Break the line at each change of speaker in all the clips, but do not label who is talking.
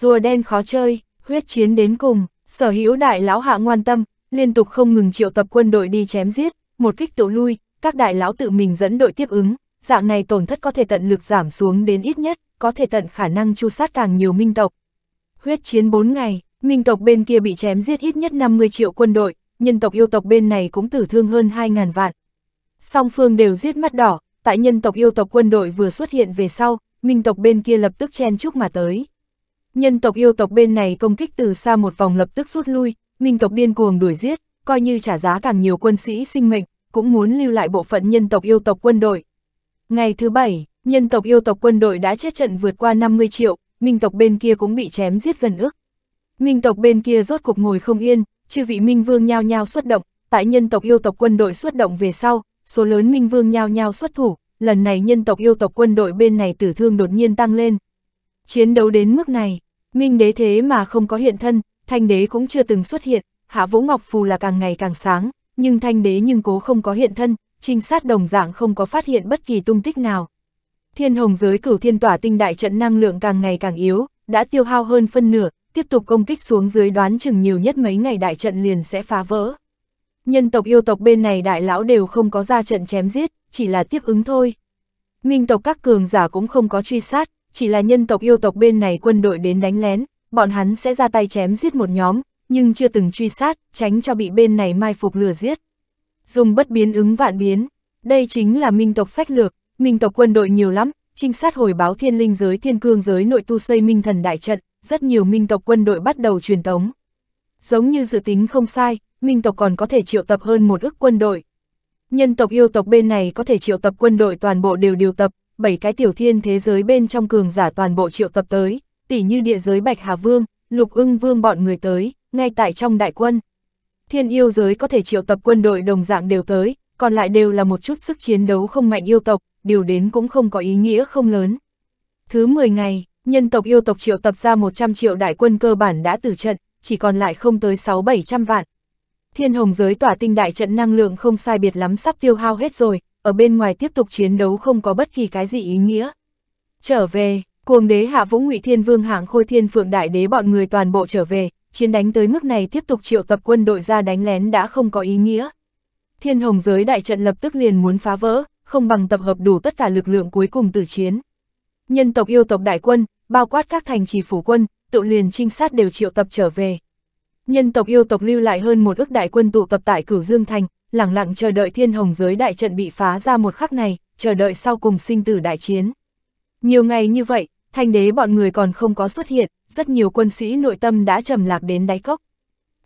rùa đen khó chơi, huyết chiến đến cùng, sở hữu đại lão hạ ngoan tâm, liên tục không ngừng triệu tập quân đội đi chém giết, một kích tiểu lui, các đại lão tự mình dẫn đội tiếp ứng, dạng này tổn thất có thể tận lực giảm xuống đến ít nhất, có thể tận khả năng chu sát càng nhiều minh tộc. Huyết chiến 4 ngày, minh tộc bên kia bị chém giết ít nhất 50 triệu quân đội, nhân tộc yêu tộc bên này cũng tử thương hơn 2.000 vạn. Song phương đều giết mắt đỏ, tại nhân tộc yêu tộc quân đội vừa xuất hiện về sau, minh tộc bên kia lập tức chen chúc mà tới. Nhân tộc yêu tộc bên này công kích từ xa một vòng lập tức rút lui, minh tộc điên cuồng đuổi giết, coi như trả giá càng nhiều quân sĩ sinh mệnh, cũng muốn lưu lại bộ phận nhân tộc yêu tộc quân đội. Ngày thứ bảy, nhân tộc yêu tộc quân đội đã chết trận vượt qua 50 triệu, minh tộc bên kia cũng bị chém giết gần ước. Minh tộc bên kia rốt cục ngồi không yên, chư vị minh vương nhao nhao xuất động, tại nhân tộc yêu tộc quân đội xuất động về sau, số lớn minh vương nhao nhao xuất thủ, lần này nhân tộc yêu tộc quân đội bên này tử thương đột nhiên tăng lên. Chiến đấu đến mức này, Minh đế thế mà không có hiện thân, thanh đế cũng chưa từng xuất hiện, hạ vũ ngọc phù là càng ngày càng sáng, nhưng thanh đế nhưng cố không có hiện thân, trinh sát đồng dạng không có phát hiện bất kỳ tung tích nào. Thiên hồng giới cửu thiên tỏa tinh đại trận năng lượng càng ngày càng yếu, đã tiêu hao hơn phân nửa, tiếp tục công kích xuống dưới đoán chừng nhiều nhất mấy ngày đại trận liền sẽ phá vỡ. Nhân tộc yêu tộc bên này đại lão đều không có ra trận chém giết, chỉ là tiếp ứng thôi. Minh tộc các cường giả cũng không có truy sát, chỉ là nhân tộc yêu tộc bên này quân đội đến đánh lén, bọn hắn sẽ ra tay chém giết một nhóm, nhưng chưa từng truy sát, tránh cho bị bên này mai phục lừa giết. Dùng bất biến ứng vạn biến, đây chính là minh tộc sách lược, minh tộc quân đội nhiều lắm, trinh sát hồi báo thiên linh giới thiên cương giới nội tu xây minh thần đại trận, rất nhiều minh tộc quân đội bắt đầu truyền tống. Giống như dự tính không sai, minh tộc còn có thể triệu tập hơn một ức quân đội. Nhân tộc yêu tộc bên này có thể triệu tập quân đội toàn bộ đều điều tập, bảy cái tiểu thiên thế giới bên trong cường giả toàn bộ triệu tập tới, tỉ như địa giới Bạch Hà Vương, Lục ưng Vương bọn người tới, ngay tại trong đại quân. Thiên yêu giới có thể triệu tập quân đội đồng dạng đều tới, còn lại đều là một chút sức chiến đấu không mạnh yêu tộc, điều đến cũng không có ý nghĩa không lớn. Thứ 10 ngày, nhân tộc yêu tộc triệu tập ra 100 triệu đại quân cơ bản đã tử trận, chỉ còn lại không tới 6-700 vạn. Thiên hồng giới tỏa tinh đại trận năng lượng không sai biệt lắm sắp tiêu hao hết rồi, ở bên ngoài tiếp tục chiến đấu không có bất kỳ cái gì ý nghĩa. Trở về, cuồng đế hạ vũ ngụy thiên vương hạng khôi thiên phượng đại đế bọn người toàn bộ trở về, chiến đánh tới mức này tiếp tục triệu tập quân đội ra đánh lén đã không có ý nghĩa. Thiên hồng giới đại trận lập tức liền muốn phá vỡ, không bằng tập hợp đủ tất cả lực lượng cuối cùng tử chiến. Nhân tộc yêu tộc đại quân, bao quát các thành trì phủ quân, tự liền trinh sát đều triệu tập trở về. Nhân tộc yêu tộc lưu lại hơn một ước đại quân tụ tập tại Cửu Dương Thành, lặng lặng chờ đợi thiên hồng giới đại trận bị phá ra một khắc này, chờ đợi sau cùng sinh tử đại chiến. Nhiều ngày như vậy, thanh đế bọn người còn không có xuất hiện, rất nhiều quân sĩ nội tâm đã trầm lạc đến đáy cốc.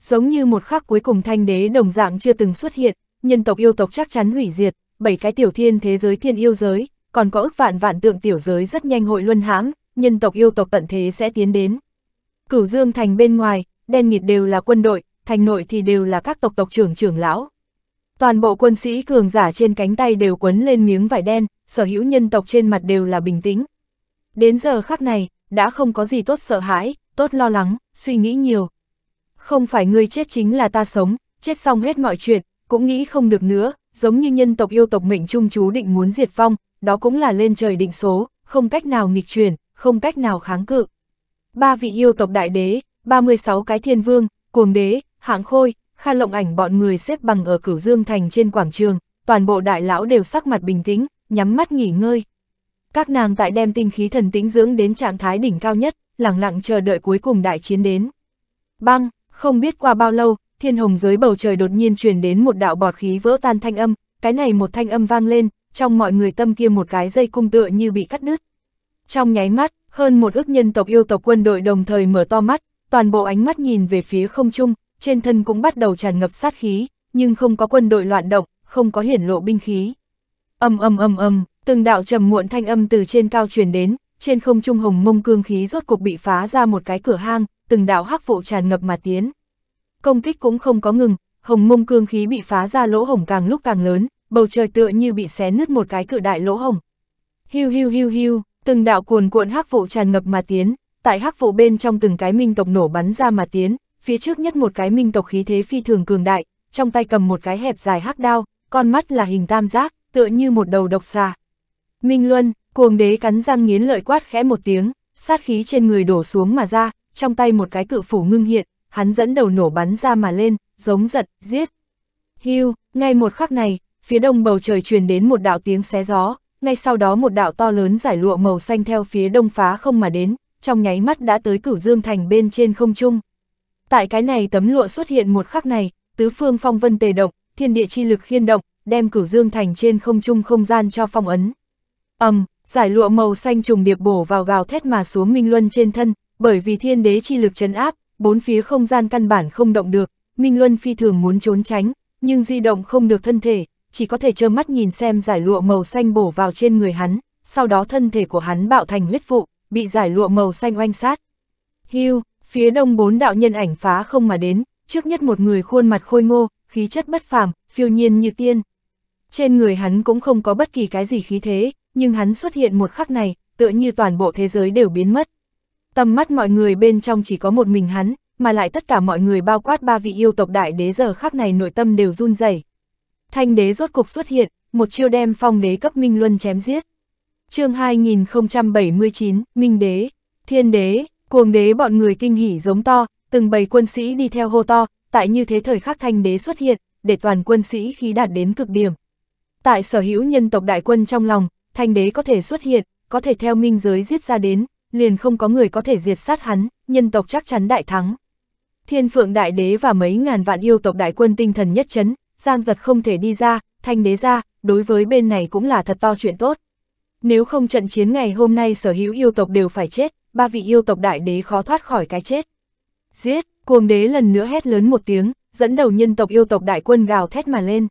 Giống như một khắc cuối cùng thanh đế đồng dạng chưa từng xuất hiện, nhân tộc yêu tộc chắc chắn hủy diệt, bảy cái tiểu thiên thế giới thiên yêu giới, còn có ức vạn vạn tượng tiểu giới rất nhanh hội luân hãm, nhân tộc yêu tộc tận thế sẽ tiến đến. Cửu Dương thành bên ngoài, đen nghịt đều là quân đội, thành nội thì đều là các tộc tộc trưởng trưởng lão, Toàn bộ quân sĩ cường giả trên cánh tay đều quấn lên miếng vải đen, sở hữu nhân tộc trên mặt đều là bình tĩnh. Đến giờ khắc này, đã không có gì tốt sợ hãi, tốt lo lắng, suy nghĩ nhiều. Không phải người chết chính là ta sống, chết xong hết mọi chuyện, cũng nghĩ không được nữa, giống như nhân tộc yêu tộc mệnh trung chú định muốn diệt vong, đó cũng là lên trời định số, không cách nào nghịch chuyển, không cách nào kháng cự. Ba vị yêu tộc đại đế, 36 cái thiên vương, cuồng đế, hạng khôi, Kha Lộng Ảnh bọn người xếp bằng ở Cửu Dương Thành trên quảng trường, toàn bộ đại lão đều sắc mặt bình tĩnh, nhắm mắt nghỉ ngơi. Các nàng tại đem tinh khí thần tĩnh dưỡng đến trạng thái đỉnh cao nhất, lặng lặng chờ đợi cuối cùng đại chiến đến. Băng, không biết qua bao lâu, thiên hồng dưới bầu trời đột nhiên truyền đến một đạo bọt khí vỡ tan thanh âm, cái này một thanh âm vang lên, trong mọi người tâm kia một cái dây cung tựa như bị cắt đứt. Trong nháy mắt, hơn một ước nhân tộc yêu tộc quân đội đồng thời mở to mắt, toàn bộ ánh mắt nhìn về phía không trung, trên thân cũng bắt đầu tràn ngập sát khí, nhưng không có quân đội loạn động, không có hiển lộ binh khí. Âm âm âm âm, từng đạo trầm muộn thanh âm từ trên cao truyền đến, trên không trung hồng mông cương khí rốt cuộc bị phá ra một cái cửa hang, từng đạo hắc vụ tràn ngập mà tiến. Công kích cũng không có ngừng, hồng mông cương khí bị phá ra lỗ hồng càng lúc càng lớn, bầu trời tựa như bị xé nứt một cái cự đại lỗ hồng. Hiu hiu hiu hiu, từng đạo cuồn cuộn hắc vụ tràn ngập mà tiến, tại hắc vụ bên trong từng cái minh tộc nổ bắn ra mà tiến, phía trước nhất một cái minh tộc khí thế phi thường cường đại, trong tay cầm một cái hẹp dài hắc đao, con mắt là hình tam giác, tựa như một đầu độc xà. Minh Luân, cuồng đế cắn răng nghiến lợi quát khẽ một tiếng, sát khí trên người đổ xuống mà ra, trong tay một cái cự phủ ngưng hiện, hắn dẫn đầu nổ bắn ra mà lên, giống giật, giết. Hưu, ngay một khắc này, phía đông bầu trời truyền đến một đạo tiếng xé gió, ngay sau đó một đạo to lớn giải lụa màu xanh theo phía đông phá không mà đến, trong nháy mắt đã tới cửu dương thành bên trên không trung. Tại cái này tấm lụa xuất hiện một khắc này, tứ phương phong vân tề động, thiên địa chi lực khiên động, đem cửu dương thành trên không trung không gian cho phong ấn. ầm, um, giải lụa màu xanh trùng điệp bổ vào gào thét mà xuống Minh Luân trên thân, bởi vì thiên đế chi lực chấn áp, bốn phía không gian căn bản không động được, Minh Luân phi thường muốn trốn tránh, nhưng di động không được thân thể, chỉ có thể trơ mắt nhìn xem giải lụa màu xanh bổ vào trên người hắn, sau đó thân thể của hắn bạo thành huyết vụ, bị giải lụa màu xanh oanh sát. Hưu, Phía đông bốn đạo nhân ảnh phá không mà đến, trước nhất một người khuôn mặt khôi ngô, khí chất bất phàm, phiêu nhiên như tiên. Trên người hắn cũng không có bất kỳ cái gì khí thế, nhưng hắn xuất hiện một khắc này, tựa như toàn bộ thế giới đều biến mất. Tầm mắt mọi người bên trong chỉ có một mình hắn, mà lại tất cả mọi người bao quát ba vị yêu tộc đại đế giờ khắc này nội tâm đều run rẩy. Thanh đế rốt cục xuất hiện, một chiêu đem phong đế cấp Minh Luân chém giết. chương 2079, Minh đế, Thiên đế, Cuồng đế bọn người kinh hỉ giống to, từng bầy quân sĩ đi theo hô to, tại như thế thời khắc thanh đế xuất hiện, để toàn quân sĩ khí đạt đến cực điểm. Tại sở hữu nhân tộc đại quân trong lòng, thanh đế có thể xuất hiện, có thể theo minh giới giết ra đến, liền không có người có thể diệt sát hắn, nhân tộc chắc chắn đại thắng. Thiên phượng đại đế và mấy ngàn vạn yêu tộc đại quân tinh thần nhất chấn, giang giật không thể đi ra, thanh đế ra, đối với bên này cũng là thật to chuyện tốt. Nếu không trận chiến ngày hôm nay sở hữu yêu tộc đều phải chết ba vị yêu tộc đại đế khó thoát khỏi cái chết. Giết, cuồng đế lần nữa hét lớn một tiếng, dẫn đầu nhân tộc yêu tộc đại quân gào thét mà lên.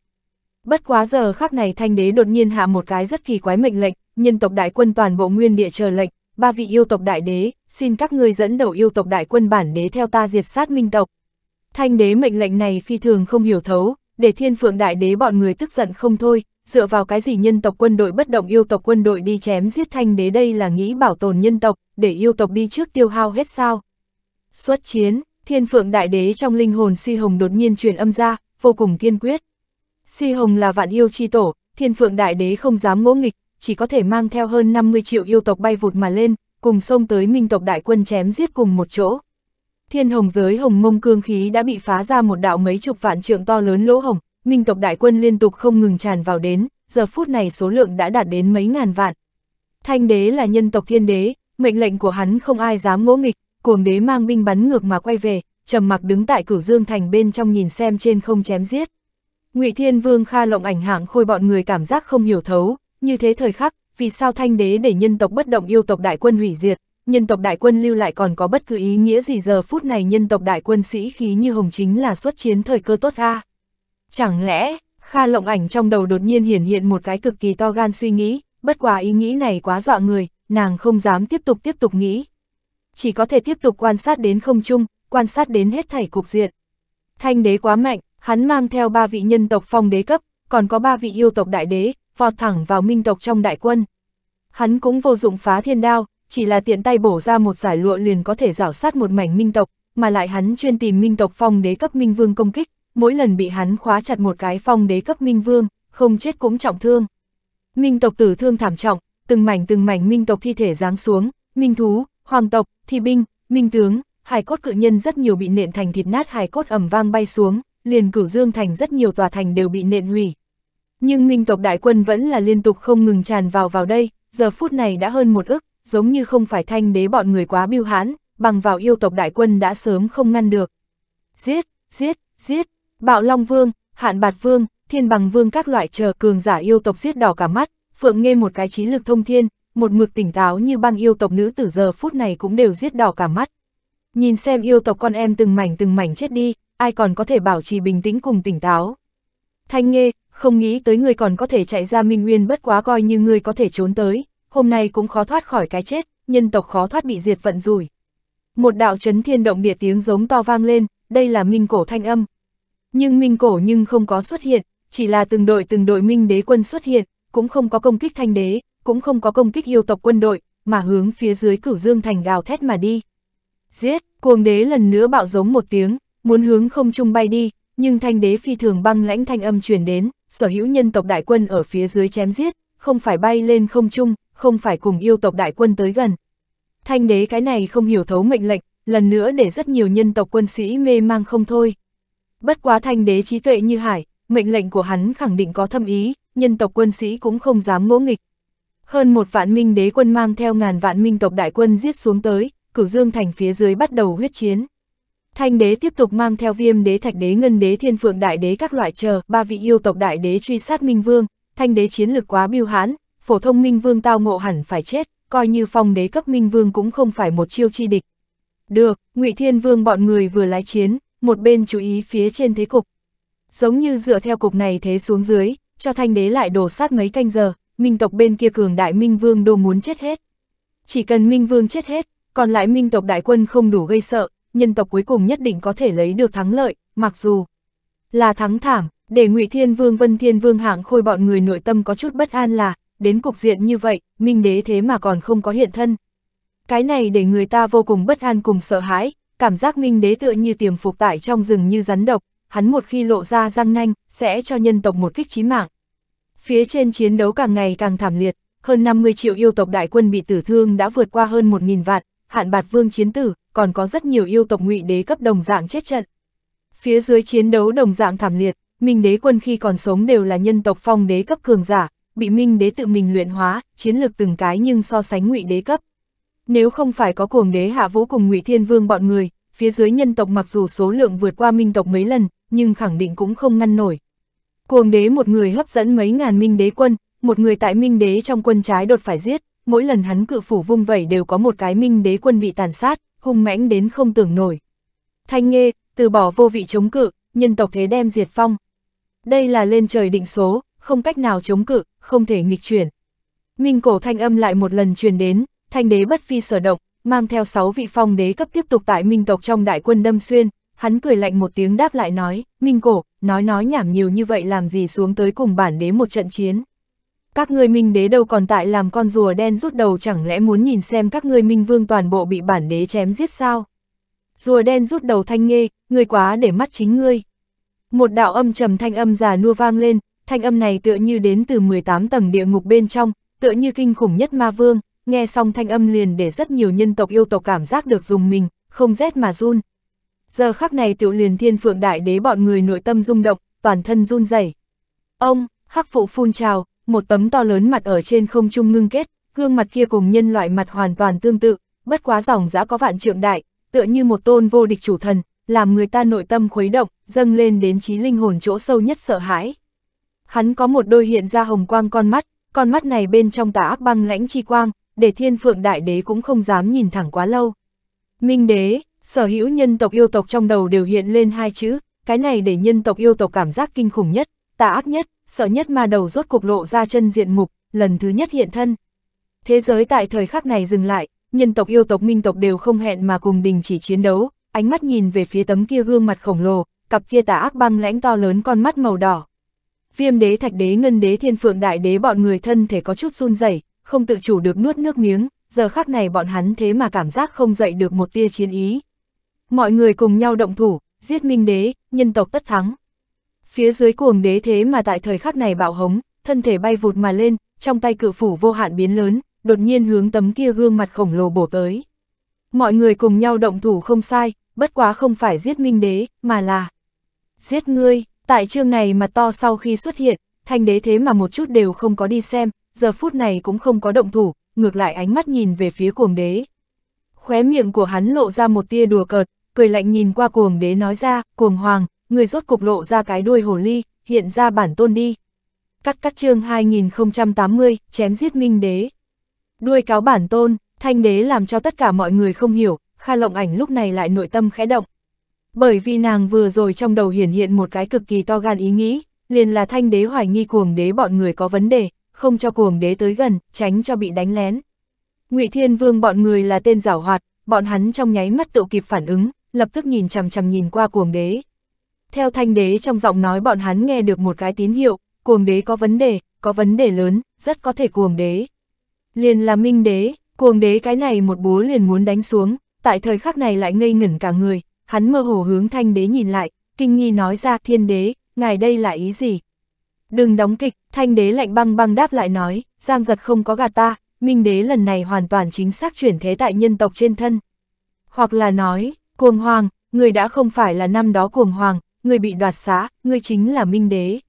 Bất quá giờ khắc này thanh đế đột nhiên hạ một cái rất kỳ quái mệnh lệnh, nhân tộc đại quân toàn bộ nguyên địa chờ lệnh, ba vị yêu tộc đại đế, xin các ngươi dẫn đầu yêu tộc đại quân bản đế theo ta diệt sát minh tộc. Thanh đế mệnh lệnh này phi thường không hiểu thấu, để thiên phượng đại đế bọn người tức giận không thôi, dựa vào cái gì nhân tộc quân đội bất động yêu tộc quân đội đi chém giết thanh đế đây là nghĩ bảo tồn nhân tộc, để yêu tộc đi trước tiêu hao hết sao. Xuất chiến, thiên phượng đại đế trong linh hồn si hồng đột nhiên truyền âm ra, vô cùng kiên quyết. Si hồng là vạn yêu chi tổ, thiên phượng đại đế không dám ngỗ nghịch, chỉ có thể mang theo hơn 50 triệu yêu tộc bay vụt mà lên, cùng xông tới minh tộc đại quân chém giết cùng một chỗ. Thiên hồng giới hồng mông cương khí đã bị phá ra một đạo mấy chục vạn trượng to lớn lỗ hồng, minh tộc đại quân liên tục không ngừng tràn vào đến, giờ phút này số lượng đã đạt đến mấy ngàn vạn. Thanh đế là nhân tộc thiên đế, mệnh lệnh của hắn không ai dám ngỗ nghịch, cuồng đế mang binh bắn ngược mà quay về, trầm mặc đứng tại cửu dương thành bên trong nhìn xem trên không chém giết. Ngụy Thiên Vương Kha lộng ảnh hạng khôi bọn người cảm giác không hiểu thấu, như thế thời khắc, vì sao thanh đế để nhân tộc bất động yêu tộc đại quân hủy diệt, nhân tộc đại quân lưu lại còn có bất cứ ý nghĩa gì giờ phút này nhân tộc đại quân sĩ khí như hồng chính là xuất chiến thời cơ tốt ra. Chẳng lẽ, Kha lộng ảnh trong đầu đột nhiên hiển hiện một cái cực kỳ to gan suy nghĩ, bất quá ý nghĩ này quá dọa người, nàng không dám tiếp tục tiếp tục nghĩ. Chỉ có thể tiếp tục quan sát đến không chung, quan sát đến hết thảy cục diện. Thanh đế quá mạnh, hắn mang theo ba vị nhân tộc phong đế cấp, còn có ba vị yêu tộc đại đế, vọt thẳng vào minh tộc trong đại quân. Hắn cũng vô dụng phá thiên đao, chỉ là tiện tay bổ ra một giải lụa liền có thể rảo sát một mảnh minh tộc, mà lại hắn chuyên tìm minh tộc phong đế cấp minh vương công kích, mỗi lần bị hắn khóa chặt một cái phong đế cấp minh vương, không chết cũng trọng thương. Minh tộc tử thương thảm trọng, từng mảnh từng mảnh minh tộc thi thể giáng xuống, minh thú, hoàng tộc, thi binh, minh tướng, hài cốt cự nhân rất nhiều bị nện thành thịt nát hài cốt ẩm vang bay xuống, liền cửu dương thành rất nhiều tòa thành đều bị nện hủy. Nhưng minh tộc đại quân vẫn là liên tục không ngừng tràn vào vào đây, giờ phút này đã hơn một ức, giống như không phải thanh đế bọn người quá biêu hãn, bằng vào yêu tộc đại quân đã sớm không ngăn được. Giết, giết, giết, Bạo Long Vương, Hạn Bạt Vương, Thiên Bằng Vương các loại chờ cường giả yêu tộc giết đỏ cả mắt, Phượng nghe một cái trí lực thông thiên, một mực tỉnh táo như băng yêu tộc nữ từ giờ phút này cũng đều giết đỏ cả mắt. Nhìn xem yêu tộc con em từng mảnh từng mảnh chết đi, ai còn có thể bảo trì bình tĩnh cùng tỉnh táo. Thanh nghe không nghĩ tới người còn có thể chạy ra Minh Nguyên bất quá coi như người có thể trốn tới, hôm nay cũng khó thoát khỏi cái chết, nhân tộc khó thoát bị diệt vận rủi. Một đạo chấn thiên động địa tiếng giống to vang lên, đây là minh cổ thanh âm, nhưng Minh cổ nhưng không có xuất hiện, chỉ là từng đội từng đội Minh đế quân xuất hiện, cũng không có công kích thanh đế, cũng không có công kích yêu tộc quân đội, mà hướng phía dưới cửu dương thành gào thét mà đi. Giết, cuồng đế lần nữa bạo giống một tiếng, muốn hướng không trung bay đi, nhưng thanh đế phi thường băng lãnh thanh âm truyền đến, sở hữu nhân tộc đại quân ở phía dưới chém giết, không phải bay lên không trung, không phải cùng yêu tộc đại quân tới gần. Thanh đế cái này không hiểu thấu mệnh lệnh, lần nữa để rất nhiều nhân tộc quân sĩ mê mang không thôi. Bất quá thanh đế trí tuệ như hải, mệnh lệnh của hắn khẳng định có thâm ý, nhân tộc quân sĩ cũng không dám ngỗ nghịch. Hơn một vạn minh đế quân mang theo ngàn vạn minh tộc đại quân giết xuống tới, cửu dương thành phía dưới bắt đầu huyết chiến. Thanh đế tiếp tục mang theo viêm đế thạch đế ngân đế thiên phượng đại đế các loại chờ, ba vị yêu tộc đại đế truy sát minh vương, thanh đế chiến lực quá biêu hãn, phổ thông minh vương tao ngộ hẳn phải chết, coi như phong đế cấp minh vương cũng không phải một chiêu chi địch. Được, ngụy Thiên Vương bọn người vừa lái chiến, một bên chú ý phía trên thế cục. Giống như dựa theo cục này thế xuống dưới, cho thanh đế lại đổ sát mấy canh giờ, minh tộc bên kia cường đại minh vương đô muốn chết hết. Chỉ cần minh vương chết hết, còn lại minh tộc đại quân không đủ gây sợ, nhân tộc cuối cùng nhất định có thể lấy được thắng lợi, mặc dù là thắng thảm, để ngụy Thiên Vương Vân Thiên Vương hạng khôi bọn người nội tâm có chút bất an là, đến cục diện như vậy, minh đế thế mà còn không có hiện thân. Cái này để người ta vô cùng bất an cùng sợ hãi, cảm giác minh đế tựa như tiềm phục tại trong rừng như rắn độc, hắn một khi lộ ra răng nanh, sẽ cho nhân tộc một kích chí mạng. Phía trên chiến đấu càng ngày càng thảm liệt, hơn 50 triệu yêu tộc đại quân bị tử thương đã vượt qua hơn 1.000 vạn, hạn bạt vương chiến tử, còn có rất nhiều yêu tộc ngụy đế cấp đồng dạng chết trận. Phía dưới chiến đấu đồng dạng thảm liệt, minh đế quân khi còn sống đều là nhân tộc phong đế cấp cường giả, bị minh đế tự mình luyện hóa, chiến lược từng cái nhưng so sánh ngụy đế cấp. Nếu không phải có cuồng đế hạ vũ cùng ngụy Thiên Vương bọn người, phía dưới nhân tộc mặc dù số lượng vượt qua minh tộc mấy lần, nhưng khẳng định cũng không ngăn nổi. Cuồng đế một người hấp dẫn mấy ngàn minh đế quân, một người tại minh đế trong quân trái đột phải giết, mỗi lần hắn cự phủ vung vẩy đều có một cái minh đế quân bị tàn sát, hung mãnh đến không tưởng nổi. Thanh Nghê, từ bỏ vô vị chống cự, nhân tộc thế đem diệt phong. Đây là lên trời định số, không cách nào chống cự, không thể nghịch chuyển. Minh cổ thanh âm lại một lần truyền đến, thanh đế bất phi sở động, mang theo 6 vị phong đế cấp tiếp tục tại minh tộc trong đại quân đâm xuyên, hắn cười lạnh một tiếng đáp lại nói, minh cổ, nói nói nhảm nhiều như vậy làm gì xuống tới cùng bản đế một trận chiến. Các ngươi minh đế đâu còn tại làm con rùa đen rút đầu chẳng lẽ muốn nhìn xem các ngươi minh vương toàn bộ bị bản đế chém giết sao? Rùa đen rút đầu thanh nghê, ngươi quá để mắt chính ngươi. Một đạo âm trầm thanh âm già nua vang lên, thanh âm này tựa như đến từ 18 tầng địa ngục bên trong, tựa như kinh khủng nhất ma vương, nghe xong thanh âm liền để rất nhiều nhân tộc yêu tộc cảm giác được dùng mình, không rét mà run. Giờ khắc này tiểu liền thiên phượng đại đế bọn người nội tâm rung động, toàn thân run rẩy. Ông, hắc phụ phun trào, một tấm to lớn mặt ở trên không trung ngưng kết, gương mặt kia cùng nhân loại mặt hoàn toàn tương tự, bất quá dòng dã có vạn trượng đại, tựa như một tôn vô địch chủ thần, làm người ta nội tâm khuấy động, dâng lên đến trí linh hồn chỗ sâu nhất sợ hãi. Hắn có một đôi hiện ra hồng quang con mắt, con mắt này bên trong tà ác băng lãnh chi quang, để thiên phượng đại đế cũng không dám nhìn thẳng quá lâu. Minh đế, sở hữu nhân tộc yêu tộc trong đầu đều hiện lên hai chữ, cái này để nhân tộc yêu tộc cảm giác kinh khủng nhất, tà ác nhất, sợ nhất mà đầu rốt cục lộ ra chân diện mục, lần thứ nhất hiện thân. Thế giới tại thời khắc này dừng lại, nhân tộc yêu tộc minh tộc đều không hẹn mà cùng đình chỉ chiến đấu, ánh mắt nhìn về phía tấm kia gương mặt khổng lồ, cặp kia tà ác băng lãnh to lớn con mắt màu đỏ. Viêm đế thạch đế ngân đế thiên phượng đại đế bọn người thân thể có chút run rẩy không tự chủ được nuốt nước miếng, giờ khắc này bọn hắn thế mà cảm giác không dậy được một tia chiến ý. Mọi người cùng nhau động thủ, giết minh đế, nhân tộc tất thắng. Phía dưới cuồng đế thế mà tại thời khắc này bạo hống, thân thể bay vụt mà lên, trong tay cự phủ vô hạn biến lớn, đột nhiên hướng tấm kia gương mặt khổng lồ bổ tới. Mọi người cùng nhau động thủ không sai, bất quá không phải giết minh đế, mà là giết ngươi, tại chương này mà to sau khi xuất hiện, thanh đế thế mà một chút đều không có đi xem, giờ phút này cũng không có động thủ, ngược lại ánh mắt nhìn về phía cuồng đế. Khóe miệng của hắn lộ ra một tia đùa cợt, cười lạnh nhìn qua cuồng đế nói ra, cuồng hoàng, người rốt cục lộ ra cái đuôi hồ ly, hiện ra bản tôn đi. Cắt cắt chương 2080, chém giết minh đế. Đuôi cáo bản tôn, thanh đế làm cho tất cả mọi người không hiểu, Kha Lộng Ảnh lúc này lại nội tâm khẽ động. Bởi vì nàng vừa rồi trong đầu hiển hiện một cái cực kỳ to gan ý nghĩ, liền là thanh đế hoài nghi cuồng đế bọn người có vấn đề, không cho cuồng đế tới gần, tránh cho bị đánh lén. Ngụy Thiên Vương bọn người là tên giảo hoạt, bọn hắn trong nháy mắt tự kịp phản ứng, lập tức nhìn chằm chằm nhìn qua cuồng đế. Theo thanh đế trong giọng nói bọn hắn nghe được một cái tín hiệu, cuồng đế có vấn đề, có vấn đề lớn, rất có thể cuồng đế. Liền là minh đế, cuồng đế cái này một búa liền muốn đánh xuống, tại thời khắc này lại ngây ngẩn cả người, hắn mơ hồ hướng thanh đế nhìn lại, kinh nghi nói ra thiên đế, ngài đây là ý gì? Đừng đóng kịch, thanh đế lạnh băng băng đáp lại nói, Giang giật không có gạt ta, Minh đế lần này hoàn toàn chính xác chuyển thế tại nhân tộc trên thân. Hoặc là nói, cuồng hoàng, người đã không phải là năm đó cuồng hoàng, người bị đoạt xá, người chính là Minh đế.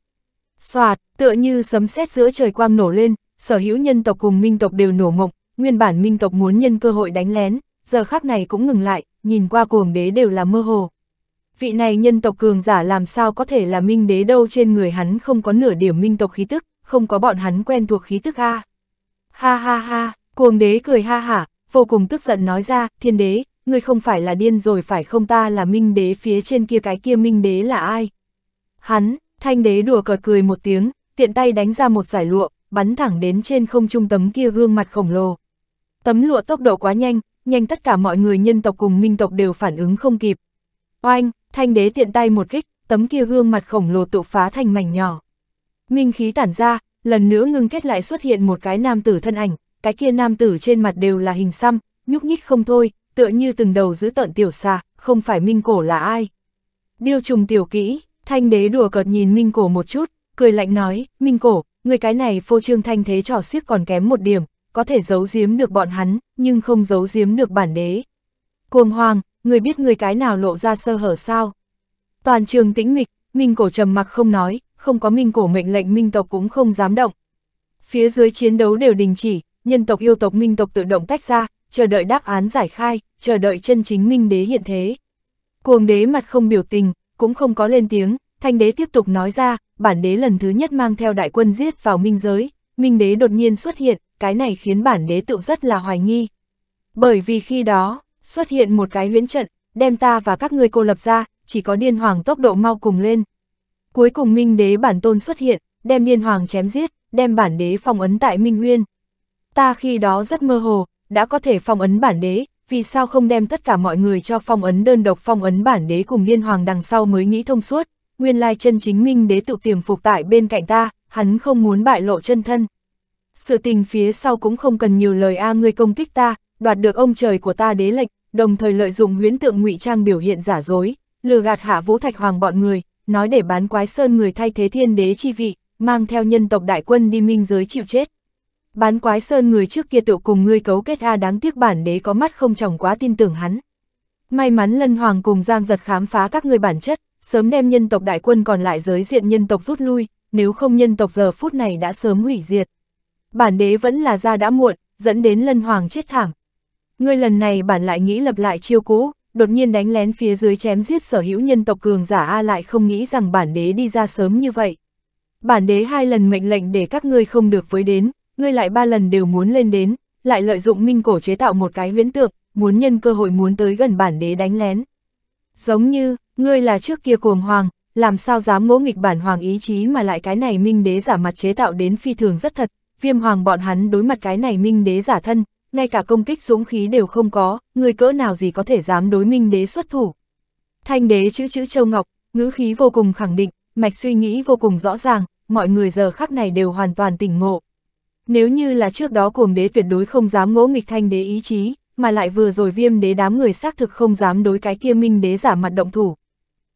Xoạt, tựa như sấm sét giữa trời quang nổ lên, sở hữu nhân tộc cùng minh tộc đều nổ mộng, nguyên bản minh tộc muốn nhân cơ hội đánh lén, giờ khác này cũng ngừng lại, nhìn qua cuồng đế đều là mơ hồ, vị này nhân tộc cường giả làm sao có thể là minh đế đâu trên người hắn không có nửa điểm minh tộc khí tức, không có bọn hắn quen thuộc khí tức a. Ha ha ha, cuồng đế cười ha hả, vô cùng tức giận nói ra, thiên đế, ngươi không phải là điên rồi phải không ta là minh đế phía trên kia cái kia minh đế là ai? Hắn, thanh đế đùa cợt cười một tiếng, tiện tay đánh ra một giải lụa, bắn thẳng đến trên không trung tấm kia gương mặt khổng lồ. Tấm lụa tốc độ quá nhanh, nhanh tất cả mọi người nhân tộc cùng minh tộc đều phản ứng không kịp. Oanh, thanh đế tiện tay một kích, tấm kia gương mặt khổng lồ tự phá thành mảnh nhỏ. Minh khí tản ra, lần nữa ngưng kết lại xuất hiện một cái nam tử thân ảnh, cái kia nam tử trên mặt đều là hình xăm, nhúc nhích không thôi, tựa như từng đầu giữ tận tiểu xà, không phải Minh cổ là ai. Điêu trùng tiểu kỹ, thanh đế đùa cợt nhìn Minh cổ một chút, cười lạnh nói, Minh cổ, người cái này phô trương thanh thế trò xiếc còn kém một điểm, có thể giấu giếm được bọn hắn, nhưng không giấu giếm được bản đế. Cuồng hoàng, người biết người cái nào lộ ra sơ hở sao? Toàn trường tĩnh mịch, Minh Cổ trầm mặc không nói, không có Minh Cổ mệnh lệnh Minh tộc cũng không dám động. Phía dưới chiến đấu đều đình chỉ, nhân tộc yêu tộc Minh tộc tự động tách ra, chờ đợi đáp án giải khai, chờ đợi chân chính Minh đế hiện thế. Cuồng đế mặt không biểu tình, cũng không có lên tiếng, thanh đế tiếp tục nói ra, bản đế lần thứ nhất mang theo đại quân giết vào Minh giới, Minh đế đột nhiên xuất hiện, cái này khiến bản đế tự rất là hoài nghi. Bởi vì khi đó, xuất hiện một cái huyễn trận, đem ta và các ngươi cô lập ra, chỉ có điên hoàng tốc độ mau cùng lên. Cuối cùng minh đế bản tôn xuất hiện, đem điên hoàng chém giết, đem bản đế phong ấn tại minh nguyên. Ta khi đó rất mơ hồ, đã có thể phong ấn bản đế, vì sao không đem tất cả mọi người cho phong ấn đơn độc phong ấn bản đế cùng điên hoàng đằng sau mới nghĩ thông suốt, nguyên lai chân chính minh đế tự tiềm phục tại bên cạnh ta, hắn không muốn bại lộ chân thân. Sự tình phía sau cũng không cần nhiều lời a ngươi công kích ta, đoạt được ông trời của ta đế lệnh, đồng thời lợi dụng huyến tượng ngụy trang biểu hiện giả dối, lừa gạt hạ vũ thạch hoàng bọn người, nói để bán quái sơn người thay thế thiên đế chi vị, mang theo nhân tộc đại quân đi minh giới chịu chết. Bán quái sơn người trước kia tự cùng ngươi cấu kết A đáng tiếc bản đế có mắt không chồng quá tin tưởng hắn. May mắn lân hoàng cùng giang giật khám phá các người bản chất, sớm đem nhân tộc đại quân còn lại giới diện nhân tộc rút lui, nếu không nhân tộc giờ phút này đã sớm hủy diệt. Bản đế vẫn là ra đã muộn, dẫn đến lân hoàng chết thảm. Ngươi lần này bản lại nghĩ lập lại chiêu cũ, đột nhiên đánh lén phía dưới chém giết sở hữu nhân tộc cường giả A lại không nghĩ rằng bản đế đi ra sớm như vậy. Bản đế hai lần mệnh lệnh để các ngươi không được với đến, ngươi lại ba lần đều muốn lên đến, lại lợi dụng minh cổ chế tạo một cái huyễn tượng, muốn nhân cơ hội muốn tới gần bản đế đánh lén. Giống như, ngươi là trước kia cuồng hoàng, làm sao dám ngỗ nghịch bản hoàng ý chí mà lại cái này minh đế giả mặt chế tạo đến phi thường rất thật, viêm hoàng bọn hắn đối mặt cái này minh đế giả thân, ngay cả công kích dũng khí đều không có, người cỡ nào gì có thể dám đối minh đế xuất thủ. Thanh đế chữ chữ châu ngọc, ngữ khí vô cùng khẳng định, mạch suy nghĩ vô cùng rõ ràng, mọi người giờ khắc này đều hoàn toàn tỉnh ngộ. Nếu như là trước đó cuồng đế tuyệt đối không dám ngỗ nghịch thanh đế ý chí, mà lại vừa rồi viêm đế đám người xác thực không dám đối cái kia minh đế giả mặt động thủ.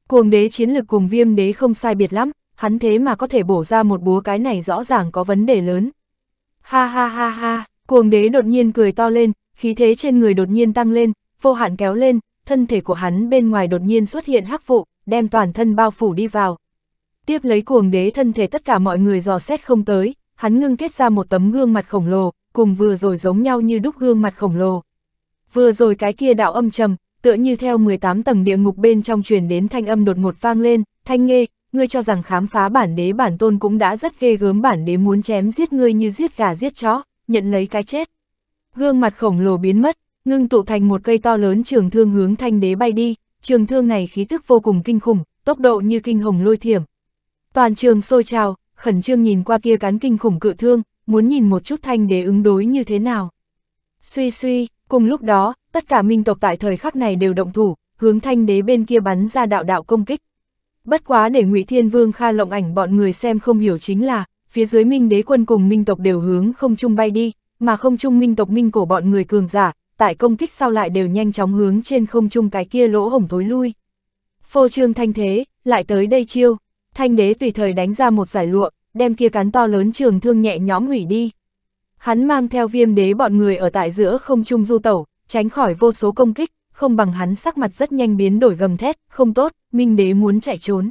Cuồng đế chiến lực cùng viêm đế không sai biệt lắm, hắn thế mà có thể bổ ra một búa cái này rõ ràng có vấn đề lớn. Ha ha ha ha. Cuồng đế đột nhiên cười to lên, khí thế trên người đột nhiên tăng lên, vô hạn kéo lên, thân thể của hắn bên ngoài đột nhiên xuất hiện hắc vụ, đem toàn thân bao phủ đi vào. Tiếp lấy cuồng đế thân thể tất cả mọi người dò xét không tới, hắn ngưng kết ra một tấm gương mặt khổng lồ, cùng vừa rồi giống nhau như đúc gương mặt khổng lồ. Vừa rồi cái kia đạo âm trầm, tựa như theo 18 tầng địa ngục bên trong truyền đến thanh âm đột ngột vang lên, thanh nghe, ngươi cho rằng khám phá bản đế bản tôn cũng đã rất ghê gớm bản đế muốn chém giết ngươi như giết gà giết chó, nhận lấy cái chết. Gương mặt khổng lồ biến mất, ngưng tụ thành một cây to lớn trường thương hướng thanh đế bay đi, trường thương này khí tức vô cùng kinh khủng, tốc độ như kinh hồng lôi thiểm. Toàn trường sôi trào, khẩn trương nhìn qua kia cán kinh khủng cự thương, muốn nhìn một chút thanh đế ứng đối như thế nào. Suy suy, cùng lúc đó, tất cả minh tộc tại thời khắc này đều động thủ, hướng thanh đế bên kia bắn ra đạo đạo công kích. Bất quá để ngụy Thiên Vương Kha lộng ảnh bọn người xem không hiểu chính là, phía dưới Minh đế quân cùng Minh tộc đều hướng không trung bay đi, mà không trung Minh tộc Minh cổ bọn người cường giả, tại công kích sau lại đều nhanh chóng hướng trên không trung cái kia lỗ hổng thối lui. Phô trương thanh thế, lại tới đây chiêu, thanh đế tùy thời đánh ra một giải lụa, đem kia cán to lớn trường thương nhẹ nhõm hủy đi. Hắn mang theo viêm đế bọn người ở tại giữa không trung du tẩu, tránh khỏi vô số công kích, không bằng hắn sắc mặt rất nhanh biến đổi gầm thét, không tốt, Minh đế muốn chạy trốn.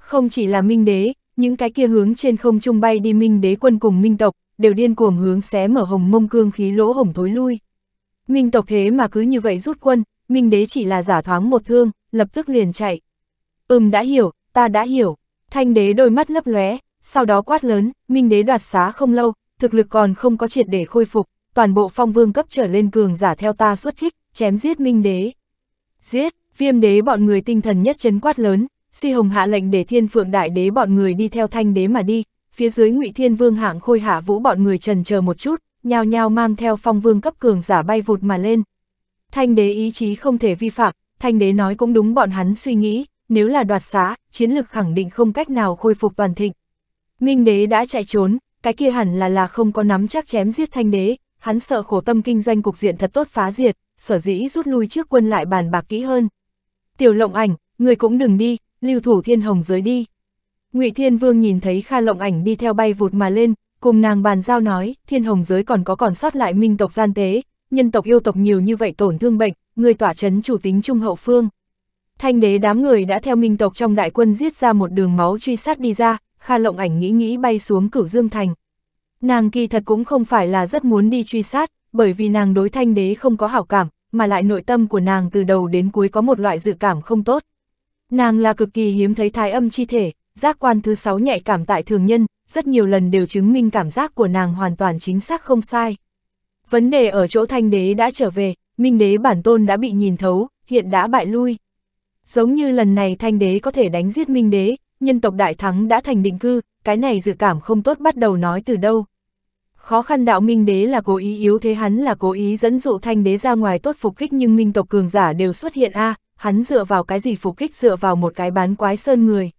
Không chỉ là Minh đế, những cái kia hướng trên không trung bay đi minh đế quân cùng minh tộc, đều điên cuồng hướng xé mở hồng mông cương khí lỗ hồng thối lui. Minh tộc thế mà cứ như vậy rút quân, minh đế chỉ là giả thoáng một thương, lập tức liền chạy. Ừm đã hiểu, ta đã hiểu, thanh đế đôi mắt lấp lóe, sau đó quát lớn, minh đế đoạt xá không lâu, thực lực còn không có triệt để khôi phục, toàn bộ phong vương cấp trở lên cường giả theo ta xuất khích, chém giết minh đế. Giết, viêm đế bọn người tinh thần nhất chấn quát lớn, Si Hồng hạ lệnh để thiên phượng đại đế bọn người đi theo thanh đế mà đi, phía dưới ngụy thiên vương hạng khôi hạ vũ bọn người trần chờ một chút, nhao nhao mang theo phong vương cấp cường giả bay vụt mà lên. Thanh đế ý chí không thể vi phạm, thanh đế nói cũng đúng bọn hắn suy nghĩ, nếu là đoạt xá, chiến lực khẳng định không cách nào khôi phục toàn thịnh. Minh đế đã chạy trốn, cái kia hẳn là là không có nắm chắc chém giết thanh đế, hắn sợ khổ tâm kinh doanh cục diện thật tốt phá diệt, sở dĩ rút lui trước quân lại bàn bạc kỹ hơn. Tiểu lộng ảnh, người cũng đừng đi, lưu thủ thiên hồng giới đi. ngụy Thiên Vương nhìn thấy Kha Lộng Ảnh đi theo bay vụt mà lên, cùng nàng bàn giao nói, thiên hồng giới còn có còn sót lại minh tộc gian tế, nhân tộc yêu tộc nhiều như vậy tổn thương bệnh, người tỏa chấn chủ tính trung hậu phương. Thanh đế đám người đã theo minh tộc trong đại quân giết ra một đường máu truy sát đi ra, Kha Lộng Ảnh nghĩ nghĩ bay xuống cửu dương thành. Nàng kỳ thật cũng không phải là rất muốn đi truy sát, bởi vì nàng đối thanh đế không có hảo cảm, mà lại nội tâm của nàng từ đầu đến cuối có một loại dự cảm không tốt. Nàng là cực kỳ hiếm thấy thái âm chi thể, giác quan thứ sáu nhạy cảm tại thường nhân, rất nhiều lần đều chứng minh cảm giác của nàng hoàn toàn chính xác không sai. Vấn đề ở chỗ thanh đế đã trở về, minh đế bản tôn đã bị nhìn thấu, hiện đã bại lui. Giống như lần này thanh đế có thể đánh giết minh đế, nhân tộc đại thắng đã thành định cư, cái này dự cảm không tốt bắt đầu nói từ đâu. Khó khăn đạo minh đế là cố ý yếu thế hắn là cố ý dẫn dụ thanh đế ra ngoài tốt phục kích nhưng minh tộc cường giả đều xuất hiện a à, hắn dựa vào cái gì phục kích dựa vào một cái bán quái sơn người.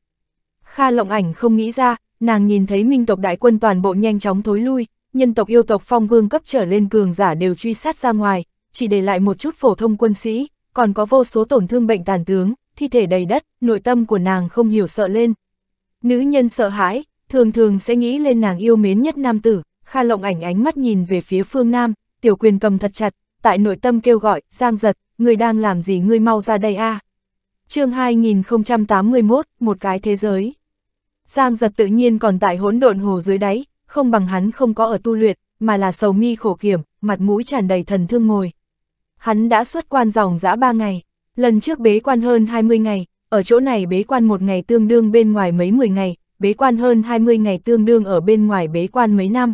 Kha lộng ảnh không nghĩ ra, nàng nhìn thấy minh tộc đại quân toàn bộ nhanh chóng thối lui, nhân tộc yêu tộc phong vương cấp trở lên cường giả đều truy sát ra ngoài, chỉ để lại một chút phổ thông quân sĩ, còn có vô số tổn thương bệnh tàn tướng, thi thể đầy đất, nội tâm của nàng không hiểu sợ lên. Nữ nhân sợ hãi, thường thường sẽ nghĩ lên nàng yêu mến nhất nam tử, Kha lộng ảnh ánh mắt nhìn về phía phương nam, tiểu quyền cầm thật chặt, tại nội tâm kêu gọi, giang giật, người đang làm gì ngươi mau ra đây a chương 2081, một cái thế giới. Giang giật tự nhiên còn tại hỗn độn hồ dưới đáy, không bằng hắn không có ở tu luyện, mà là sầu mi khổ kiểm, mặt mũi tràn đầy thần thương ngồi. Hắn đã xuất quan dòng dã ba ngày, lần trước bế quan hơn 20 ngày, ở chỗ này bế quan một ngày tương đương bên ngoài mấy mười ngày, bế quan hơn 20 ngày tương đương ở bên ngoài bế quan mấy năm.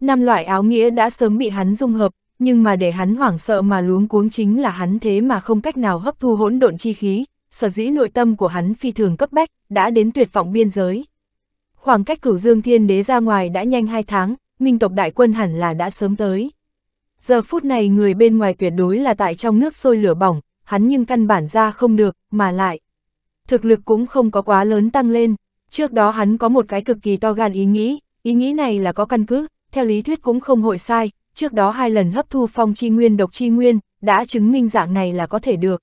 Năm loại áo nghĩa đã sớm bị hắn dung hợp, nhưng mà để hắn hoảng sợ mà luống cuống chính là hắn thế mà không cách nào hấp thu hỗn độn chi khí, sở dĩ nội tâm của hắn phi thường cấp bách, đã đến tuyệt vọng biên giới. Khoảng cách cửu dương thiên đế ra ngoài đã nhanh hai tháng, minh tộc đại quân hẳn là đã sớm tới. Giờ phút này người bên ngoài tuyệt đối là tại trong nước sôi lửa bỏng, hắn nhưng căn bản ra không được, mà lại. Thực lực cũng không có quá lớn tăng lên, trước đó hắn có một cái cực kỳ to gan ý nghĩ, ý nghĩ này là có căn cứ, theo lý thuyết cũng không hội sai, trước đó hai lần hấp thu phong chi nguyên độc chi nguyên, đã chứng minh dạng này là có thể được.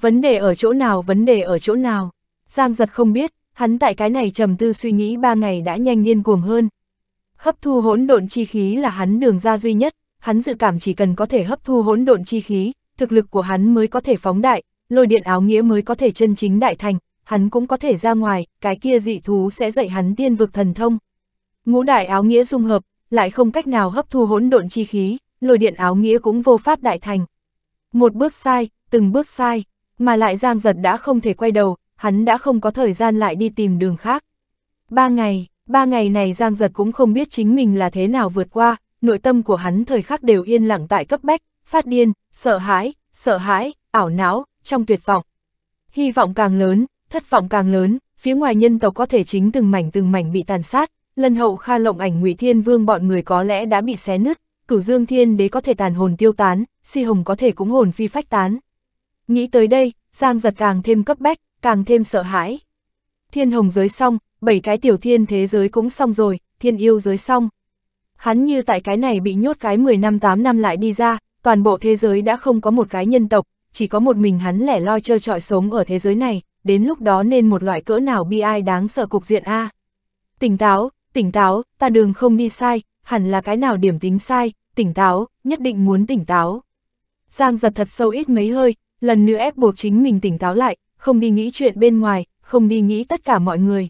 Vấn đề ở chỗ nào vấn đề ở chỗ nào? Giang giật không biết, hắn tại cái này trầm tư suy nghĩ ba ngày đã nhanh điên cuồng hơn. Hấp thu hỗn độn chi khí là hắn đường ra duy nhất, hắn dự cảm chỉ cần có thể hấp thu hỗn độn chi khí, thực lực của hắn mới có thể phóng đại, lôi điện áo nghĩa mới có thể chân chính đại thành, hắn cũng có thể ra ngoài, cái kia dị thú sẽ dạy hắn tiên vực thần thông. Ngũ đại áo nghĩa dung hợp, lại không cách nào hấp thu hỗn độn chi khí, lôi điện áo nghĩa cũng vô pháp đại thành. Một bước sai, từng bước sai, mà lại Giang Giật đã không thể quay đầu, hắn đã không có thời gian lại đi tìm đường khác. Ba ngày, ba ngày này Giang Giật cũng không biết chính mình là thế nào vượt qua, nội tâm của hắn thời khắc đều yên lặng tại cấp bách, phát điên, sợ hãi, sợ hãi, ảo não, trong tuyệt vọng. Hy vọng càng lớn, thất vọng càng lớn, phía ngoài nhân tộc có thể chính từng mảnh từng mảnh bị tàn sát, lần hậu kha lộng ảnh ngụy thiên vương bọn người có lẽ đã bị xé nứt, cửu dương thiên đế có thể tàn hồn tiêu tán, si hồng có thể cũng hồn phi phách tán. Nghĩ tới đây, Giang giật càng thêm cấp bách, càng thêm sợ hãi. Thiên hồng giới xong, bảy cái tiểu thiên thế giới cũng xong rồi, thiên yêu giới xong. Hắn như tại cái này bị nhốt cái 10 năm 8 năm lại đi ra, toàn bộ thế giới đã không có một cái nhân tộc, chỉ có một mình hắn lẻ loi chơi trọi sống ở thế giới này, đến lúc đó nên một loại cỡ nào bi ai đáng sợ cục diện A. Tỉnh táo, tỉnh táo, ta đường không đi sai, hẳn là cái nào điểm tính sai, tỉnh táo, nhất định muốn tỉnh táo. Giang giật thật sâu ít mấy hơi, lần nữa ép buộc chính mình tỉnh táo lại, không đi nghĩ chuyện bên ngoài, không đi nghĩ tất cả mọi người.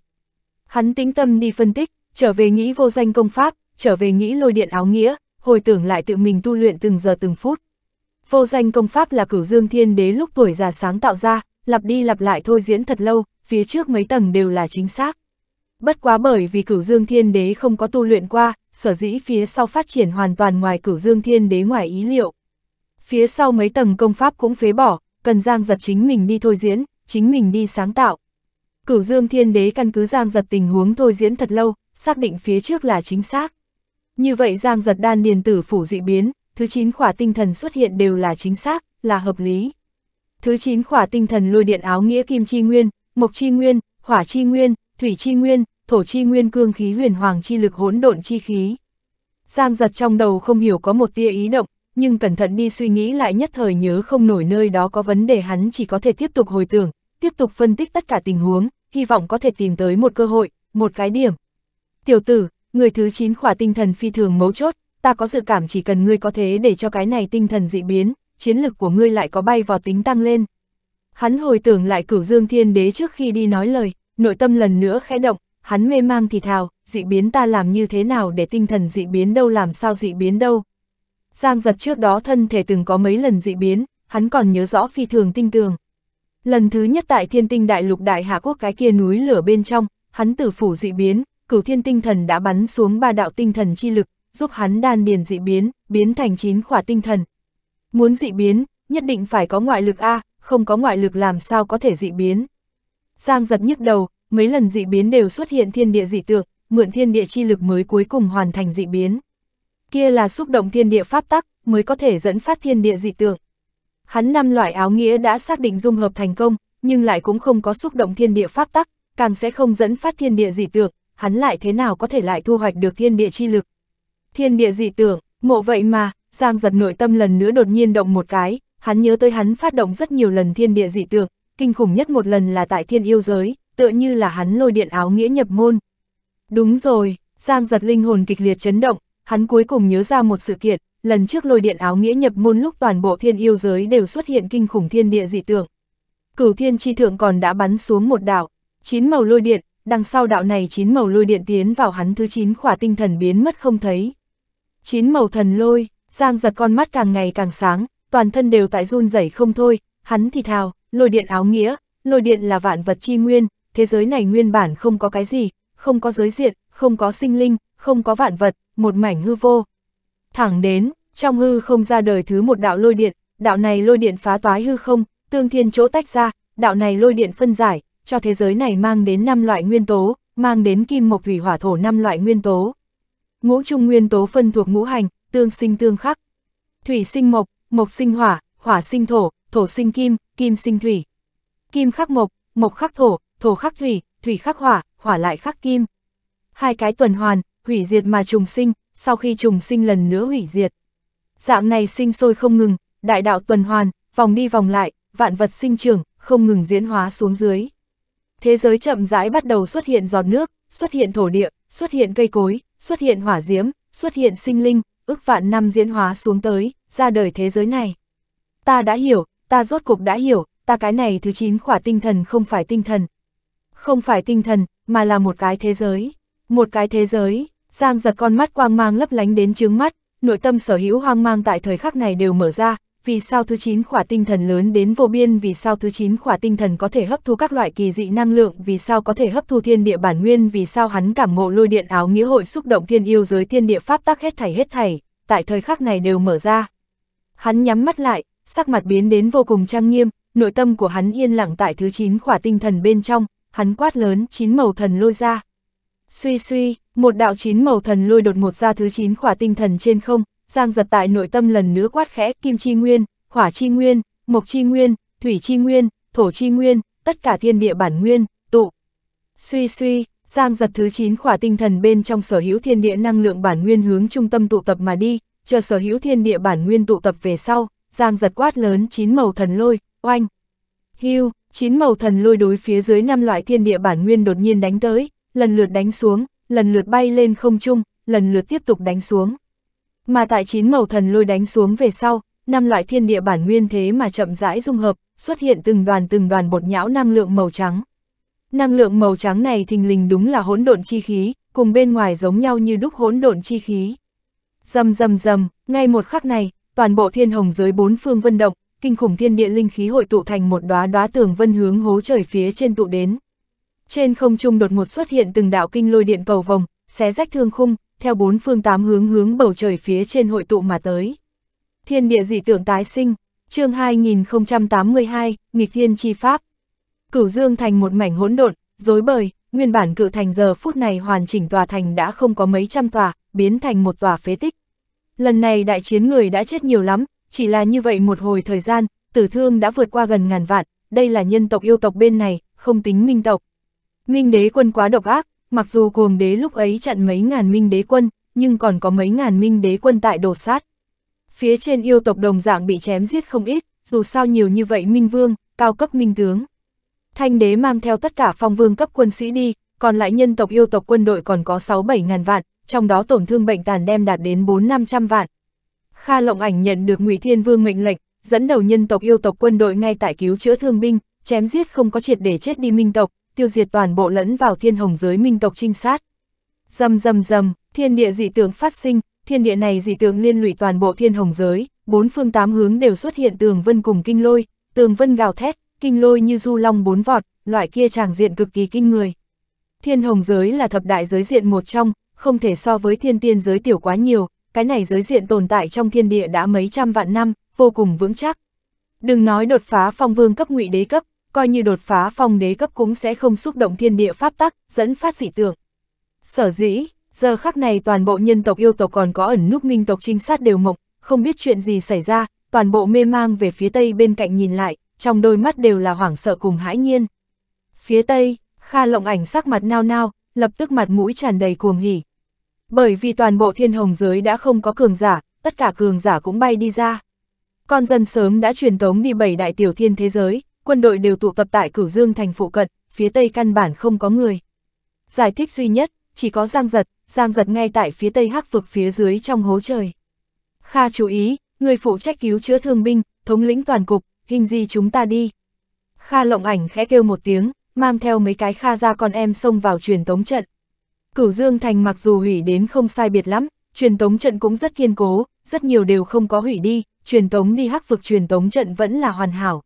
Hắn tính tâm đi phân tích, trở về nghĩ vô danh công pháp, trở về nghĩ lôi điện áo nghĩa, hồi tưởng lại tự mình tu luyện từng giờ từng phút. Vô danh công pháp là cửu dương thiên đế lúc tuổi già sáng tạo ra, lặp đi lặp lại thôi diễn thật lâu, phía trước mấy tầng đều là chính xác bất quá bởi vì cửu dương thiên đế không có tu luyện qua, sở dĩ phía sau phát triển hoàn toàn ngoài cửu dương thiên đế ngoài ý liệu. Phía sau mấy tầng công pháp cũng phế bỏ, cần giang giật chính mình đi thôi diễn, chính mình đi sáng tạo. Cửu dương thiên đế căn cứ giang giật tình huống thôi diễn thật lâu, xác định phía trước là chính xác. Như vậy giang giật đan điền tử phủ dị biến, thứ 9 khỏa tinh thần xuất hiện đều là chính xác, là hợp lý. Thứ 9 khỏa tinh thần lôi điện áo nghĩa kim chi nguyên, mộc chi nguyên, hỏa chi nguyên, thủy chi nguyên, thổ chi nguyên cương khí huyền hoàng chi lực hỗn độn chi khí. Giang giật trong đầu không hiểu có một tia ý động, nhưng cẩn thận đi suy nghĩ lại nhất thời nhớ không nổi nơi đó có vấn đề hắn chỉ có thể tiếp tục hồi tưởng, tiếp tục phân tích tất cả tình huống, hy vọng có thể tìm tới một cơ hội, một cái điểm. Tiểu tử, người thứ 9 khỏa tinh thần phi thường mấu chốt, ta có dự cảm chỉ cần ngươi có thế để cho cái này tinh thần dị biến, chiến lực của ngươi lại có bay vào tính tăng lên. Hắn hồi tưởng lại cửu dương thiên đế trước khi đi nói lời, nội tâm lần nữa khẽ động, hắn mê mang thì thào, dị biến ta làm như thế nào để tinh thần dị biến đâu làm sao dị biến đâu. Giang giật trước đó thân thể từng có mấy lần dị biến, hắn còn nhớ rõ phi thường tinh tường. Lần thứ nhất tại thiên tinh đại lục đại hạ quốc cái kia núi lửa bên trong, hắn tử phủ dị biến, cửu thiên tinh thần đã bắn xuống ba đạo tinh thần chi lực, giúp hắn đan điền dị biến, biến thành chín khỏa tinh thần. Muốn dị biến, nhất định phải có ngoại lực A, không có ngoại lực làm sao có thể dị biến. Giang giật nhức đầu, mấy lần dị biến đều xuất hiện thiên địa dị tượng, mượn thiên địa chi lực mới cuối cùng hoàn thành dị biến. Kia là xúc động thiên địa pháp tắc, mới có thể dẫn phát thiên địa dị tượng. Hắn năm loại áo nghĩa đã xác định dung hợp thành công, nhưng lại cũng không có xúc động thiên địa pháp tắc, càng sẽ không dẫn phát thiên địa dị tượng, hắn lại thế nào có thể lại thu hoạch được thiên địa chi lực. Thiên địa dị tượng, mộ vậy mà, Giang giật nội tâm lần nữa đột nhiên động một cái, hắn nhớ tới hắn phát động rất nhiều lần thiên địa dị tượng, kinh khủng nhất một lần là tại thiên yêu giới, tựa như là hắn lôi điện áo nghĩa nhập môn. Đúng rồi, Giang giật linh hồn kịch liệt chấn động, hắn cuối cùng nhớ ra một sự kiện, lần trước lôi điện áo nghĩa nhập môn lúc toàn bộ thiên yêu giới đều xuất hiện kinh khủng thiên địa dị tượng. Cửu thiên chi thượng còn đã bắn xuống một đạo, chín màu lôi điện, đằng sau đạo này chín màu lôi điện tiến vào hắn thứ chín khỏa tinh thần biến mất không thấy. Chín màu thần lôi, Giang giật con mắt càng ngày càng sáng, toàn thân đều tại run rẩy không thôi, hắn thì thào, lôi điện áo nghĩa, lôi điện là vạn vật chi nguyên, thế giới này nguyên bản không có cái gì, không có giới diện, không có sinh linh, không có vạn vật, một mảnh hư vô. Thẳng đến, trong hư không ra đời thứ một đạo lôi điện, đạo này lôi điện phá toái hư không, tương thiên chỗ tách ra, đạo này lôi điện phân giải, cho thế giới này mang đến năm loại nguyên tố, mang đến kim mộc thủy hỏa thổ năm loại nguyên tố. Ngũ trung nguyên tố phân thuộc ngũ hành, tương sinh tương khắc. Thủy sinh mộc, mộc sinh hỏa, hỏa sinh thổ, thổ sinh kim, kim sinh thủy. Kim khắc mộc, mộc khắc thổ, thổ khắc thủy, thủy khắc hỏa, hỏa lại khắc kim. Hai cái tuần hoàn, hủy diệt mà trùng sinh, sau khi trùng sinh lần nữa hủy diệt. Dạng này sinh sôi không ngừng, đại đạo tuần hoàn, vòng đi vòng lại, vạn vật sinh trưởng, không ngừng diễn hóa xuống dưới. Thế giới chậm rãi bắt đầu xuất hiện giọt nước, xuất hiện thổ địa, xuất hiện cây cối, xuất hiện hỏa diễm, xuất hiện sinh linh, ước vạn năm diễn hóa xuống tới, ra đời thế giới này. Ta đã hiểu, ta rốt cục đã hiểu, ta cái này thứ chín khỏa tinh thần không phải tinh thần, không phải tinh thần, mà là một cái thế giới. Một cái thế giới, Giang giật con mắt quang mang lấp lánh đến trướng mắt, nội tâm sở hữu hoang mang tại thời khắc này đều mở ra, vì sao thứ 9 khỏa tinh thần lớn đến vô biên, vì sao thứ 9 khỏa tinh thần có thể hấp thu các loại kỳ dị năng lượng, vì sao có thể hấp thu thiên địa bản nguyên, vì sao hắn cảm ngộ lôi điện áo nghĩa hội xúc động thiên yêu giới thiên địa pháp tác hết thảy hết thảy, tại thời khắc này đều mở ra. Hắn nhắm mắt lại, sắc mặt biến đến vô cùng trang nghiêm, nội tâm của hắn yên lặng tại thứ 9 khỏa tinh thần bên trong, hắn quát lớn chín màu thần lôi ra. Suy suy, một đạo chín màu thần lôi đột ngột ra thứ chín khỏa tinh thần trên không, giang giật tại nội tâm lần nữa quát khẽ kim chi nguyên, hỏa chi nguyên, mộc chi nguyên, thủy chi nguyên, thổ chi nguyên, tất cả thiên địa bản nguyên, tụ. Suy suy, giang giật thứ chín khỏa tinh thần bên trong sở hữu thiên địa năng lượng bản nguyên hướng trung tâm tụ tập mà đi, chờ sở hữu thiên địa bản nguyên tụ tập về sau, giang giật quát lớn chín màu thần lôi, oanh. Hưu, Chín màu thần lôi đối phía dưới năm loại thiên địa bản nguyên đột nhiên đánh tới, lần lượt đánh xuống, lần lượt bay lên không trung, lần lượt tiếp tục đánh xuống. Mà tại chín màu thần lôi đánh xuống về sau, năm loại thiên địa bản nguyên thế mà chậm rãi dung hợp, xuất hiện từng đoàn từng đoàn bột nhão năng lượng màu trắng. Năng lượng màu trắng này thình lình đúng là hỗn độn chi khí, cùng bên ngoài giống nhau như đúc hỗn độn chi khí. rầm rầm rầm, ngay một khắc này, toàn bộ thiên hồng giới bốn phương vân động, kinh khủng thiên địa linh khí hội tụ thành một đóa đóa tường vân hướng hố trời phía trên tụ đến. Trên không trung đột ngột xuất hiện từng đạo kinh lôi điện cầu vòng, xé rách thương khung, theo bốn phương tám hướng hướng bầu trời phía trên hội tụ mà tới. Thiên địa dị tượng tái sinh, chương 2082, nghịch thiên chi pháp. Cửu Dương thành một mảnh hỗn độn, rối bời, nguyên bản cự thành giờ phút này hoàn chỉnh tòa thành đã không có mấy trăm tòa, biến thành một tòa phế tích. Lần này đại chiến người đã chết nhiều lắm, chỉ là như vậy một hồi thời gian, tử thương đã vượt qua gần ngàn vạn, đây là nhân tộc yêu tộc bên này, không tính minh tộc. Minh đế quân quá độc ác, mặc dù cuồng đế lúc ấy chặn mấy ngàn minh đế quân, nhưng còn có mấy ngàn minh đế quân tại đổ sát. Phía trên yêu tộc đồng dạng bị chém giết không ít, dù sao nhiều như vậy minh vương, cao cấp minh tướng. Thanh đế mang theo tất cả phong vương cấp quân sĩ đi, còn lại nhân tộc yêu tộc quân đội còn có 6-7 ngàn vạn, trong đó tổn thương bệnh tàn đem đạt đến 4-500 vạn, Kha Lộng Ảnh nhận được Ngụy Thiên Vương mệnh lệnh, dẫn đầu nhân tộc yêu tộc quân đội ngay tại cứu chữa thương binh, chém giết không có triệt để chết đi minh tộc, tiêu diệt toàn bộ lẫn vào thiên hồng giới minh tộc trinh sát. Rầm rầm rầm, thiên địa dị tượng phát sinh, thiên địa này dị tượng liên lụy toàn bộ thiên hồng giới, bốn phương tám hướng đều xuất hiện tường vân cùng kinh lôi, tường vân gào thét, kinh lôi như du long bốn vọt, loại kia tràng diện cực kỳ kinh người. Thiên hồng giới là thập đại giới diện một trong, không thể so với thiên tiên giới tiểu quá nhiều, cái này giới diện tồn tại trong thiên địa đã mấy trăm vạn năm, vô cùng vững chắc. Đừng nói đột phá phong vương cấp ngụy đế cấp, coi như đột phá phong đế cấp cũng sẽ không xúc động thiên địa pháp tắc, dẫn phát dị tượng. Sở dĩ, giờ khắc này toàn bộ nhân tộc yêu tộc còn có ẩn núp minh tộc trinh sát đều mộng, không biết chuyện gì xảy ra, toàn bộ mê mang về phía tây bên cạnh nhìn lại, trong đôi mắt đều là hoảng sợ cùng hãi nhiên. Phía tây, Kha lộng ảnh sắc mặt nao nao, lập tức mặt mũi tràn đầy cuồng hỉ, bởi vì toàn bộ thiên hồng giới đã không có cường giả, tất cả cường giả cũng bay đi ra. Con dân sớm đã truyền tống đi bảy đại tiểu thiên thế giới, quân đội đều tụ tập tại cửu dương thành phụ cận, phía tây căn bản không có người. Giải thích duy nhất, chỉ có giang giật, giang giật ngay tại phía tây hắc vực phía dưới trong hố trời. Kha chú ý, người phụ trách cứu chữa thương binh, thống lĩnh toàn cục, hình gì chúng ta đi. Kha lộng ảnh khẽ kêu một tiếng, mang theo mấy cái Kha ra con em xông vào truyền tống trận. Cửu Dương Thành mặc dù hủy đến không sai biệt lắm, truyền tống trận cũng rất kiên cố, rất nhiều đều không có hủy đi, truyền tống đi hắc vực truyền tống trận vẫn là hoàn hảo.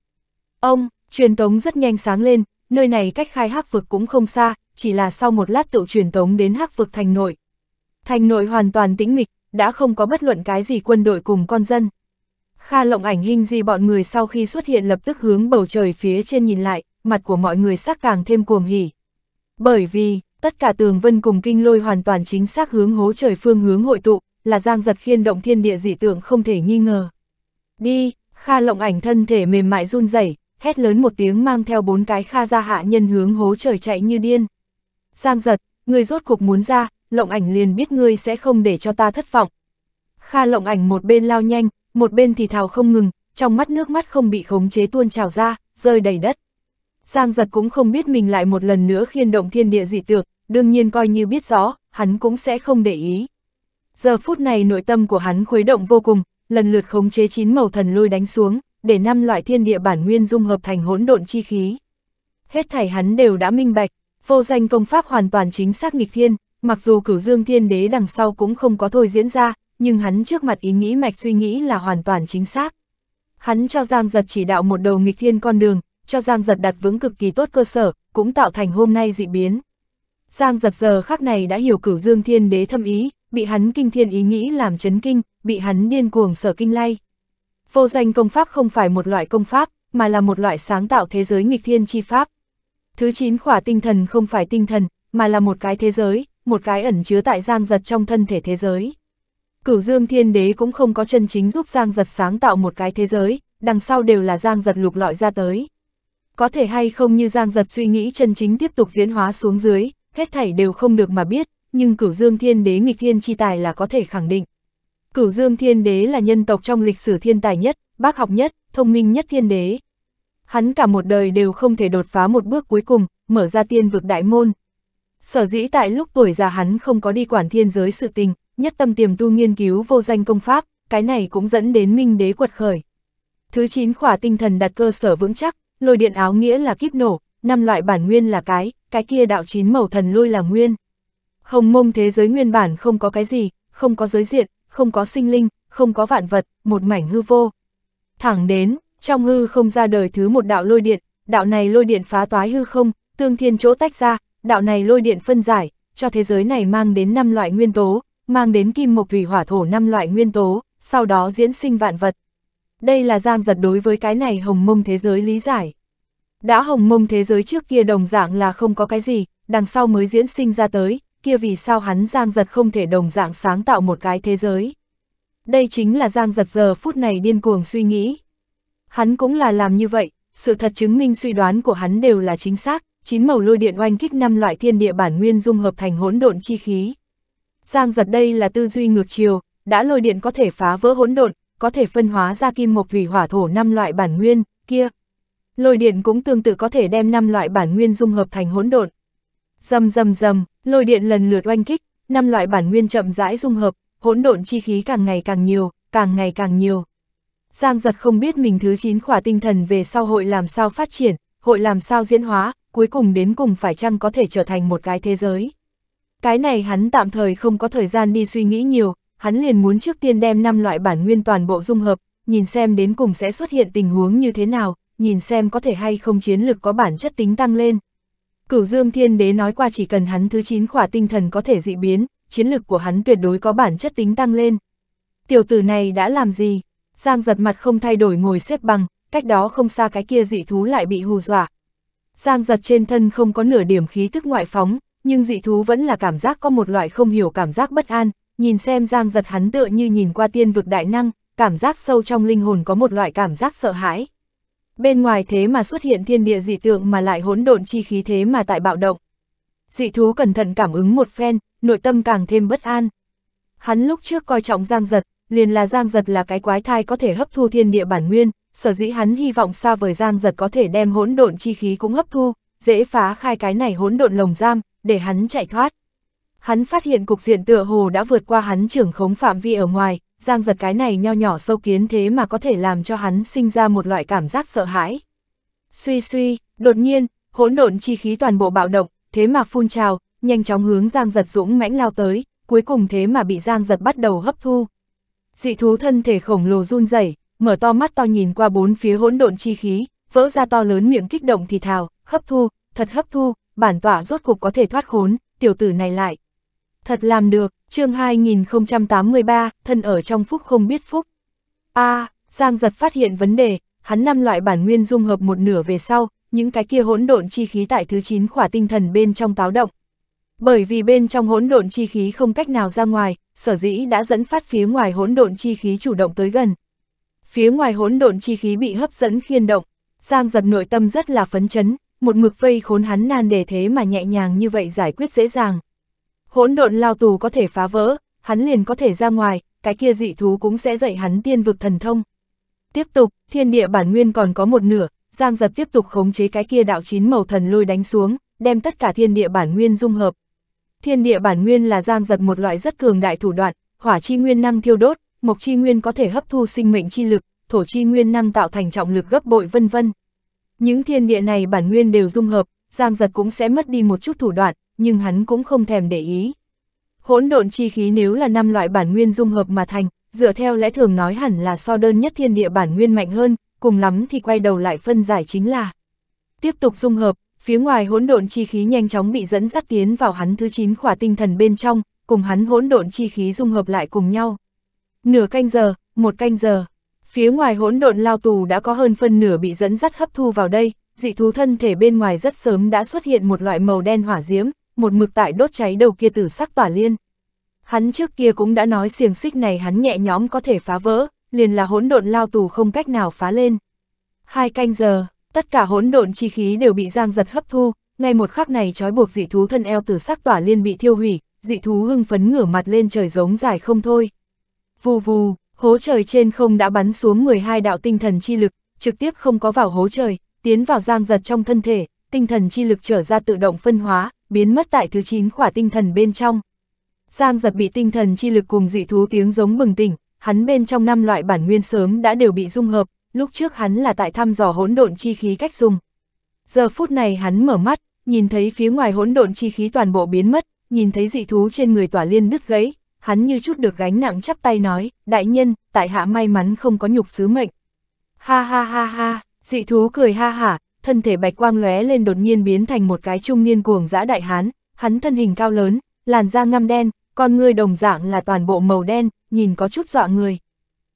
Ông, truyền tống rất nhanh sáng lên, nơi này cách khai hắc vực cũng không xa, chỉ là sau một lát tự truyền tống đến hắc vực thành nội. Thành nội hoàn toàn tĩnh mịch, đã không có bất luận cái gì quân đội cùng con dân. Kha lộng ảnh hình gì bọn người sau khi xuất hiện lập tức hướng bầu trời phía trên nhìn lại, mặt của mọi người sắc càng thêm cuồng hỉ. Bởi vì, tất cả tường vân cùng kinh lôi hoàn toàn chính xác hướng hố trời phương hướng hội tụ, là giang giật khiên động thiên địa dị tượng không thể nghi ngờ. Đi, Kha lộng ảnh thân thể mềm mại run rẩy hét lớn một tiếng mang theo bốn cái Kha ra hạ nhân hướng hố trời chạy như điên. Giang giật, người rốt cuộc muốn ra, lộng ảnh liền biết ngươi sẽ không để cho ta thất vọng. Kha lộng ảnh một bên lao nhanh, một bên thì thào không ngừng, trong mắt nước mắt không bị khống chế tuôn trào ra, rơi đầy đất. Giang giật cũng không biết mình lại một lần nữa khiên động thiên địa dị tượng, đương nhiên coi như biết rõ, hắn cũng sẽ không để ý. Giờ phút này nội tâm của hắn khuấy động vô cùng, lần lượt khống chế chín màu thần lôi đánh xuống, để năm loại thiên địa bản nguyên dung hợp thành hỗn độn chi khí. Hết thảy hắn đều đã minh bạch, vô danh công pháp hoàn toàn chính xác nghịch thiên, mặc dù cửu dương thiên đế đằng sau cũng không có thôi diễn ra, nhưng hắn trước mặt ý nghĩ mạch suy nghĩ là hoàn toàn chính xác. Hắn cho Giang giật chỉ đạo một đầu nghịch thiên con đường, cho Giang Giật đặt vững cực kỳ tốt cơ sở, cũng tạo thành hôm nay dị biến. Giang Giật giờ khắc này đã hiểu cửu dương thiên đế thâm ý, bị hắn kinh thiên ý nghĩ làm chấn kinh, bị hắn điên cuồng sở kinh lay. Vô danh công pháp không phải một loại công pháp, mà là một loại sáng tạo thế giới nghịch thiên chi pháp. Thứ chín khỏa tinh thần không phải tinh thần, mà là một cái thế giới, một cái ẩn chứa tại Giang Giật trong thân thể thế giới. Cửu Dương Thiên Đế cũng không có chân chính giúp Giang Giật sáng tạo một cái thế giới, đằng sau đều là Giang Giật lục lọi ra tới có thể hay không như Giang Giật suy nghĩ chân chính tiếp tục diễn hóa xuống dưới, hết thảy đều không được mà biết, nhưng cửu dương thiên đế nghịch thiên chi tài là có thể khẳng định. Cửu dương thiên đế là nhân tộc trong lịch sử thiên tài nhất, bác học nhất, thông minh nhất thiên đế. Hắn cả một đời đều không thể đột phá một bước cuối cùng, mở ra tiên vực đại môn. Sở dĩ tại lúc tuổi già hắn không có đi quản thiên giới sự tình, nhất tâm tiềm tu nghiên cứu vô danh công pháp, cái này cũng dẫn đến minh đế quật khởi. Thứ chín khỏa tinh thần đặt cơ sở vững chắc, lôi điện áo nghĩa là kiếp nổ, năm loại bản nguyên là cái, cái kia đạo chín màu thần lôi là nguyên. Hồng mông thế giới nguyên bản không có cái gì, không có giới diện, không có sinh linh, không có vạn vật, một mảnh hư vô. Thẳng đến, trong hư không ra đời thứ một đạo lôi điện, đạo này lôi điện phá toái hư không, tương thiên chỗ tách ra, đạo này lôi điện phân giải, cho thế giới này mang đến năm loại nguyên tố, mang đến kim mộc thủy hỏa thổ năm loại nguyên tố, sau đó diễn sinh vạn vật. Đây là Giang Giật đối với cái này hồng mông thế giới lý giải. Đã hồng mông thế giới trước kia đồng dạng là không có cái gì, đằng sau mới diễn sinh ra tới, kia vì sao hắn Giang Giật không thể đồng dạng sáng tạo một cái thế giới. Đây chính là Giang Giật giờ phút này điên cuồng suy nghĩ. Hắn cũng là làm như vậy, sự thật chứng minh suy đoán của hắn đều là chính xác, chín màu lôi điện oanh kích năm loại thiên địa bản nguyên dung hợp thành hỗn độn chi khí. Giang giật đây là tư duy ngược chiều, đã lôi điện có thể phá vỡ hỗn độn, có thể phân hóa ra kim mộc thủy hỏa thổ năm loại bản nguyên, kia. Lôi điện cũng tương tự có thể đem năm loại bản nguyên dung hợp thành hỗn độn. Dầm dầm dầm, lôi điện lần lượt oanh kích, năm loại bản nguyên chậm rãi dung hợp, hỗn độn chi khí càng ngày càng nhiều, càng ngày càng nhiều. Giang giật không biết mình thứ 9 khỏa tinh thần về sau hội làm sao phát triển, hội làm sao diễn hóa, cuối cùng đến cùng phải chăng có thể trở thành một cái thế giới. Cái này hắn tạm thời không có thời gian đi suy nghĩ nhiều, hắn liền muốn trước tiên đem 5 loại bản nguyên toàn bộ dung hợp, nhìn xem đến cùng sẽ xuất hiện tình huống như thế nào, nhìn xem có thể hay không chiến lực có bản chất tính tăng lên. Cửu Dương Thiên Đế nói qua chỉ cần hắn thứ 9 khỏa tinh thần có thể dị biến, chiến lực của hắn tuyệt đối có bản chất tính tăng lên. Tiểu tử này đã làm gì? Giang giật mặt không thay đổi ngồi xếp bằng, cách đó không xa cái kia dị thú lại bị hù dọa. Giang giật trên thân không có nửa điểm khí thức ngoại phóng, nhưng dị thú vẫn là cảm giác có một loại không hiểu cảm giác bất an, nhìn xem giang giật hắn tựa như nhìn qua tiên vực đại năng, cảm giác sâu trong linh hồn có một loại cảm giác sợ hãi. Bên ngoài thế mà xuất hiện thiên địa dị tượng mà lại hỗn độn chi khí thế mà tại bạo động. Dị thú cẩn thận cảm ứng một phen, nội tâm càng thêm bất an. Hắn lúc trước coi trọng giang giật, liền là giang giật là cái quái thai có thể hấp thu thiên địa bản nguyên, sở dĩ hắn hy vọng xa vời giang giật có thể đem hỗn độn chi khí cũng hấp thu, dễ phá khai cái này hỗn độn lồng giam, để hắn chạy thoát hắn phát hiện cục diện tựa hồ đã vượt qua hắn trưởng khống phạm vi ở ngoài, giang giật cái này nho nhỏ sâu kiến thế mà có thể làm cho hắn sinh ra một loại cảm giác sợ hãi. Suy suy, đột nhiên, hỗn độn chi khí toàn bộ bạo động, thế mà phun trào, nhanh chóng hướng giang giật dũng mãnh lao tới, cuối cùng thế mà bị giang giật bắt đầu hấp thu. Dị thú thân thể khổng lồ run rẩy, mở to mắt to nhìn qua bốn phía hỗn độn chi khí, vỡ ra to lớn miệng kích động thì thào, hấp thu, thật hấp thu, bản tỏa rốt cục có thể thoát khốn, tiểu tử này lại, thật làm được, chương 2083, thân ở trong phúc không biết phúc. a à, Giang giật phát hiện vấn đề, hắn năm loại bản nguyên dung hợp một nửa về sau, những cái kia hỗn độn chi khí tại thứ 9 khỏa tinh thần bên trong táo động. Bởi vì bên trong hỗn độn chi khí không cách nào ra ngoài, sở dĩ đã dẫn phát phía ngoài hỗn độn chi khí chủ động tới gần. Phía ngoài hỗn độn chi khí bị hấp dẫn khiên động, Giang giật nội tâm rất là phấn chấn, một mực vây khốn hắn nan đề thế mà nhẹ nhàng như vậy giải quyết dễ dàng hỗn độn lao tù có thể phá vỡ, hắn liền có thể ra ngoài, cái kia dị thú cũng sẽ dạy hắn tiên vực thần thông. Tiếp tục, thiên địa bản nguyên còn có một nửa, Giang Giật tiếp tục khống chế cái kia đạo chín màu thần lôi đánh xuống, đem tất cả thiên địa bản nguyên dung hợp. Thiên địa bản nguyên là Giang Giật một loại rất cường đại thủ đoạn, hỏa chi nguyên năng thiêu đốt, mộc chi nguyên có thể hấp thu sinh mệnh chi lực, thổ chi nguyên năng tạo thành trọng lực gấp bội vân vân. Những thiên địa này bản nguyên đều dung hợp, Giang Giật cũng sẽ mất đi một chút thủ đoạn, nhưng hắn cũng không thèm để ý. Hỗn độn chi khí nếu là năm loại bản nguyên dung hợp mà thành, dựa theo lẽ thường nói hẳn là so đơn nhất thiên địa bản nguyên mạnh hơn, cùng lắm thì quay đầu lại phân giải chính là. Tiếp tục dung hợp, phía ngoài hỗn độn chi khí nhanh chóng bị dẫn dắt tiến vào hắn thứ 9 khỏa tinh thần bên trong, cùng hắn hỗn độn chi khí dung hợp lại cùng nhau. Nửa canh giờ, một canh giờ, phía ngoài hỗn độn lao tù đã có hơn phân nửa bị dẫn dắt hấp thu vào đây, dị thú thân thể bên ngoài rất sớm đã xuất hiện một loại màu đen hỏa diễm, một mực tại đốt cháy đầu kia tử sắc tỏa liên. Hắn trước kia cũng đã nói xiềng xích này hắn nhẹ nhõm có thể phá vỡ, liền là hỗn độn lao tù không cách nào phá lên. Hai canh giờ, tất cả hỗn độn chi khí đều bị giang giật hấp thu, ngay một khắc này trói buộc dị thú thân eo tử sắc tỏa liên bị thiêu hủy, dị thú hưng phấn ngửa mặt lên trời giống dài không thôi. Vù vù, hố trời trên không đã bắn xuống 12 đạo tinh thần chi lực, trực tiếp không có vào hố trời, tiến vào giang giật trong thân thể, tinh thần chi lực trở ra tự động phân hóa, biến mất tại thứ 9 khỏa tinh thần bên trong. Giang giật bị tinh thần chi lực cùng dị thú tiếng giống bừng tỉnh, hắn bên trong năm loại bản nguyên sớm đã đều bị dung hợp, lúc trước hắn là tại thăm dò hỗn độn chi khí cách dùng. Giờ phút này hắn mở mắt, nhìn thấy phía ngoài hỗn độn chi khí toàn bộ biến mất, nhìn thấy dị thú trên người tỏa liên đứt gãy, hắn như chút được gánh nặng chắp tay nói, đại nhân, tại hạ may mắn không có nhục sứ mệnh. Ha ha ha ha, dị thú cười ha hả, thân thể bạch quang lóe lên đột nhiên biến thành một cái trung niên cuồng dã đại hán, hắn thân hình cao lớn, làn da ngăm đen, con người đồng dạng là toàn bộ màu đen, nhìn có chút dọa người.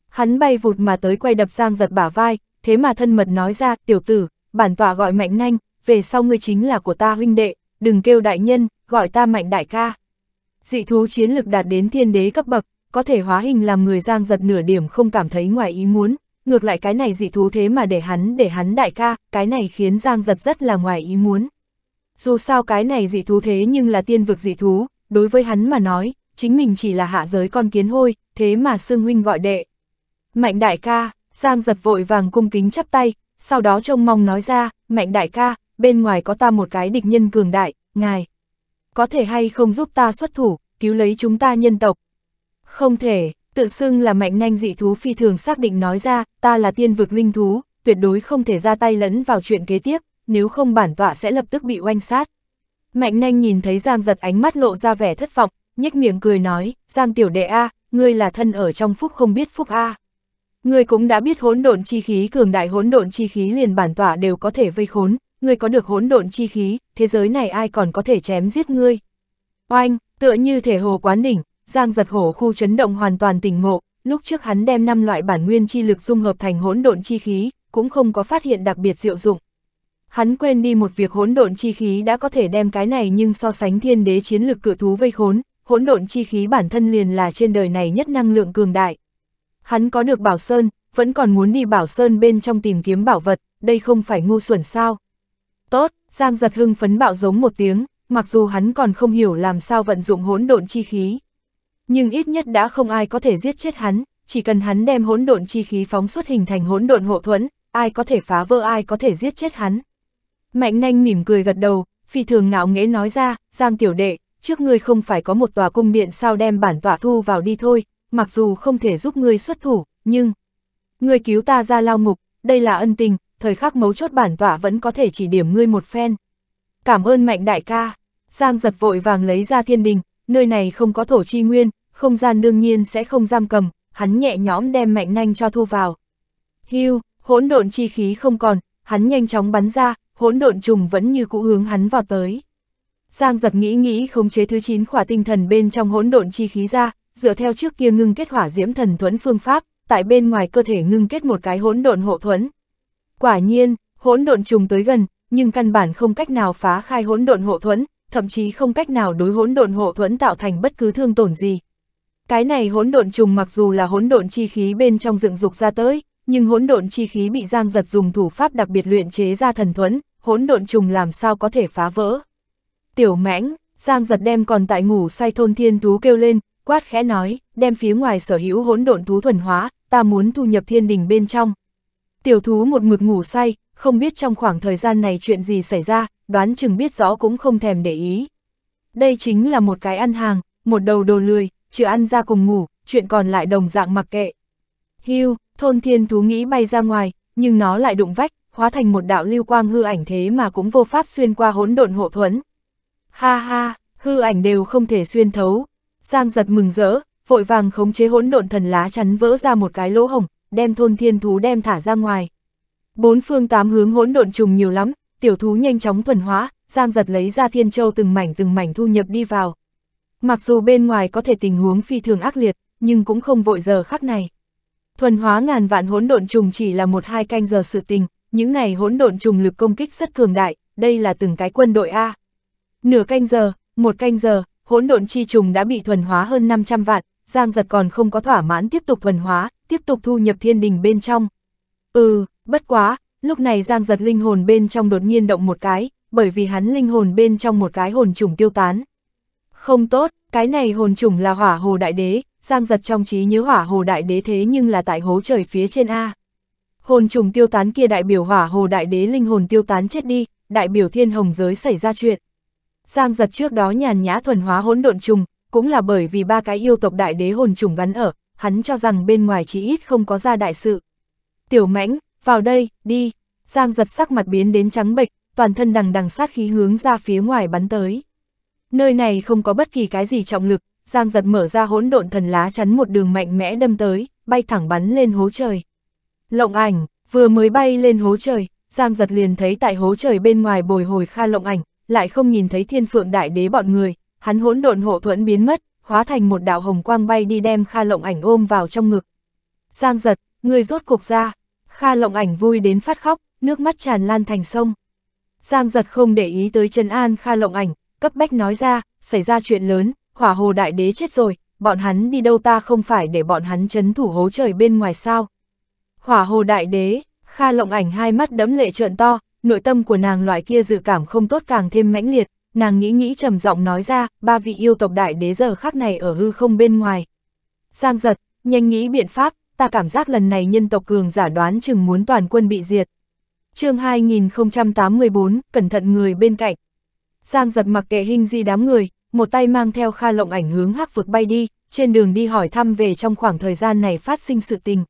Hắn bay vụt mà tới quay đập sang giật bả vai, thế mà thân mật nói ra, tiểu tử, bản tọa gọi mạnh nhanh về sau ngươi chính là của ta huynh đệ, đừng kêu đại nhân, gọi ta mạnh đại ca. Dị thú chiến lực đạt đến thiên đế cấp bậc, có thể hóa hình làm người Giang giật nửa điểm không cảm thấy ngoài ý muốn, ngược lại cái này dị thú thế mà để hắn để hắn đại ca, cái này khiến Giang giật rất là ngoài ý muốn. Dù sao cái này dị thú thế nhưng là tiên vực dị thú, đối với hắn mà nói, chính mình chỉ là hạ giới con kiến hôi, thế mà xương Huynh gọi đệ. Mạnh đại ca, Giang giật vội vàng cung kính chắp tay, sau đó trông mong nói ra, mạnh đại ca, bên ngoài có ta một cái địch nhân cường đại, ngài. Có thể hay không giúp ta xuất thủ, cứu lấy chúng ta nhân tộc? Không thể, Tự xưng là mạnh nhanh dị thú phi thường xác định nói ra, ta là tiên vực linh thú, tuyệt đối không thể ra tay lẫn vào chuyện kế tiếp, nếu không bản tọa sẽ lập tức bị oanh sát. Mạnh nhanh nhìn thấy Giang giật ánh mắt lộ ra vẻ thất vọng, nhếch miệng cười nói, Giang tiểu đệ A, ngươi là thân ở trong phúc không biết phúc A. Ngươi cũng đã biết hỗn độn chi khí cường đại hỗn độn chi khí liền bản tỏa đều có thể vây khốn, ngươi có được hỗn độn chi khí, thế giới này ai còn có thể chém giết ngươi. Oanh, tựa như thể hồ quán đỉnh, Giang giật hổ khu chấn động hoàn toàn tỉnh ngộ, lúc trước hắn đem năm loại bản nguyên chi lực dung hợp thành hỗn độn chi khí, cũng không có phát hiện đặc biệt diệu dụng. Hắn quên đi một việc hỗn độn chi khí đã có thể đem cái này nhưng so sánh thiên đế chiến lực cự thú vây khốn, hỗn độn chi khí bản thân liền là trên đời này nhất năng lượng cường đại. Hắn có được Bảo Sơn, vẫn còn muốn đi Bảo Sơn bên trong tìm kiếm bảo vật, đây không phải ngu xuẩn sao. Tốt, Giang giật hưng phấn bạo giống một tiếng, mặc dù hắn còn không hiểu làm sao vận dụng hỗn độn chi khí, nhưng ít nhất đã không ai có thể giết chết hắn, chỉ cần hắn đem hỗn độn chi khí phóng xuất hình thành hỗn độn hộ thuẫn, ai có thể phá vỡ ai có thể giết chết hắn. Mạnh nanh mỉm cười gật đầu, phi thường ngạo nghễ nói ra, Giang tiểu đệ, trước ngươi không phải có một tòa cung điện sao đem bản tỏa thu vào đi thôi, mặc dù không thể giúp ngươi xuất thủ, nhưng... Ngươi cứu ta ra lao ngục, đây là ân tình, thời khắc mấu chốt bản tỏa vẫn có thể chỉ điểm ngươi một phen. Cảm ơn mạnh đại ca, Giang giật vội vàng lấy ra thiên đình, nơi này không có thổ chi nguyên, không gian đương nhiên sẽ không giam cầm, hắn nhẹ nhõm đem mạnh nhanh cho thu vào. Hưu, hỗn độn chi khí không còn, hắn nhanh chóng bắn ra, hỗn độn trùng vẫn như cũ hướng hắn vào tới. Giang giật nghĩ nghĩ khống chế thứ 9 khỏa tinh thần bên trong hỗn độn chi khí ra, dựa theo trước kia ngưng kết hỏa diễm thần thuẫn phương pháp, tại bên ngoài cơ thể ngưng kết một cái hỗn độn hộ thuẫn. Quả nhiên, hỗn độn trùng tới gần, nhưng căn bản không cách nào phá khai hỗn độn hộ thuẫn, thậm chí không cách nào đối hỗn độn hộ thuẫn tạo thành bất cứ thương tổn gì, cái này hỗn độn trùng mặc dù là hỗn độn chi khí bên trong dựng dục ra tới, nhưng hỗn độn chi khí bị Giang Giật dùng thủ pháp đặc biệt luyện chế ra thần thuẫn, hỗn độn trùng làm sao có thể phá vỡ. Tiểu mãnh, Giang Giật đem còn tại ngủ say thôn thiên thú kêu lên, quát khẽ nói, đem phía ngoài sở hữu hỗn độn thú thuần hóa, ta muốn thu nhập thiên đình bên trong. Tiểu thú một mực ngủ say, không biết trong khoảng thời gian này chuyện gì xảy ra, đoán chừng biết rõ cũng không thèm để ý. Đây chính là một cái ăn hàng, một đầu đồ lười, chưa ăn ra cùng ngủ, chuyện còn lại đồng dạng mặc kệ. Hưu, thôn thiên thú nghĩ bay ra ngoài, nhưng nó lại đụng vách, hóa thành một đạo lưu quang hư ảnh thế mà cũng vô pháp xuyên qua hỗn độn hộ thuẫn. Ha ha, hư ảnh đều không thể xuyên thấu. Giang giật mừng rỡ, vội vàng khống chế hỗn độn thần lá chắn vỡ ra một cái lỗ hồng, đem thôn thiên thú đem thả ra ngoài. Bốn phương tám hướng hỗn độn trùng nhiều lắm, tiểu thú nhanh chóng thuần hóa, Giang giật lấy ra thiên châu từng mảnh từng mảnh thu nhập đi vào. Mặc dù bên ngoài có thể tình huống phi thường ác liệt, nhưng cũng không vội giờ khắc này. Thuần hóa ngàn vạn hỗn độn trùng chỉ là một hai canh giờ sự tình, những này hỗn độn trùng lực công kích rất cường đại, đây là từng cái quân đội A. Nửa canh giờ, một canh giờ, hỗn độn chi trùng đã bị thuần hóa hơn 500 vạn, Giang giật còn không có thỏa mãn tiếp tục thuần hóa, tiếp tục thu nhập thiên đình bên trong. Ừ, bất quá, lúc này Giang giật linh hồn bên trong đột nhiên động một cái, bởi vì hắn linh hồn bên trong một cái hồn trùng tiêu tán. Không tốt, cái này hồn trùng là hỏa hồ đại đế, giang giật trong trí nhớ hỏa hồ đại đế thế nhưng là tại hố trời phía trên A. Hồn trùng tiêu tán kia đại biểu hỏa hồ đại đế linh hồn tiêu tán chết đi, đại biểu thiên hồng giới xảy ra chuyện. Giang giật trước đó nhàn nhã thuần hóa hỗn độn trùng, cũng là bởi vì ba cái yêu tộc đại đế hồn trùng gắn ở, hắn cho rằng bên ngoài chỉ ít không có ra đại sự. Tiểu mãnh, vào đây, đi. Giang giật sắc mặt biến đến trắng bệch, toàn thân đằng đằng sát khí hướng ra phía ngoài bắn tới. Nơi này không có bất kỳ cái gì trọng lực, Giang giật mở ra hỗn độn thần lá chắn một đường mạnh mẽ đâm tới, bay thẳng bắn lên hố trời. Lộng ảnh, vừa mới bay lên hố trời, Giang giật liền thấy tại hố trời bên ngoài bồi hồi kha lộng ảnh, lại không nhìn thấy thiên phượng đại đế bọn người, hắn hỗn độn hộ thuẫn biến mất, hóa thành một đạo hồng quang bay đi đem kha lộng ảnh ôm vào trong ngực. Giang giật, người rốt cục ra, kha lộng ảnh vui đến phát khóc, nước mắt tràn lan thành sông. Giang giật không để ý tới Trần An Kha lộng ảnh, cấp bách nói ra, xảy ra chuyện lớn, hỏa hồ đại đế chết rồi, bọn hắn đi đâu ta không phải để bọn hắn chấn thủ hố trời bên ngoài sao. Hỏa hồ đại đế, Kha lộng ảnh hai mắt đẫm lệ trợn to, nội tâm của nàng loại kia dự cảm không tốt càng thêm mãnh liệt, nàng nghĩ nghĩ trầm giọng nói ra, ba vị yêu tộc đại đế giờ khác này ở hư không bên ngoài. Giang giật, nhanh nghĩ biện pháp, ta cảm giác lần này nhân tộc cường giả đoán chừng muốn toàn quân bị diệt. chương 2084, cẩn thận người bên cạnh. Giang giật mặc kệ hình di đám người, một tay mang theo Kha Lộng ảnh hướng hắc vực bay đi, trên đường đi hỏi thăm về trong khoảng thời gian này phát sinh sự tình.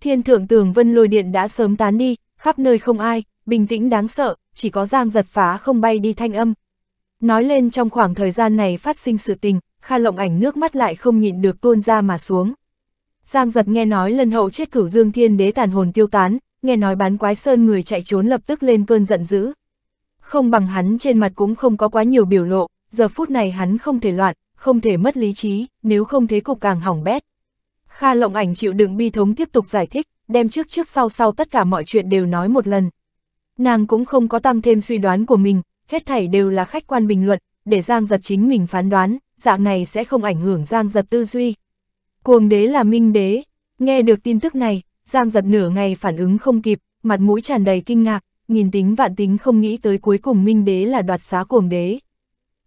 Thiên thượng tường vân lôi điện đã sớm tán đi, khắp nơi không ai, bình tĩnh đáng sợ, chỉ có Giang giật phá không bay đi thanh âm. Nói lên trong khoảng thời gian này phát sinh sự tình, Kha Lộng ảnh nước mắt lại không nhịn được tuôn ra mà xuống. Giang giật nghe nói lần hậu chết cửu dương thiên đế tàn hồn tiêu tán, nghe nói bán quái sơn người chạy trốn lập tức lên cơn giận dữ, không bằng hắn trên mặt cũng không có quá nhiều biểu lộ, giờ phút này hắn không thể loạn, không thể mất lý trí, nếu không thế cục càng hỏng bét. Kha lộng ảnh chịu đựng bi thống tiếp tục giải thích, đem trước trước sau sau tất cả mọi chuyện đều nói một lần. Nàng cũng không có tăng thêm suy đoán của mình, hết thảy đều là khách quan bình luận, để Giang giật chính mình phán đoán, dạng này sẽ không ảnh hưởng Giang giật tư duy. Cuồng đế là minh đế, nghe được tin tức này, Giang giật nửa ngày phản ứng không kịp, mặt mũi tràn đầy kinh ngạc, nghìn tính vạn tính không nghĩ tới cuối cùng minh đế là đoạt xá cuồng đế.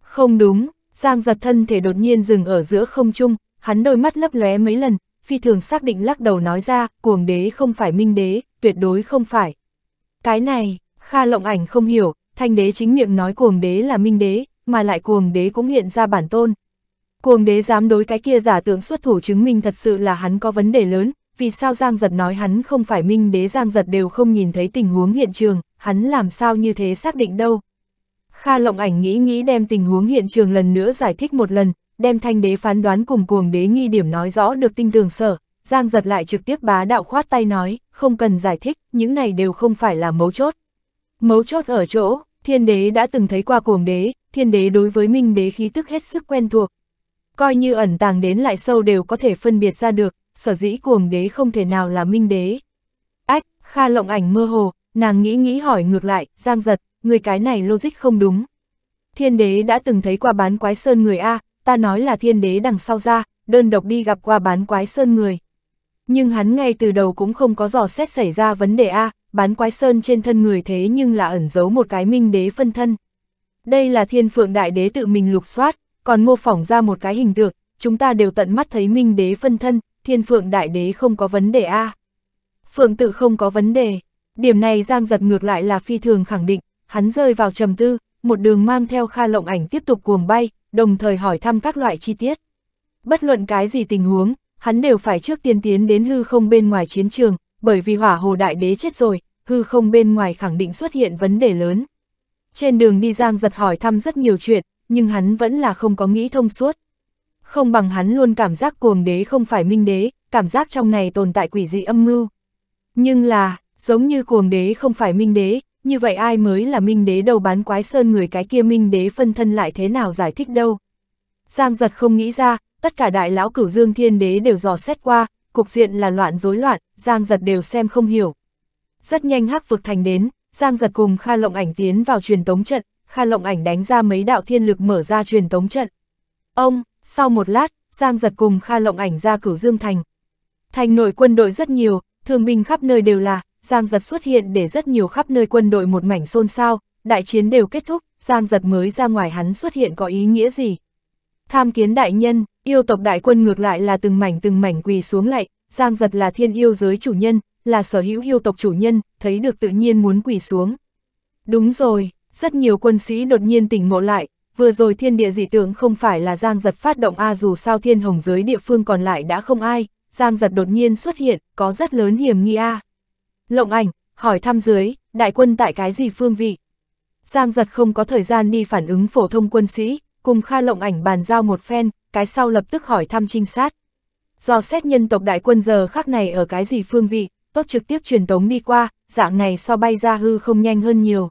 Không đúng, Giang giật thân thể đột nhiên dừng ở giữa không trung, hắn đôi mắt lấp lóe mấy lần, phi thường xác định lắc đầu nói ra, cuồng đế không phải minh đế, tuyệt đối không phải. Cái này, Kha lộng ảnh không hiểu, thanh đế chính miệng nói cuồng đế là minh đế, mà lại cuồng đế cũng hiện ra bản tôn. Cuồng đế dám đối cái kia giả tượng xuất thủ chứng minh thật sự là hắn có vấn đề lớn, vì sao Giang giật nói hắn không phải minh đế Giang giật đều không nhìn thấy tình huống hiện trường, hắn làm sao như thế xác định đâu. Kha lộng ảnh nghĩ nghĩ đem tình huống hiện trường lần nữa giải thích một lần, đem thanh đế phán đoán cùng cuồng đế nghi điểm nói rõ được tinh tường sở, Giang giật lại trực tiếp bá đạo khoát tay nói, không cần giải thích, những này đều không phải là mấu chốt. Mấu chốt ở chỗ, thiên đế đã từng thấy qua cuồng đế, thiên đế đối với minh đế khí tức hết sức quen thuộc. Coi như ẩn tàng đến lại sâu đều có thể phân biệt ra được, sở dĩ cuồng đế không thể nào là minh đế. Ách, Kha lộng ảnh mơ hồ, Nàng nghĩ nghĩ hỏi ngược lại, Giang Giật, người cái này logic không đúng. Thiên đế đã từng thấy qua bán quái sơn người A, ta nói là thiên đế đằng sau ra, đơn độc đi gặp qua bán quái sơn người. Nhưng hắn ngay từ đầu cũng không có dò xét xảy ra vấn đề A, bán quái sơn trên thân người thế nhưng là ẩn giấu một cái minh đế phân thân. Đây là thiên phượng đại đế tự mình lục soát, còn mô phỏng ra một cái hình tượng, chúng ta đều tận mắt thấy minh đế phân thân, thiên phượng đại đế không có vấn đề A. Phượng tự không có vấn đề. Điểm này Giang giật ngược lại là phi thường khẳng định, hắn rơi vào trầm tư, một đường mang theo Kha Lộng Ảnh tiếp tục cuồng bay, đồng thời hỏi thăm các loại chi tiết. Bất luận cái gì tình huống, hắn đều phải trước tiên tiến đến hư không bên ngoài chiến trường, bởi vì hỏa hồ đại đế chết rồi, hư không bên ngoài khẳng định xuất hiện vấn đề lớn. Trên đường đi Giang giật hỏi thăm rất nhiều chuyện, nhưng hắn vẫn là không có nghĩ thông suốt. Không bằng hắn luôn cảm giác cuồng đế không phải minh đế, cảm giác trong này tồn tại quỷ dị âm mưu. Nhưng là, Giống như cuồng đế không phải minh đế, như vậy ai mới là minh đế đầu bán quái sơn người cái kia minh đế phân thân lại thế nào giải thích đâu. Giang giật không nghĩ ra, tất cả đại lão cửu dương thiên đế đều dò xét qua, cục diện là loạn rối loạn, Giang giật đều xem không hiểu. Rất nhanh hắc vực thành đến, Giang giật cùng Kha Lộng Ảnh tiến vào truyền tống trận, Kha Lộng Ảnh đánh ra mấy đạo thiên lực mở ra truyền tống trận. Ông, sau một lát, Giang giật cùng Kha Lộng Ảnh ra cửu dương thành. Thành nội quân đội rất nhiều, thường binh khắp nơi đều là, Giang Giật xuất hiện để rất nhiều khắp nơi quân đội một mảnh xôn xao, đại chiến đều kết thúc, Giang Giật mới ra ngoài hắn xuất hiện có ý nghĩa gì. Tham kiến đại nhân, yêu tộc đại quân ngược lại là từng mảnh từng mảnh quỳ xuống lại, Giang Giật là thiên yêu giới chủ nhân, là sở hữu yêu tộc chủ nhân, thấy được tự nhiên muốn quỳ xuống. Đúng rồi, rất nhiều quân sĩ đột nhiên tỉnh ngộ lại, vừa rồi thiên địa dị tượng không phải là Giang Giật phát động a dù sao thiên hồng giới địa phương còn lại đã không ai, Giang Giật đột nhiên xuất hiện, có rất lớn hiểm nghi a. Lộng ảnh, hỏi thăm dưới, đại quân tại cái gì phương vị? Giang giật không có thời gian đi phản ứng phổ thông quân sĩ, cùng Kha Lộng ảnh bàn giao một phen, cái sau lập tức hỏi thăm trinh sát. Do xét nhân tộc đại quân giờ khác này ở cái gì phương vị, tốt trực tiếp truyền tống đi qua, dạng này so bay ra hư không nhanh hơn nhiều.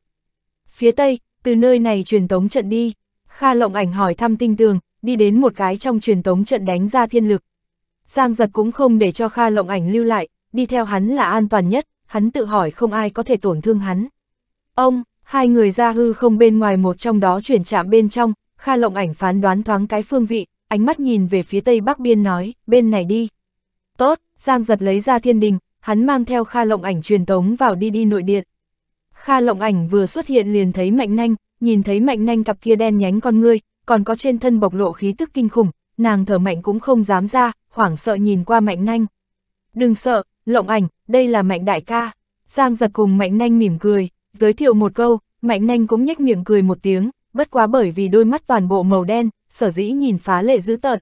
Phía Tây, từ nơi này truyền tống trận đi, Kha Lộng ảnh hỏi thăm tinh tường, đi đến một cái trong truyền tống trận đánh ra thiên lực. Giang giật cũng không để cho Kha Lộng ảnh lưu lại, đi theo hắn là an toàn nhất, hắn tự hỏi không ai có thể tổn thương hắn. Ông, hai người ra hư không bên ngoài một trong đó chuyển chạm bên trong, Kha Lộng ảnh phán đoán thoáng cái phương vị, ánh mắt nhìn về phía tây bắc biên nói, bên này đi. Tốt, Giang giật lấy ra thiên đình, hắn mang theo Kha Lộng ảnh truyền tống vào đi đi nội điện. Kha Lộng ảnh vừa xuất hiện liền thấy Mạnh Nanh, nhìn thấy Mạnh Nanh cặp kia đen nhánh con ngươi, còn có trên thân bộc lộ khí tức kinh khủng, nàng thở mạnh cũng không dám ra, hoảng sợ nhìn qua Mạnh Nanh. Đừng sợ, lộng ảnh, đây là mạnh đại ca. Giang giật cùng mạnh nanh mỉm cười, giới thiệu một câu, mạnh nanh cũng nhếch miệng cười một tiếng, bất quá bởi vì đôi mắt toàn bộ màu đen, sở dĩ nhìn phá lệ dữ tợn.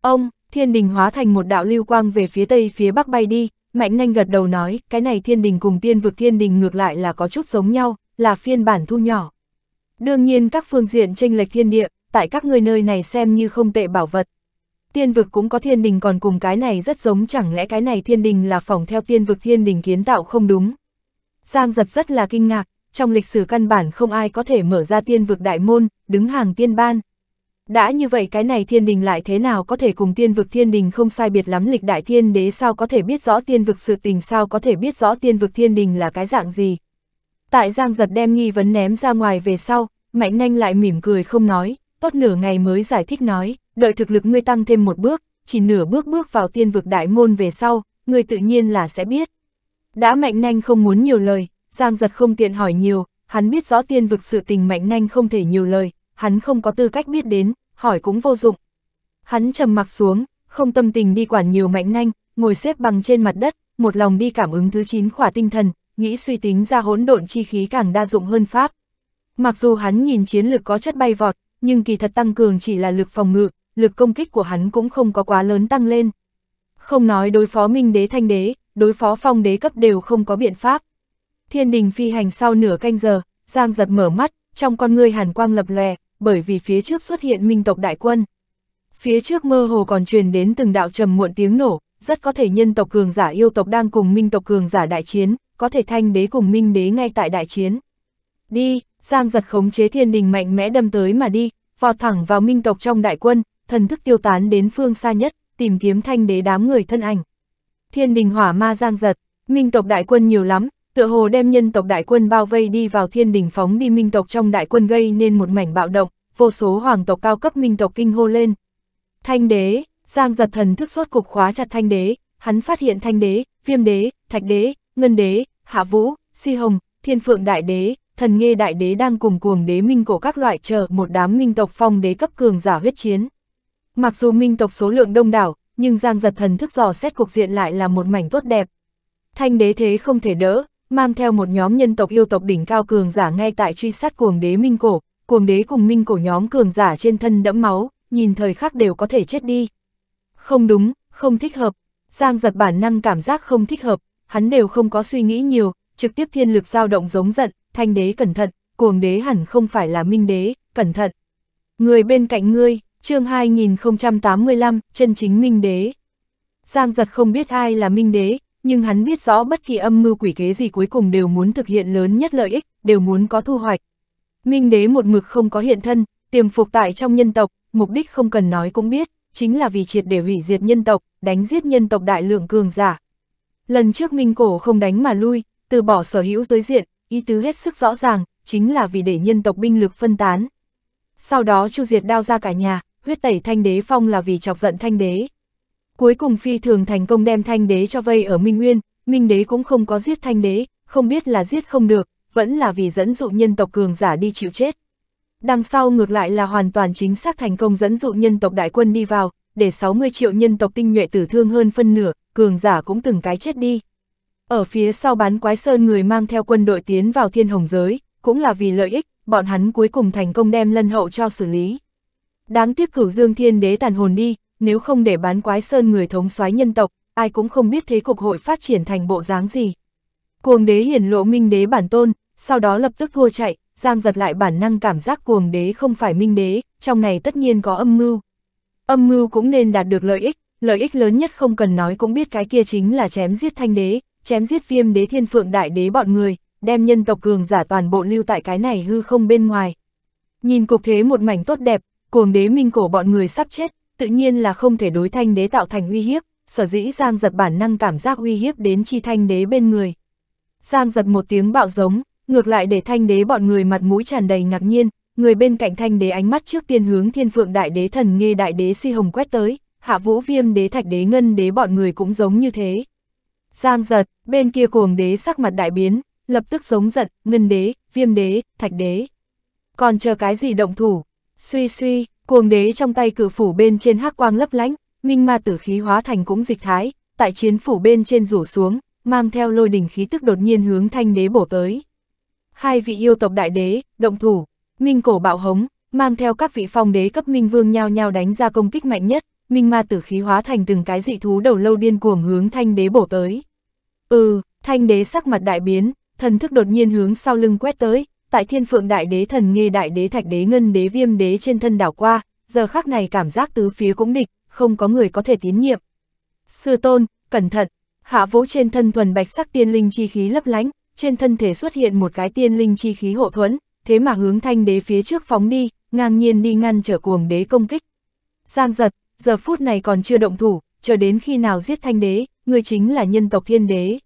Ông, thiên đình hóa thành một đạo lưu quang về phía tây phía bắc bay đi, mạnh nanh gật đầu nói, cái này thiên đình cùng tiên vực thiên đình ngược lại là có chút giống nhau, là phiên bản thu nhỏ. Đương nhiên các phương diện tranh lệch thiên địa, tại các người nơi này xem như không tệ bảo vật. Tiên vực cũng có thiên đình còn cùng cái này rất giống chẳng lẽ cái này thiên đình là phỏng theo tiên vực thiên đình kiến tạo không đúng. Giang giật rất là kinh ngạc, trong lịch sử căn bản không ai có thể mở ra tiên vực đại môn, đứng hàng tiên ban. Đã như vậy cái này thiên đình lại thế nào có thể cùng tiên vực thiên đình không sai biệt lắm lịch đại thiên đế sao có thể biết rõ tiên vực sự tình sao có thể biết rõ tiên vực thiên đình là cái dạng gì. Tại Giang giật đem nghi vấn ném ra ngoài về sau, Mạnh nhanh lại mỉm cười không nói, Scott nửa ngày mới giải thích nói, đợi thực lực ngươi tăng thêm một bước, chỉ nửa bước bước vào tiên vực đại môn về sau, ngươi tự nhiên là sẽ biết. Đã mạnh nhanh không muốn nhiều lời, Giang giật không tiện hỏi nhiều, hắn biết rõ tiên vực sự tình mạnh nhanh không thể nhiều lời, hắn không có tư cách biết đến, hỏi cũng vô dụng. Hắn trầm mặc xuống, không tâm tình đi quản nhiều mạnh nhanh ngồi xếp bằng trên mặt đất, một lòng đi cảm ứng thứ 9 khỏa tinh thần, nghĩ suy tính ra hỗn độn chi khí càng đa dụng hơn pháp. Mặc dù hắn nhìn chiến lực có chất bay vọt, nhưng kỳ thật tăng cường chỉ là lực phòng ngự, lực công kích của hắn cũng không có quá lớn tăng lên. Không nói đối phó minh đế thanh đế, đối phó phong đế cấp đều không có biện pháp. Thiên đình phi hành sau nửa canh giờ, Giang giật mở mắt, trong con ngươi hàn quang lập lòe, bởi vì phía trước xuất hiện minh tộc đại quân. Phía trước mơ hồ còn truyền đến từng đạo trầm muộn tiếng nổ, rất có thể nhân tộc cường giả yêu tộc đang cùng minh tộc cường giả đại chiến, có thể thanh đế cùng minh đế ngay tại đại chiến. Đi, Giang giật khống chế thiên đình mạnh mẽ đâm tới mà đi, vọt thẳng vào minh tộc trong đại quân, thần thức tiêu tán đến phương xa nhất, tìm kiếm thanh đế đám người thân ảnh. Thiên đình hỏa ma giang giật, minh tộc đại quân nhiều lắm, tựa hồ đem nhân tộc đại quân bao vây đi vào thiên đình phóng đi minh tộc trong đại quân gây nên một mảnh bạo động, vô số hoàng tộc cao cấp minh tộc kinh hô lên. Thanh đế, giang giật thần thức sốt cục khóa chặt thanh đế, hắn phát hiện thanh đế, viêm đế, thạch đế, ngân đế, hạ vũ, si hồng, thiên phượng đại đế, thần nghe đại đế đang cùng cuồng đế minh cổ các loại chờ một đám minh tộc phong đế cấp cường giả huyết chiến. Mặc dù minh tộc số lượng đông đảo, nhưng giang giật thần thức dò xét cuộc diện lại là một mảnh tốt đẹp. Thanh đế thế không thể đỡ, mang theo một nhóm nhân tộc yêu tộc đỉnh cao cường giả ngay tại truy sát cuồng đế minh cổ, cuồng đế cùng minh cổ nhóm cường giả trên thân đẫm máu, nhìn thời khắc đều có thể chết đi. Không đúng, không thích hợp, giang giật bản năng cảm giác không thích hợp, hắn đều không có suy nghĩ nhiều, trực tiếp thiên lực dao động giống giận, thanh đế cẩn thận, cuồng đế hẳn không phải là minh đế, cẩn thận. Người bên cạnh ngươi, chương 2085, chân chính minh đế. Giang giật không biết ai là minh đế, nhưng hắn biết rõ bất kỳ âm mưu quỷ kế gì cuối cùng đều muốn thực hiện lớn nhất lợi ích, đều muốn có thu hoạch. Minh đế một mực không có hiện thân, tiềm phục tại trong nhân tộc, mục đích không cần nói cũng biết, chính là vì triệt để hủy diệt nhân tộc, đánh giết nhân tộc đại lượng cường giả. Lần trước Minh cổ không đánh mà lui, từ bỏ sở hữu giới diện, ý tứ hết sức rõ ràng, chính là vì để nhân tộc binh lực phân tán. Sau đó chu diệt đao ra cả nhà, huyết tẩy thanh đế phong là vì chọc giận thanh đế. Cuối cùng phi thường thành công đem thanh đế cho vây ở Minh Nguyên, Minh đế cũng không có giết thanh đế, không biết là giết không được, vẫn là vì dẫn dụ nhân tộc cường giả đi chịu chết. Đằng sau ngược lại là hoàn toàn chính xác thành công dẫn dụ nhân tộc đại quân đi vào, để 60 triệu nhân tộc tinh nhuệ tử thương hơn phân nửa, cường giả cũng từng cái chết đi. Ở phía sau bán quái sơn người mang theo quân đội tiến vào thiên hồng giới, cũng là vì lợi ích, bọn hắn cuối cùng thành công đem lân hậu cho xử lý. Đáng tiếc cửu dương thiên đế tàn hồn đi, nếu không để bán quái sơn người thống soái nhân tộc, ai cũng không biết thế cục hội phát triển thành bộ dáng gì. Cuồng đế hiển lộ minh đế bản tôn, sau đó lập tức thua chạy, giang giật lại bản năng cảm giác cuồng đế không phải minh đế, trong này tất nhiên có âm mưu. Âm mưu cũng nên đạt được lợi ích, lợi ích lớn nhất không cần nói cũng biết cái kia chính là chém giết thanh đế, chém giết viêm đế thiên phượng đại đế bọn người, đem nhân tộc cường giả toàn bộ lưu tại cái này hư không bên ngoài. Nhìn cục thế một mảnh tốt đẹp, cuồng đế minh cổ bọn người sắp chết, tự nhiên là không thể đối thanh đế tạo thành uy hiếp, sở dĩ Giang giật bản năng cảm giác uy hiếp đến chi thanh đế bên người. Giang giật một tiếng bạo giống, ngược lại để thanh đế bọn người mặt mũi tràn đầy ngạc nhiên, người bên cạnh thanh đế ánh mắt trước tiên hướng thiên phượng đại đế thần nghe đại đế si hồng quét tới, hạ vũ viêm đế thạch đế ngân đế bọn người cũng giống như thế giang giật, bên kia cuồng đế sắc mặt đại biến, lập tức giống giận, ngân đế, viêm đế, thạch đế. Còn chờ cái gì động thủ? Suy suy, cuồng đế trong tay cử phủ bên trên hắc quang lấp lánh, minh ma tử khí hóa thành cũng dịch thái, tại chiến phủ bên trên rủ xuống, mang theo lôi đỉnh khí tức đột nhiên hướng thanh đế bổ tới. Hai vị yêu tộc đại đế, động thủ, minh cổ bạo hống, mang theo các vị phong đế cấp minh vương nhao nhao đánh ra công kích mạnh nhất, minh ma tử khí hóa thành từng cái dị thú đầu lâu điên cuồng hướng thanh đế bổ tới. Ừ, thanh đế sắc mặt đại biến, thần thức đột nhiên hướng sau lưng quét tới, tại thiên phượng đại đế thần nghe đại đế thạch đế ngân đế viêm đế trên thân đảo qua, giờ khắc này cảm giác tứ phía cũng địch, không có người có thể tín nhiệm. Sư tôn, cẩn thận, hạ vũ trên thân thuần bạch sắc tiên linh chi khí lấp lánh, trên thân thể xuất hiện một cái tiên linh chi khí hộ thuẫn, thế mà hướng thanh đế phía trước phóng đi, ngang nhiên đi ngăn trở cuồng đế công kích. Giang giật, giờ phút này còn chưa động thủ, chờ đến khi nào giết thanh đế, người chính là nhân tộc thiên đế.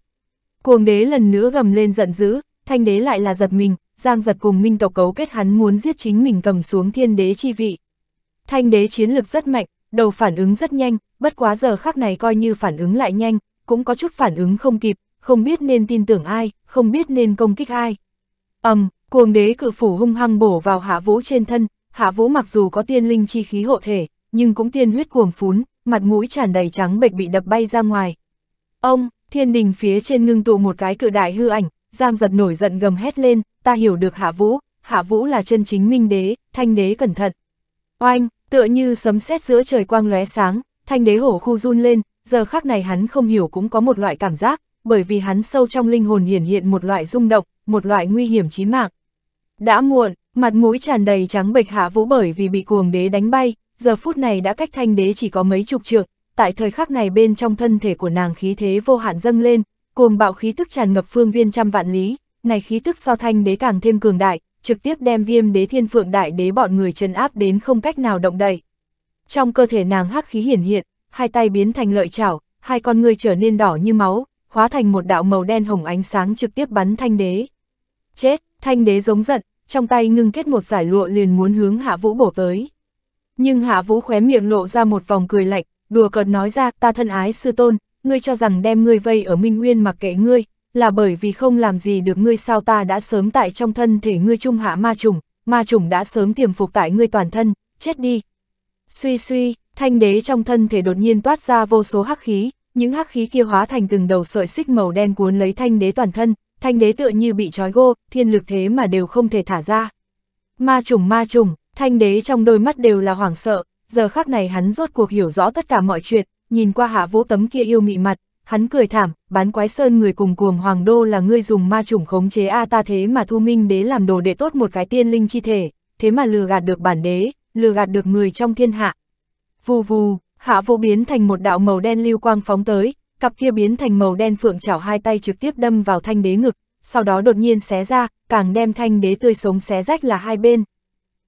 Cuồng đế lần nữa gầm lên giận dữ, thanh đế lại là giật mình, giang giật cùng minh tộc cấu kết hắn muốn giết chính mình cầm xuống thiên đế chi vị. Thanh đế chiến lực rất mạnh, đầu phản ứng rất nhanh, bất quá giờ khắc này coi như phản ứng lại nhanh, cũng có chút phản ứng không kịp, không biết nên tin tưởng ai, không biết nên công kích ai. ầm, um, cuồng đế cự phủ hung hăng bổ vào hạ vũ trên thân, hạ vũ mặc dù có tiên linh chi khí hộ thể, nhưng cũng tiên huyết cuồng phún, mặt mũi tràn đầy trắng bệch bị đập bay ra ngoài. Ông, thiên đình phía trên ngưng tụ một cái cự đại hư ảnh, Giang giật nổi giận gầm hét lên, ta hiểu được Hạ Vũ, Hạ Vũ là chân chính minh đế, thanh đế cẩn thận. Oanh, tựa như sấm sét giữa trời quang lóe sáng, thanh đế hổ khu run lên, giờ khác này hắn không hiểu cũng có một loại cảm giác, bởi vì hắn sâu trong linh hồn hiển hiện một loại rung động, một loại nguy hiểm chí mạng. Đã muộn, mặt mũi tràn đầy trắng bệch Hạ Vũ bởi vì bị cuồng đế đánh bay, giờ phút này đã cách thanh đế chỉ có mấy chục trượng, tại thời khắc này bên trong thân thể của nàng khí thế vô hạn dâng lên, cuồng bạo khí tức tràn ngập phương viên trăm vạn lý, này khí tức so thanh đế càng thêm cường đại, trực tiếp đem viêm đế thiên phượng đại đế bọn người trấn áp đến không cách nào động đậy. Trong cơ thể nàng hắc khí hiển hiện, hai tay biến thành lợi chảo, hai con người trở nên đỏ như máu, hóa thành một đạo màu đen hồng ánh sáng trực tiếp bắn thanh đế. Chết, thanh đế giống giận, trong tay ngưng kết một giải lụa liền muốn hướng hạ vũ bổ tới. Nhưng Hạ Vũ khóe miệng lộ ra một vòng cười lạnh, đùa cợt nói ra, ta thân ái sư tôn, ngươi cho rằng đem ngươi vây ở Minh Nguyên mặc kệ ngươi, là bởi vì không làm gì được ngươi sao ta đã sớm tại trong thân thể ngươi trung hạ ma trùng, ma trùng đã sớm tiềm phục tại ngươi toàn thân, chết đi. Suy suy, thanh đế trong thân thể đột nhiên toát ra vô số hắc khí, những hắc khí kia hóa thành từng đầu sợi xích màu đen cuốn lấy thanh đế toàn thân, thanh đế tựa như bị trói gô, thiên lực thế mà đều không thể thả ra. Ma trùng ma trùng, Thanh đế trong đôi mắt đều là hoảng sợ, giờ khắc này hắn rốt cuộc hiểu rõ tất cả mọi chuyện, nhìn qua hạ vũ tấm kia yêu mị mặt, hắn cười thảm, bán quái sơn người cùng cuồng hoàng đô là ngươi dùng ma chủng khống chế A ta thế mà thu minh đế làm đồ đệ tốt một cái tiên linh chi thể, thế mà lừa gạt được bản đế, lừa gạt được người trong thiên hạ. Vù vù, hạ Vũ biến thành một đạo màu đen lưu quang phóng tới, cặp kia biến thành màu đen phượng chảo hai tay trực tiếp đâm vào thanh đế ngực, sau đó đột nhiên xé ra, càng đem thanh đế tươi sống xé rách là hai bên.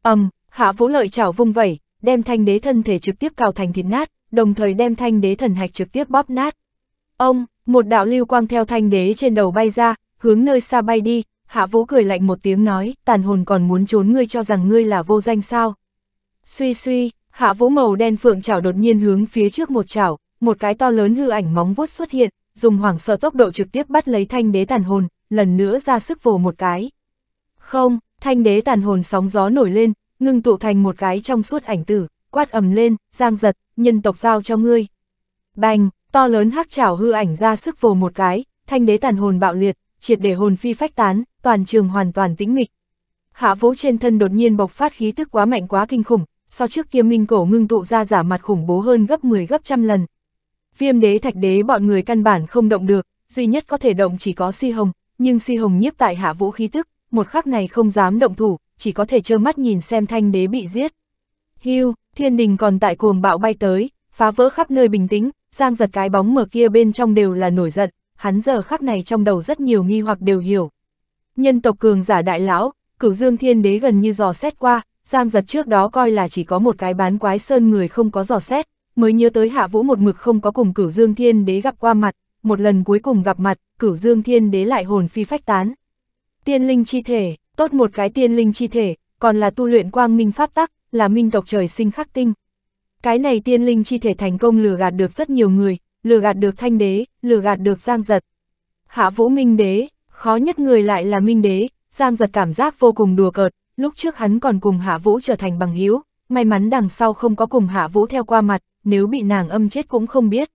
ầm, um, Hạ vũ lợi chảo vung vẩy, đem thanh đế thân thể trực tiếp cào thành thịt nát, đồng thời đem thanh đế thần hạch trực tiếp bóp nát. Ông, một đạo lưu quang theo thanh đế trên đầu bay ra, hướng nơi xa bay đi, hạ vũ cười lạnh một tiếng nói, tàn hồn còn muốn trốn ngươi cho rằng ngươi là vô danh sao. Suy suy, hạ vũ màu đen phượng chảo đột nhiên hướng phía trước một chảo, một cái to lớn hư ảnh móng vuốt xuất hiện, dùng hoảng sợ tốc độ trực tiếp bắt lấy thanh đế tàn hồn, lần nữa ra sức vồ một cái. Không, thanh đế tàn hồn sóng gió nổi lên, ngưng tụ thành một cái trong suốt ảnh tử, quát ầm lên, giang giật, nhân tộc giao cho ngươi. Bành, to lớn hắc chảo hư ảnh ra sức vồ một cái, thanh đế tàn hồn bạo liệt, triệt để hồn phi phách tán, toàn trường hoàn toàn tĩnh mịch. Hạ vũ trên thân đột nhiên bộc phát khí tức quá mạnh quá kinh khủng, so trước kia minh cổ ngưng tụ ra giả mặt khủng bố hơn gấp 10 gấp trăm lần. Viêm đế thạch đế bọn người căn bản không động được, duy nhất có thể động chỉ có si hồng, nhưng si hồng nhiếp tại hạ vũ khí tức, một khắc này không dám động thủ, chỉ có thể trơ mắt nhìn xem thanh đế bị giết. Hưu, thiên đình còn tại cuồng bạo bay tới, phá vỡ khắp nơi bình tĩnh, giang giật cái bóng mờ kia bên trong đều là nổi giận, hắn giờ khắc này trong đầu rất nhiều nghi hoặc đều hiểu. Nhân tộc cường giả đại lão, cửu dương thiên đế gần như dò xét qua, giang giật trước đó coi là chỉ có một cái bán quái sơn người không có dò xét, mới nhớ tới hạ vũ một mực không có cùng cửu dương thiên đế gặp qua mặt, một lần cuối cùng gặp mặt, cửu dương thiên đế lại hồn phi phách tán. Tiên linh chi thể, tốt một cái tiên linh chi thể, còn là tu luyện quang minh pháp tắc, là minh tộc trời sinh khắc tinh. Cái này tiên linh chi thể thành công lừa gạt được rất nhiều người, lừa gạt được thanh đế, lừa gạt được giang giật. Hạ vũ minh đế, khó nhất người lại là minh đế, giang giật cảm giác vô cùng đùa cợt, lúc trước hắn còn cùng hạ vũ trở thành bằng hữu, may mắn đằng sau không có cùng hạ vũ theo qua mặt, nếu bị nàng âm chết cũng không biết.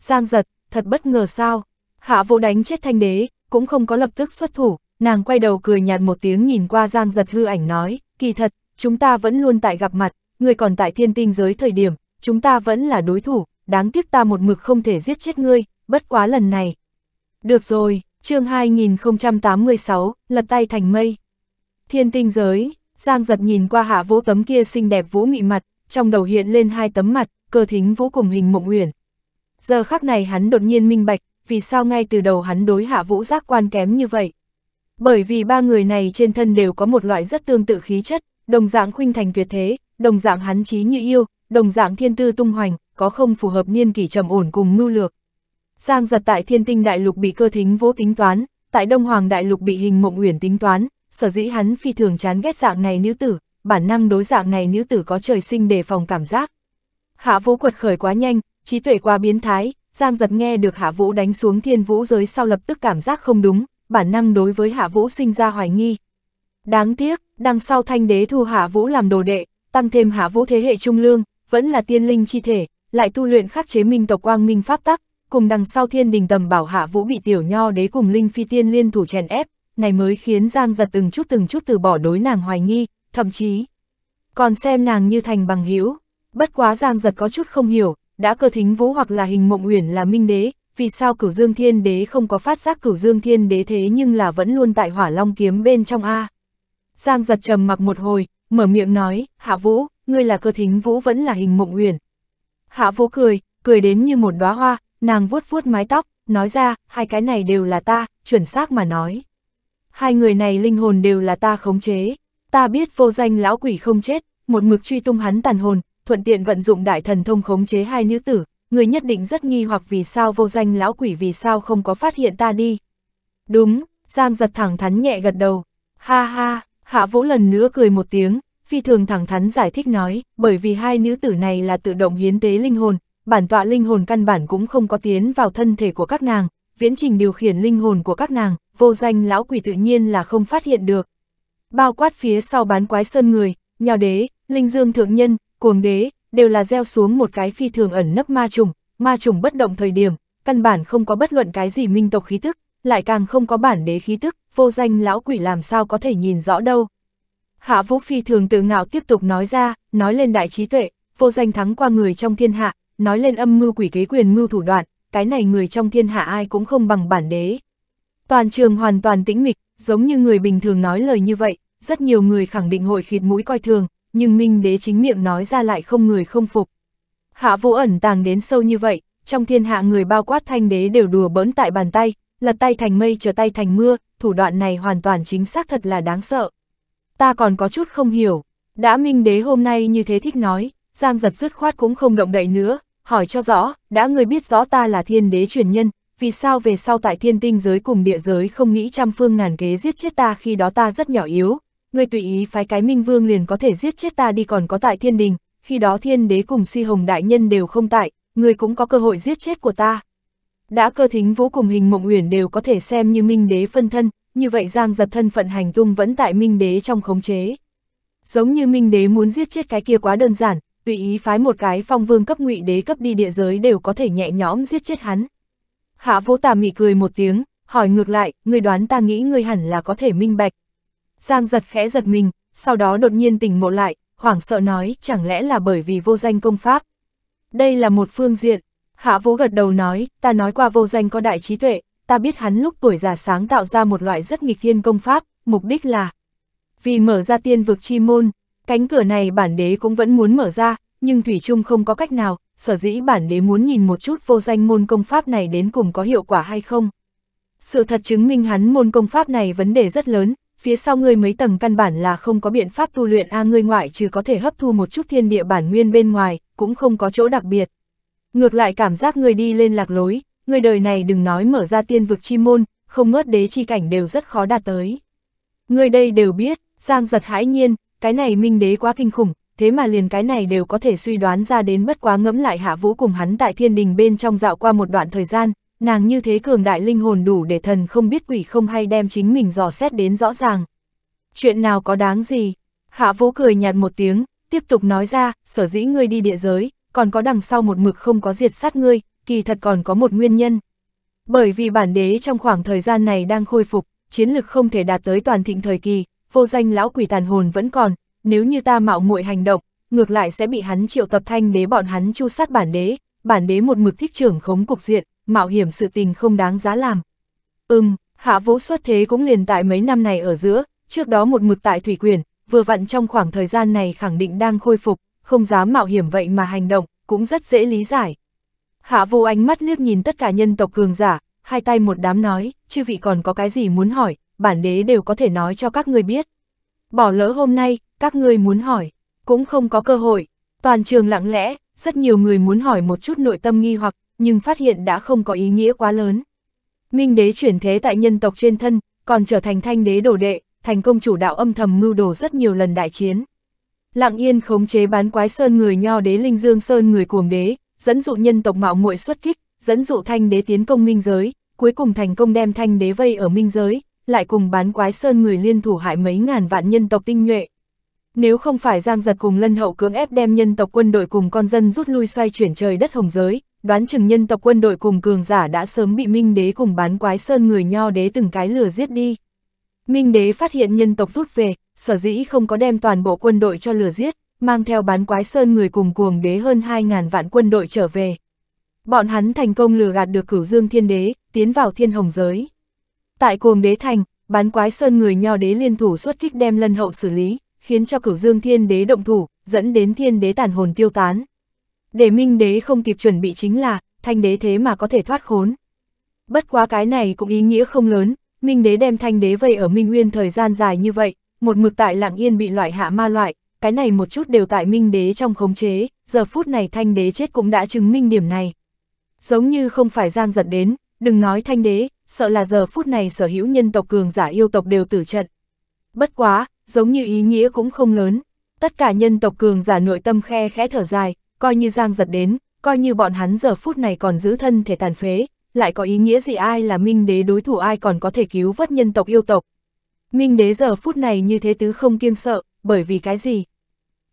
Giang giật, thật bất ngờ sao, hạ vũ đánh chết thanh đế, cũng không có lập tức xuất thủ, nàng quay đầu cười nhạt một tiếng nhìn qua Giang giật hư ảnh nói, kỳ thật, chúng ta vẫn luôn tại gặp mặt, người còn tại thiên tinh giới thời điểm, chúng ta vẫn là đối thủ, đáng tiếc ta một mực không thể giết chết ngươi, bất quá lần này. Được rồi, chương 2086, lật tay thành mây. Thiên tinh giới, Giang giật nhìn qua hạ vỗ tấm kia xinh đẹp vũ mị mặt, trong đầu hiện lên hai tấm mặt, cơ thính vũ cùng hình mộng uyển. Giờ khắc này hắn đột nhiên minh bạch, vì sao ngay từ đầu hắn đối hạ vũ giác quan kém như vậy. Bởi vì ba người này trên thân đều có một loại rất tương tự khí chất, đồng dạng khuynh thành tuyệt thế, đồng dạng hắn trí như yêu, đồng dạng thiên tư tung hoành, có không phù hợp niên kỷ trầm ổn cùng mưu lược. Giang giật tại thiên tinh đại lục bị cơ thính vô tính toán, tại đông hoàng đại lục bị hình mộng uyển tính toán, sở dĩ hắn phi thường chán ghét dạng này nữ tử, bản năng đối dạng này nữ tử có trời sinh đề phòng cảm giác. Hạ vũ quật khởi quá nhanh, trí tuệ quá biến thái, Giang giật nghe được hạ vũ đánh xuống thiên vũ giới sau lập tức cảm giác không đúng, bản năng đối với Hạ Vũ sinh ra hoài nghi. Đáng tiếc, đằng sau thanh đế thu Hạ Vũ làm đồ đệ, tăng thêm Hạ Vũ thế hệ trung lương, vẫn là tiên linh chi thể, lại tu luyện khắc chế minh tộc quang minh pháp tắc, cùng đằng sau thiên đình tầm bảo Hạ Vũ bị tiểu nho đế cùng linh phi tiên liên thủ chèn ép, này mới khiến Giang giật từng chút từng chút từ bỏ đối nàng hoài nghi, thậm chí còn xem nàng như thành bằng hữu Bất quá Giang giật có chút không hiểu, đã cơ thính vũ hoặc là hình mộng huyền là minh đế, vì sao cửu dương thiên đế không có phát giác cửu dương thiên đế thế nhưng là vẫn luôn tại hỏa long kiếm bên trong A. Giang giật trầm mặc một hồi, mở miệng nói, hạ vũ, ngươi là cơ thính vũ vẫn là hình mộng huyền. Hạ vũ cười, cười đến như một đóa hoa, nàng vuốt vuốt mái tóc, nói ra, hai cái này đều là ta, chuẩn xác mà nói. Hai người này linh hồn đều là ta khống chế, ta biết vô danh lão quỷ không chết, một mực truy tung hắn tàn hồn, thuận tiện vận dụng đại thần thông khống chế hai nữ tử, người nhất định rất nghi hoặc vì sao vô danh lão quỷ vì sao không có phát hiện ta đi. Đúng, Giang giật thẳng thắn nhẹ gật đầu. Ha ha, hạ vũ lần nữa cười một tiếng, phi thường thẳng thắn giải thích nói, bởi vì hai nữ tử này là tự động hiến tế linh hồn, bản tọa linh hồn căn bản cũng không có tiến vào thân thể của các nàng, viễn trình điều khiển linh hồn của các nàng, vô danh lão quỷ tự nhiên là không phát hiện được. Bao quát phía sau bán quái sơn người, nhào đế, linh dương thượng nhân, cuồng đế, đều là gieo xuống một cái phi thường ẩn nấp ma trùng, ma trùng bất động thời điểm, căn bản không có bất luận cái gì minh tộc khí tức, lại càng không có bản đế khí tức, vô danh lão quỷ làm sao có thể nhìn rõ đâu. Hạ Vũ phi thường tự ngạo tiếp tục nói ra, nói lên đại trí tuệ, vô danh thắng qua người trong thiên hạ, nói lên âm mưu quỷ kế quyền mưu thủ đoạn, cái này người trong thiên hạ ai cũng không bằng bản đế. Toàn trường hoàn toàn tĩnh mịch, giống như người bình thường nói lời như vậy, rất nhiều người khẳng định hội khịt mũi coi thường, nhưng Minh Đế chính miệng nói ra lại không người không phục. Hạ Vũ ẩn tàng đến sâu như vậy, trong thiên hạ người bao quát Thanh Đế đều đùa bỡn tại bàn tay, lật tay thành mây trở tay thành mưa, thủ đoạn này hoàn toàn chính xác thật là đáng sợ. Ta còn có chút không hiểu, đã Minh Đế hôm nay như thế thích nói, Giang giật dứt khoát cũng không động đậy nữa, hỏi cho rõ, đã người biết rõ ta là thiên đế truyền nhân, vì sao về sau tại thiên tinh giới cùng địa giới không nghĩ trăm phương ngàn kế giết chết ta khi đó ta rất nhỏ yếu, ngươi tùy ý phái cái minh vương liền có thể giết chết ta đi còn có tại thiên đình, khi đó thiên đế cùng si hồng đại nhân đều không tại, người cũng có cơ hội giết chết của ta. Đã cơ thính vũ cùng hình mộng uyển đều có thể xem như minh đế phân thân, như vậy giang giật thân phận hành tung vẫn tại minh đế trong khống chế. Giống như minh đế muốn giết chết cái kia quá đơn giản, tùy ý phái một cái phong vương cấp ngụy đế cấp đi địa giới đều có thể nhẹ nhõm giết chết hắn. Hạ vũ tà mị cười một tiếng, hỏi ngược lại, người đoán ta nghĩ người hẳn là có thể minh bạch, Giang giật khẽ giật mình, sau đó đột nhiên tỉnh ngộ lại, hoảng sợ nói chẳng lẽ là bởi vì vô danh công pháp. Đây là một phương diện, hạ vũ gật đầu nói, ta nói qua vô danh có đại trí tuệ, ta biết hắn lúc tuổi già sáng tạo ra một loại rất nghịch thiên công pháp, mục đích là vì mở ra tiên vực chi môn, cánh cửa này bản đế cũng vẫn muốn mở ra, nhưng Thủy chung không có cách nào, sở dĩ bản đế muốn nhìn một chút vô danh môn công pháp này đến cùng có hiệu quả hay không. Sự thật chứng minh hắn môn công pháp này vấn đề rất lớn, phía sau ngươi mấy tầng căn bản là không có biện pháp tu luyện a à ngươi ngoại trừ có thể hấp thu một chút thiên địa bản nguyên bên ngoài, cũng không có chỗ đặc biệt. Ngược lại cảm giác ngươi đi lên lạc lối, ngươi đời này đừng nói mở ra tiên vực chi môn, không ngớt đế chi cảnh đều rất khó đạt tới. Ngươi đây đều biết, Giang giật hãi nhiên, cái này minh đế quá kinh khủng, thế mà liền cái này đều có thể suy đoán ra đến bất quá ngẫm lại hạ vũ cùng hắn tại thiên đình bên trong dạo qua một đoạn thời gian, nàng như thế cường đại linh hồn đủ để thần không biết quỷ không hay đem chính mình dò xét đến rõ ràng. Chuyện nào có đáng gì? Hạ vũ cười nhạt một tiếng, tiếp tục nói ra, sở dĩ ngươi đi địa giới, còn có đằng sau một mực không có diệt sát ngươi, kỳ thật còn có một nguyên nhân. Bởi vì bản đế trong khoảng thời gian này đang khôi phục, chiến lực không thể đạt tới toàn thịnh thời kỳ, vô danh lão quỷ tàn hồn vẫn còn, nếu như ta mạo muội hành động, ngược lại sẽ bị hắn triệu tập thanh đế bọn hắn chu sát bản đế, bản đế một mực thích trưởng khống cục diện, mạo hiểm sự tình không đáng giá làm. Ừm, hạ vũ xuất thế cũng liền tại mấy năm này ở giữa, trước đó một mực tại thủy quyền, vừa vặn trong khoảng thời gian này khẳng định đang khôi phục, không dám mạo hiểm vậy mà hành động, cũng rất dễ lý giải. Hạ vô ánh mắt liếc nhìn tất cả nhân tộc cường giả, hai tay một đám nói, chư vị còn có cái gì muốn hỏi, bản đế đều có thể nói cho các người biết. Bỏ lỡ hôm nay, các ngươi muốn hỏi, cũng không có cơ hội. Toàn trường lặng lẽ, rất nhiều người muốn hỏi một chút nội tâm nghi hoặc, nhưng phát hiện đã không có ý nghĩa quá lớn. Minh đế chuyển thế tại nhân tộc trên thân, còn trở thành thanh đế đồ đệ, thành công chủ đạo âm thầm mưu đồ rất nhiều lần đại chiến. Lặng yên khống chế bán quái sơn người nho đế linh dương sơn người cuồng đế, dẫn dụ nhân tộc mạo muội xuất kích, dẫn dụ thanh đế tiến công minh giới, cuối cùng thành công đem thanh đế vây ở minh giới, lại cùng bán quái sơn người liên thủ hại mấy ngàn vạn nhân tộc tinh nhuệ. Nếu không phải Giang Giật cùng Lân Hậu cưỡng ép đem nhân tộc quân đội cùng con dân rút lui xoay chuyển trời đất hồng giới, đoán chừng nhân tộc quân đội cùng cường giả đã sớm bị Minh Đế cùng bán quái sơn người nho đế từng cái lừa giết đi. Minh Đế phát hiện nhân tộc rút về, sở dĩ không có đem toàn bộ quân đội cho lừa giết, mang theo bán quái sơn người cùng cuồng đế hơn 2.000 vạn quân đội trở về. Bọn hắn thành công lừa gạt được cửu dương thiên đế, tiến vào thiên hồng giới. Tại cuồng đế thành, bán quái sơn người nho đế liên thủ xuất kích đem lân hậu xử lý, khiến cho cửu dương thiên đế động thủ, dẫn đến thiên đế tàn hồn tiêu tán, để minh đế không kịp chuẩn bị chính là, thanh đế thế mà có thể thoát khốn. Bất quá cái này cũng ý nghĩa không lớn, minh đế đem thanh đế vây ở minh nguyên thời gian dài như vậy, một mực tại lặng yên bị loại hạ ma loại, cái này một chút đều tại minh đế trong khống chế, giờ phút này thanh đế chết cũng đã chứng minh điểm này. Giống như không phải giang giật đến, đừng nói thanh đế, sợ là giờ phút này sở hữu nhân tộc cường giả yêu tộc đều tử trận. Bất quá, giống như ý nghĩa cũng không lớn, tất cả nhân tộc cường giả nội tâm khe khẽ thở dài, coi như Giang giật đến, coi như bọn hắn giờ phút này còn giữ thân thể tàn phế, lại có ý nghĩa gì ai là minh đế đối thủ ai còn có thể cứu vớt nhân tộc yêu tộc. Minh đế giờ phút này như thế tứ không kiên sợ, bởi vì cái gì?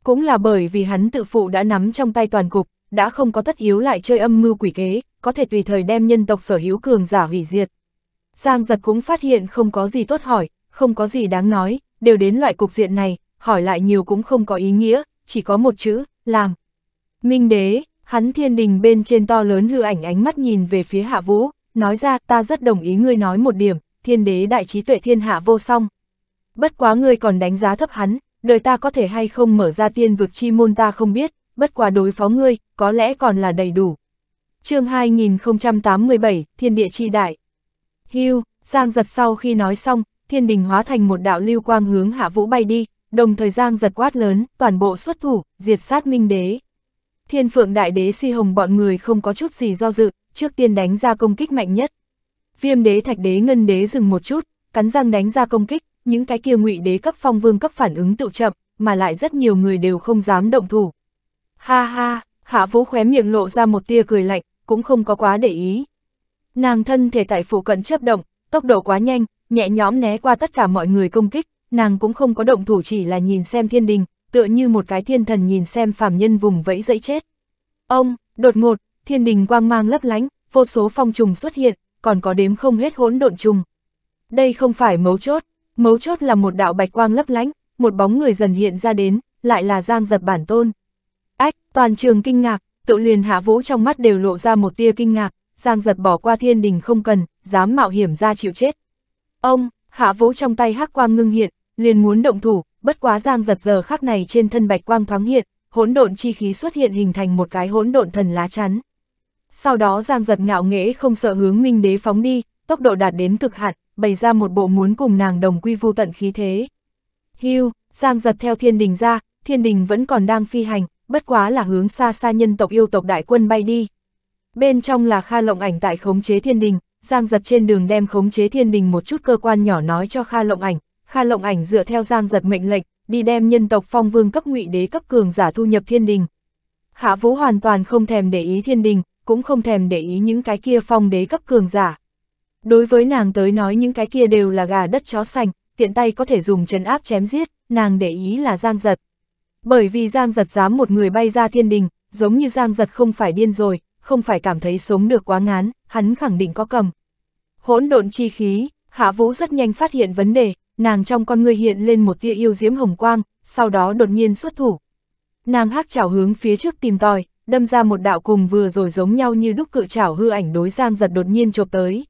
Cũng là bởi vì hắn tự phụ đã nắm trong tay toàn cục, đã không có tất yếu lại chơi âm mưu quỷ kế, có thể tùy thời đem nhân tộc sở hữu cường giả hủy diệt. Giang giật cũng phát hiện không có gì tốt hỏi, không có gì đáng nói, đều đến loại cục diện này, hỏi lại nhiều cũng không có ý nghĩa, chỉ có một chữ, làm. Minh đế, hắn thiên đình bên trên to lớn hư ảnh ánh mắt nhìn về phía hạ vũ, nói ra ta rất đồng ý ngươi nói một điểm, thiên đế đại trí tuệ thiên hạ vô song. Bất quá ngươi còn đánh giá thấp hắn, đời ta có thể hay không mở ra tiên vực chi môn ta không biết, bất quá đối phó ngươi, có lẽ còn là đầy đủ. chương 2087, Thiên địa chi đại. Hưu, Giang giật sau khi nói xong, thiên đình hóa thành một đạo lưu quang hướng hạ vũ bay đi, đồng thời Giang giật quát lớn, toàn bộ xuất thủ, diệt sát minh đế. Thiên phượng đại đế si hồng bọn người không có chút gì do dự, trước tiên đánh ra công kích mạnh nhất. Viêm đế thạch đế ngân đế dừng một chút, cắn răng đánh ra công kích, những cái kia ngụy đế cấp phong vương cấp phản ứng tự chậm, mà lại rất nhiều người đều không dám động thủ. Ha ha, hạ vũ khóe miệng lộ ra một tia cười lạnh, cũng không có quá để ý. Nàng thân thể tại phủ cận chấp động, tốc độ quá nhanh, nhẹ nhõm né qua tất cả mọi người công kích, nàng cũng không có động thủ chỉ là nhìn xem thiên đình, tựa như một cái thiên thần nhìn xem phàm nhân vùng vẫy dẫy chết. Ông, đột ngột, thiên đình quang mang lấp lánh, vô số phong trùng xuất hiện, còn có đếm không hết hỗn độn trùng. Đây không phải mấu chốt, mấu chốt là một đạo bạch quang lấp lánh, một bóng người dần hiện ra đến, lại là Giang Dập bản tôn. Ách, toàn trường kinh ngạc, tự liền hạ vũ trong mắt đều lộ ra một tia kinh ngạc, Giang Dập bỏ qua thiên đình không cần, dám mạo hiểm ra chịu chết. Ông, hạ vũ trong tay hắc quang ngưng hiện, liền muốn động thủ, bất quá Giang giật giờ khắc này trên thân bạch quang thoáng hiện, hỗn độn chi khí xuất hiện hình thành một cái hỗn độn thần lá chắn. Sau đó Giang giật ngạo nghễ không sợ hướng Minh Đế phóng đi, tốc độ đạt đến cực hạn, bày ra một bộ muốn cùng nàng đồng quy vu tận khí thế. Hưu, Giang giật theo thiên đình ra, thiên đình vẫn còn đang phi hành, bất quá là hướng xa xa nhân tộc yêu tộc đại quân bay đi. Bên trong là Kha Lộng Ảnh tại khống chế thiên đình, Giang giật trên đường đem khống chế thiên đình một chút cơ quan nhỏ nói cho Kha Lộng Ảnh, Kha Lộng Ảnh dựa theo Giang Giật mệnh lệnh, đi đem nhân tộc phong vương cấp ngụy đế cấp cường giả thu nhập thiên đình. Hạ Vũ hoàn toàn không thèm để ý thiên đình, cũng không thèm để ý những cái kia phong đế cấp cường giả. Đối với nàng tới nói những cái kia đều là gà đất chó sành, tiện tay có thể dùng trấn áp chém giết, nàng để ý là Giang Giật. Bởi vì Giang Giật dám một người bay ra thiên đình, giống như Giang Giật không phải điên rồi, không phải cảm thấy sống được quá ngán, hắn khẳng định có cầm. Hỗn độn chi khí, Hạ Vũ rất nhanh phát hiện vấn đề, nàng trong con ngươi hiện lên một tia yêu diễm hồng quang, sau đó đột nhiên xuất thủ. Nàng hắc chảo hướng phía trước tìm tòi, đâm ra một đạo cùng vừa rồi giống nhau như đúc cự chảo hư ảnh đối giang giật đột nhiên chộp tới.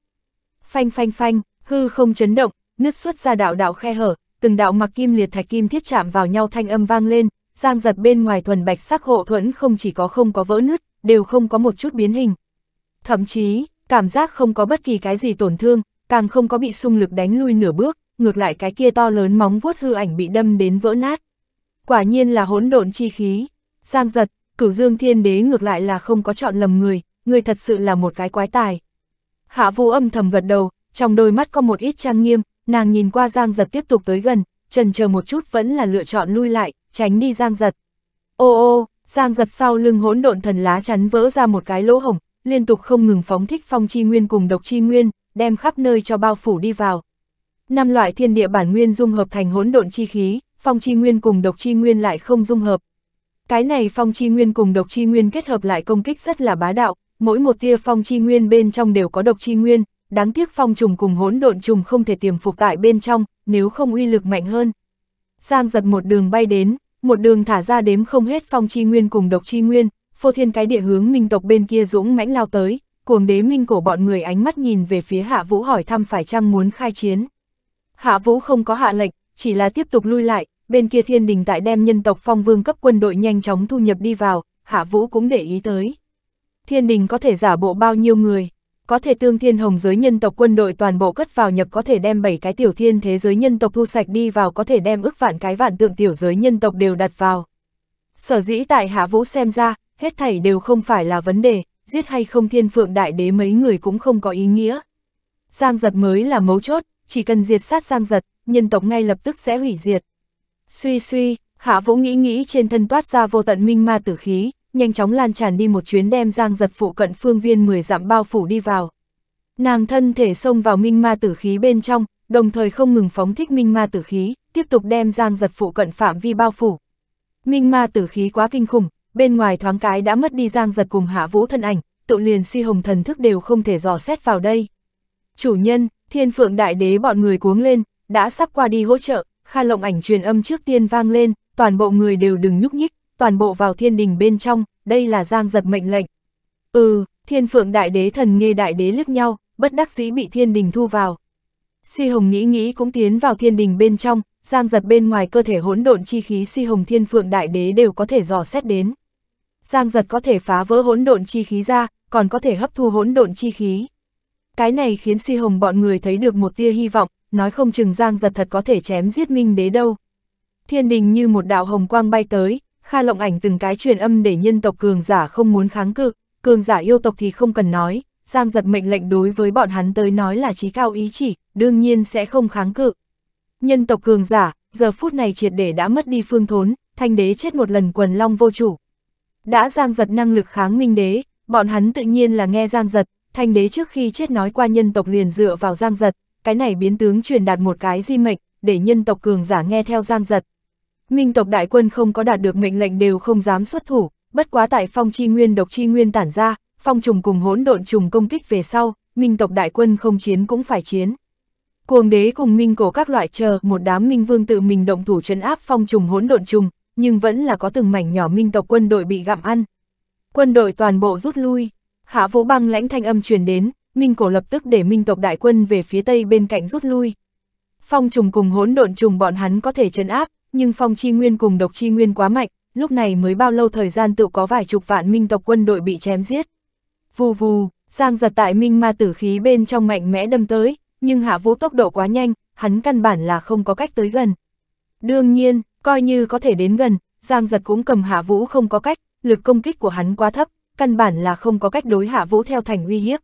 Phanh phanh phanh, hư không chấn động, nứt xuất ra đạo đạo khe hở, từng đạo mặc kim liệt thạch kim thiết chạm vào nhau thanh âm vang lên, giang giật bên ngoài thuần bạch sắc hộ thuẫn không chỉ có không có vỡ nứt, đều không có một chút biến hình. Thậm chí, cảm giác không có bất kỳ cái gì tổn thương, càng không có bị xung lực đánh lui nửa bước, ngược lại cái kia to lớn móng vuốt hư ảnh bị đâm đến vỡ nát. Quả nhiên là hỗn độn chi khí. Giang giật, cửu dương thiên đế ngược lại là không có chọn lầm người, người thật sự là một cái quái tài. Hạ vô âm thầm gật đầu, trong đôi mắt có một ít trang nghiêm, nàng nhìn qua giang giật tiếp tục tới gần, trần chờ một chút vẫn là lựa chọn lui lại, tránh đi giang giật. Ô ô, giang giật sau lưng hỗn độn thần lá chắn vỡ ra một cái lỗ hổng, liên tục không ngừng phóng thích phong chi nguyên cùng độc chi nguyên, đem khắp nơi cho bao phủ đi vào, Năm loại thiên địa bản nguyên dung hợp thành hỗn độn chi khí, phong chi nguyên cùng độc chi nguyên lại không dung hợp. Cái này phong chi nguyên cùng độc chi nguyên kết hợp lại công kích rất là bá đạo, mỗi một tia phong chi nguyên bên trong đều có độc chi nguyên, đáng tiếc phong trùng cùng hỗn độn trùng không thể tiềm phục tại bên trong, nếu không uy lực mạnh hơn. Giang giật một đường bay đến, một đường thả ra đếm không hết phong chi nguyên cùng độc chi nguyên, phô thiên cái địa hướng minh tộc bên kia dũng mãnh lao tới, cuồng đế minh cổ bọn người ánh mắt nhìn về phía hạ vũ hỏi thăm phải chăng muốn khai chiến. Hạ Vũ không có hạ lệnh, chỉ là tiếp tục lui lại, bên kia thiên đình tại đem nhân tộc phong vương cấp quân đội nhanh chóng thu nhập đi vào, Hạ Vũ cũng để ý tới. Thiên đình có thể giả bộ bao nhiêu người, có thể tương thiên hồng giới nhân tộc quân đội toàn bộ cất vào nhập có thể đem 7 cái tiểu thiên thế giới nhân tộc thu sạch đi vào có thể đem ước vạn cái vạn tượng tiểu giới nhân tộc đều đặt vào. Sở dĩ tại Hạ Vũ xem ra, hết thảy đều không phải là vấn đề, giết hay không thiên phượng đại đế mấy người cũng không có ý nghĩa. Giang giật mới là mấu chốt, chỉ cần diệt sát giang giật, nhân tộc ngay lập tức sẽ hủy diệt. Suy suy, hạ vũ nghĩ nghĩ trên thân toát ra vô tận minh ma tử khí, nhanh chóng lan tràn đi một chuyến đem giang giật phụ cận phương viên 10 dặm bao phủ đi vào. Nàng thân thể xông vào minh ma tử khí bên trong, đồng thời không ngừng phóng thích minh ma tử khí, tiếp tục đem giang giật phụ cận phạm vi bao phủ. Minh ma tử khí quá kinh khủng, bên ngoài thoáng cái đã mất đi giang giật cùng hạ vũ thân ảnh, tụ liền si hồng thần thức đều không thể dò xét vào đây chủ nhân, thiên phượng đại đế bọn người cuống lên, đã sắp qua đi hỗ trợ, Kha Lộng ảnh truyền âm trước tiên vang lên, toàn bộ người đều đừng nhúc nhích, toàn bộ vào thiên đình bên trong, đây là giang giật mệnh lệnh. Ừ, thiên phượng đại đế thần nghe đại đế liếc nhau, bất đắc dĩ bị thiên đình thu vào. Si Hồng nghĩ nghĩ cũng tiến vào thiên đình bên trong, giang giật bên ngoài cơ thể hỗn độn chi khí Si Hồng thiên phượng đại đế đều có thể dò xét đến. Giang giật có thể phá vỡ hỗn độn chi khí ra, còn có thể hấp thu hỗn độn chi khí. Cái này khiến si hồng bọn người thấy được một tia hy vọng, nói không chừng giang giật thật có thể chém giết minh đế đâu. Thiên đình như một đạo hồng quang bay tới, Kha lộng ảnh từng cái truyền âm để nhân tộc cường giả không muốn kháng cự, cường giả yêu tộc thì không cần nói, giang giật mệnh lệnh đối với bọn hắn tới nói là trí cao ý chỉ, đương nhiên sẽ không kháng cự. Nhân tộc cường giả, giờ phút này triệt để đã mất đi phương thốn, thanh đế chết một lần quần long vô chủ. Đã giang giật năng lực kháng minh đế, bọn hắn tự nhiên là nghe giang giật, Thanh đế trước khi chết nói qua nhân tộc liền dựa vào giang giật, cái này biến tướng truyền đạt một cái di mệnh, để nhân tộc cường giả nghe theo giang giật. Minh tộc đại quân không có đạt được mệnh lệnh đều không dám xuất thủ, bất quá tại phong chi nguyên độc chi nguyên tản ra, phong trùng cùng hỗn độn trùng công kích về sau, minh tộc đại quân không chiến cũng phải chiến. Cuồng đế cùng minh cổ các loại chờ một đám minh vương tự mình động thủ trấn áp phong trùng hỗn độn trùng, nhưng vẫn là có từng mảnh nhỏ minh tộc quân đội bị gặm ăn. Quân đội toàn bộ rút lui, Hạ Vũ băng lãnh thanh âm truyền đến, Minh Cổ lập tức để Minh tộc đại quân về phía tây bên cạnh rút lui. Phong trùng cùng hỗn độn trùng bọn hắn có thể chấn áp, nhưng phong chi nguyên cùng độc chi nguyên quá mạnh, lúc này mới bao lâu thời gian tự có vài chục vạn Minh tộc quân đội bị chém giết. Vù vù, Giang giật tại Minh ma tử khí bên trong mạnh mẽ đâm tới, nhưng Hạ Vũ tốc độ quá nhanh, hắn căn bản là không có cách tới gần. Đương nhiên, coi như có thể đến gần, Giang giật cũng cầm Hạ Vũ không có cách, lực công kích của hắn quá thấp, căn bản là không có cách đối Hạ Vũ theo thành uy hiếp.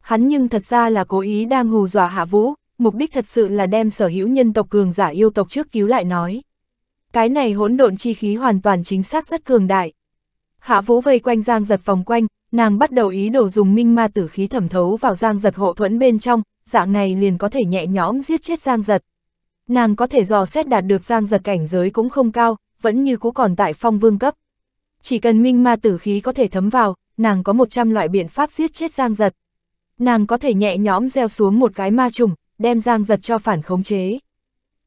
Hắn nhưng thật ra là cố ý đang hù dọa Hạ Vũ, mục đích thật sự là đem sở hữu nhân tộc cường giả yêu tộc trước cứu lại nói. Cái này hỗn độn chi khí hoàn toàn chính xác rất cường đại. Hạ Vũ vây quanh Giang Giật vòng quanh, nàng bắt đầu ý đồ dùng minh ma tử khí thẩm thấu vào Giang Giật hộ thuẫn bên trong, dạng này liền có thể nhẹ nhõm giết chết Giang Giật. Nàng có thể dò xét đạt được Giang Giật cảnh giới cũng không cao, vẫn như cũ còn tại phong vương cấp chỉ cần minh ma tử khí có thể thấm vào, nàng có 100 loại biện pháp giết chết giang giật. Nàng có thể nhẹ nhõm gieo xuống một cái ma trùng, đem giang giật cho phản khống chế.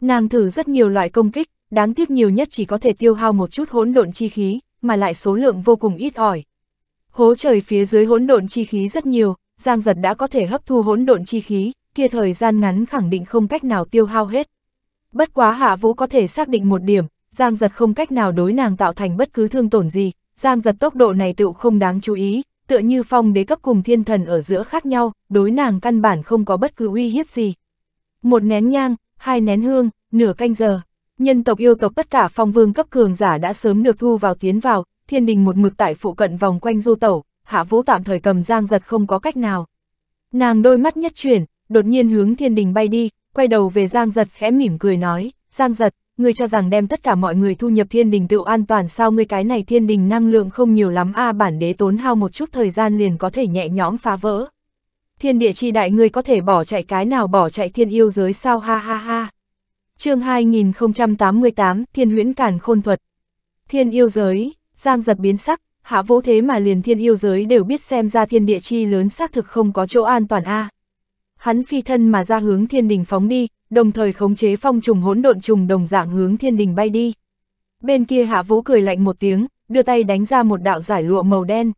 Nàng thử rất nhiều loại công kích, đáng tiếc nhiều nhất chỉ có thể tiêu hao một chút hỗn độn chi khí, mà lại số lượng vô cùng ít ỏi. Hố trời phía dưới hỗn độn chi khí rất nhiều, Giang Giật đã có thể hấp thu hỗn độn chi khí, kia thời gian ngắn khẳng định không cách nào tiêu hao hết. Bất quá Hạ Vũ có thể xác định một điểm, Giang giật không cách nào đối nàng tạo thành bất cứ thương tổn gì, Giang giật tốc độ này tựu không đáng chú ý, tựa như phong đế cấp cùng thiên thần ở giữa khác nhau, đối nàng căn bản không có bất cứ uy hiếp gì. Một nén nhang, hai nén hương, nửa canh giờ, nhân tộc yêu tộc tất cả phong vương cấp cường giả đã sớm được thu vào tiến vào, thiên đình một mực tại phụ cận vòng quanh du tẩu, hạ vũ tạm thời cầm giang giật không có cách nào. Nàng đôi mắt nhất chuyển, đột nhiên hướng thiên đình bay đi, quay đầu về giang giật khẽ mỉm cười nói, giang giật, ngươi cho rằng đem tất cả mọi người thu nhập thiên đình tự an toàn sao ngươi cái này thiên đình năng lượng không nhiều lắm a à, bản đế tốn hao một chút thời gian liền có thể nhẹ nhõm phá vỡ. Thiên địa chi đại ngươi có thể bỏ chạy cái nào bỏ chạy thiên yêu giới sao ha ha ha. chương 2088 Thiên huyễn cản khôn thuật. Thiên yêu giới, giang giật biến sắc, hạ vũ thế mà liền thiên yêu giới đều biết xem ra thiên địa chi lớn xác thực không có chỗ an toàn a. À. Hắn phi thân mà ra hướng thiên đình phóng đi, đồng thời khống chế phong trùng hỗn độn trùng đồng dạng hướng thiên đình bay đi. Bên kia hạ vũ cười lạnh một tiếng, đưa tay đánh ra một đạo giải lụa màu đen.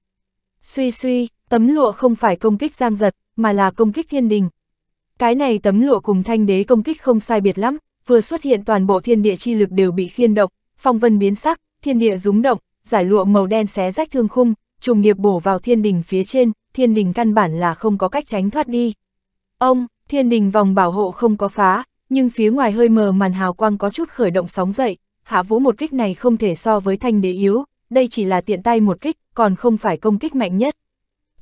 Suy suy, tấm lụa không phải công kích giang giật, mà là công kích thiên đình. Cái này tấm lụa cùng thanh đế công kích không sai biệt lắm, vừa xuất hiện toàn bộ thiên địa chi lực đều bị khiên động, phong vân biến sắc, thiên địa rúng động, giải lụa màu đen xé rách thương khung, trùng điệp bổ vào thiên đình phía trên, thiên đình căn bản là không có cách tránh thoát đi. Ông, Thiên đình vòng bảo hộ không có phá, nhưng phía ngoài hơi mờ màn hào quang có chút khởi động sóng dậy, hạ vũ một kích này không thể so với thanh đế yếu, đây chỉ là tiện tay một kích, còn không phải công kích mạnh nhất.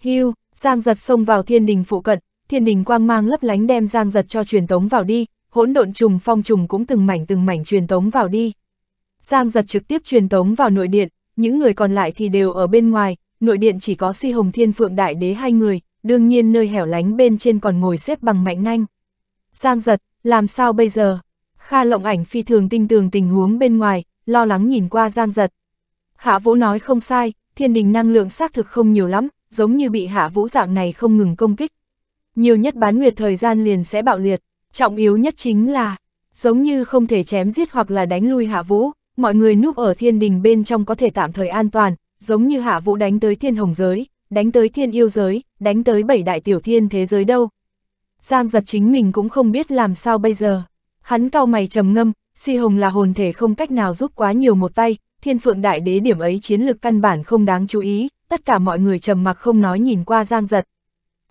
Hưu, Giang giật xông vào thiên đình phụ cận, thiên đình quang mang lấp lánh đem Giang giật cho truyền tống vào đi, hỗn độn trùng phong trùng cũng từng mảnh từng mảnh truyền tống vào đi. Giang giật trực tiếp truyền tống vào nội điện, những người còn lại thì đều ở bên ngoài, nội điện chỉ có si hồng thiên phượng đại đế hai người, đương nhiên nơi hẻo lánh bên trên còn ngồi xếp bằng mạnh nanh. Giang giật, làm sao bây giờ? Kha lộng ảnh phi thường tinh tường tình huống bên ngoài, lo lắng nhìn qua giang giật. Hạ vũ nói không sai, thiên đình năng lượng xác thực không nhiều lắm, giống như bị hạ vũ dạng này không ngừng công kích. Nhiều nhất bán nguyệt thời gian liền sẽ bạo liệt, trọng yếu nhất chính là, giống như không thể chém giết hoặc là đánh lui hạ vũ, mọi người núp ở thiên đình bên trong có thể tạm thời an toàn, giống như hạ vũ đánh tới thiên hồng giới, đánh tới thiên yêu giới, đánh tới bảy đại tiểu thiên thế giới đâu. Giang giật chính mình cũng không biết làm sao bây giờ. Hắn cao mày trầm ngâm, si hồng là hồn thể không cách nào giúp quá nhiều một tay, thiên phượng đại đế điểm ấy chiến lược căn bản không đáng chú ý, tất cả mọi người trầm mặc không nói nhìn qua giang giật.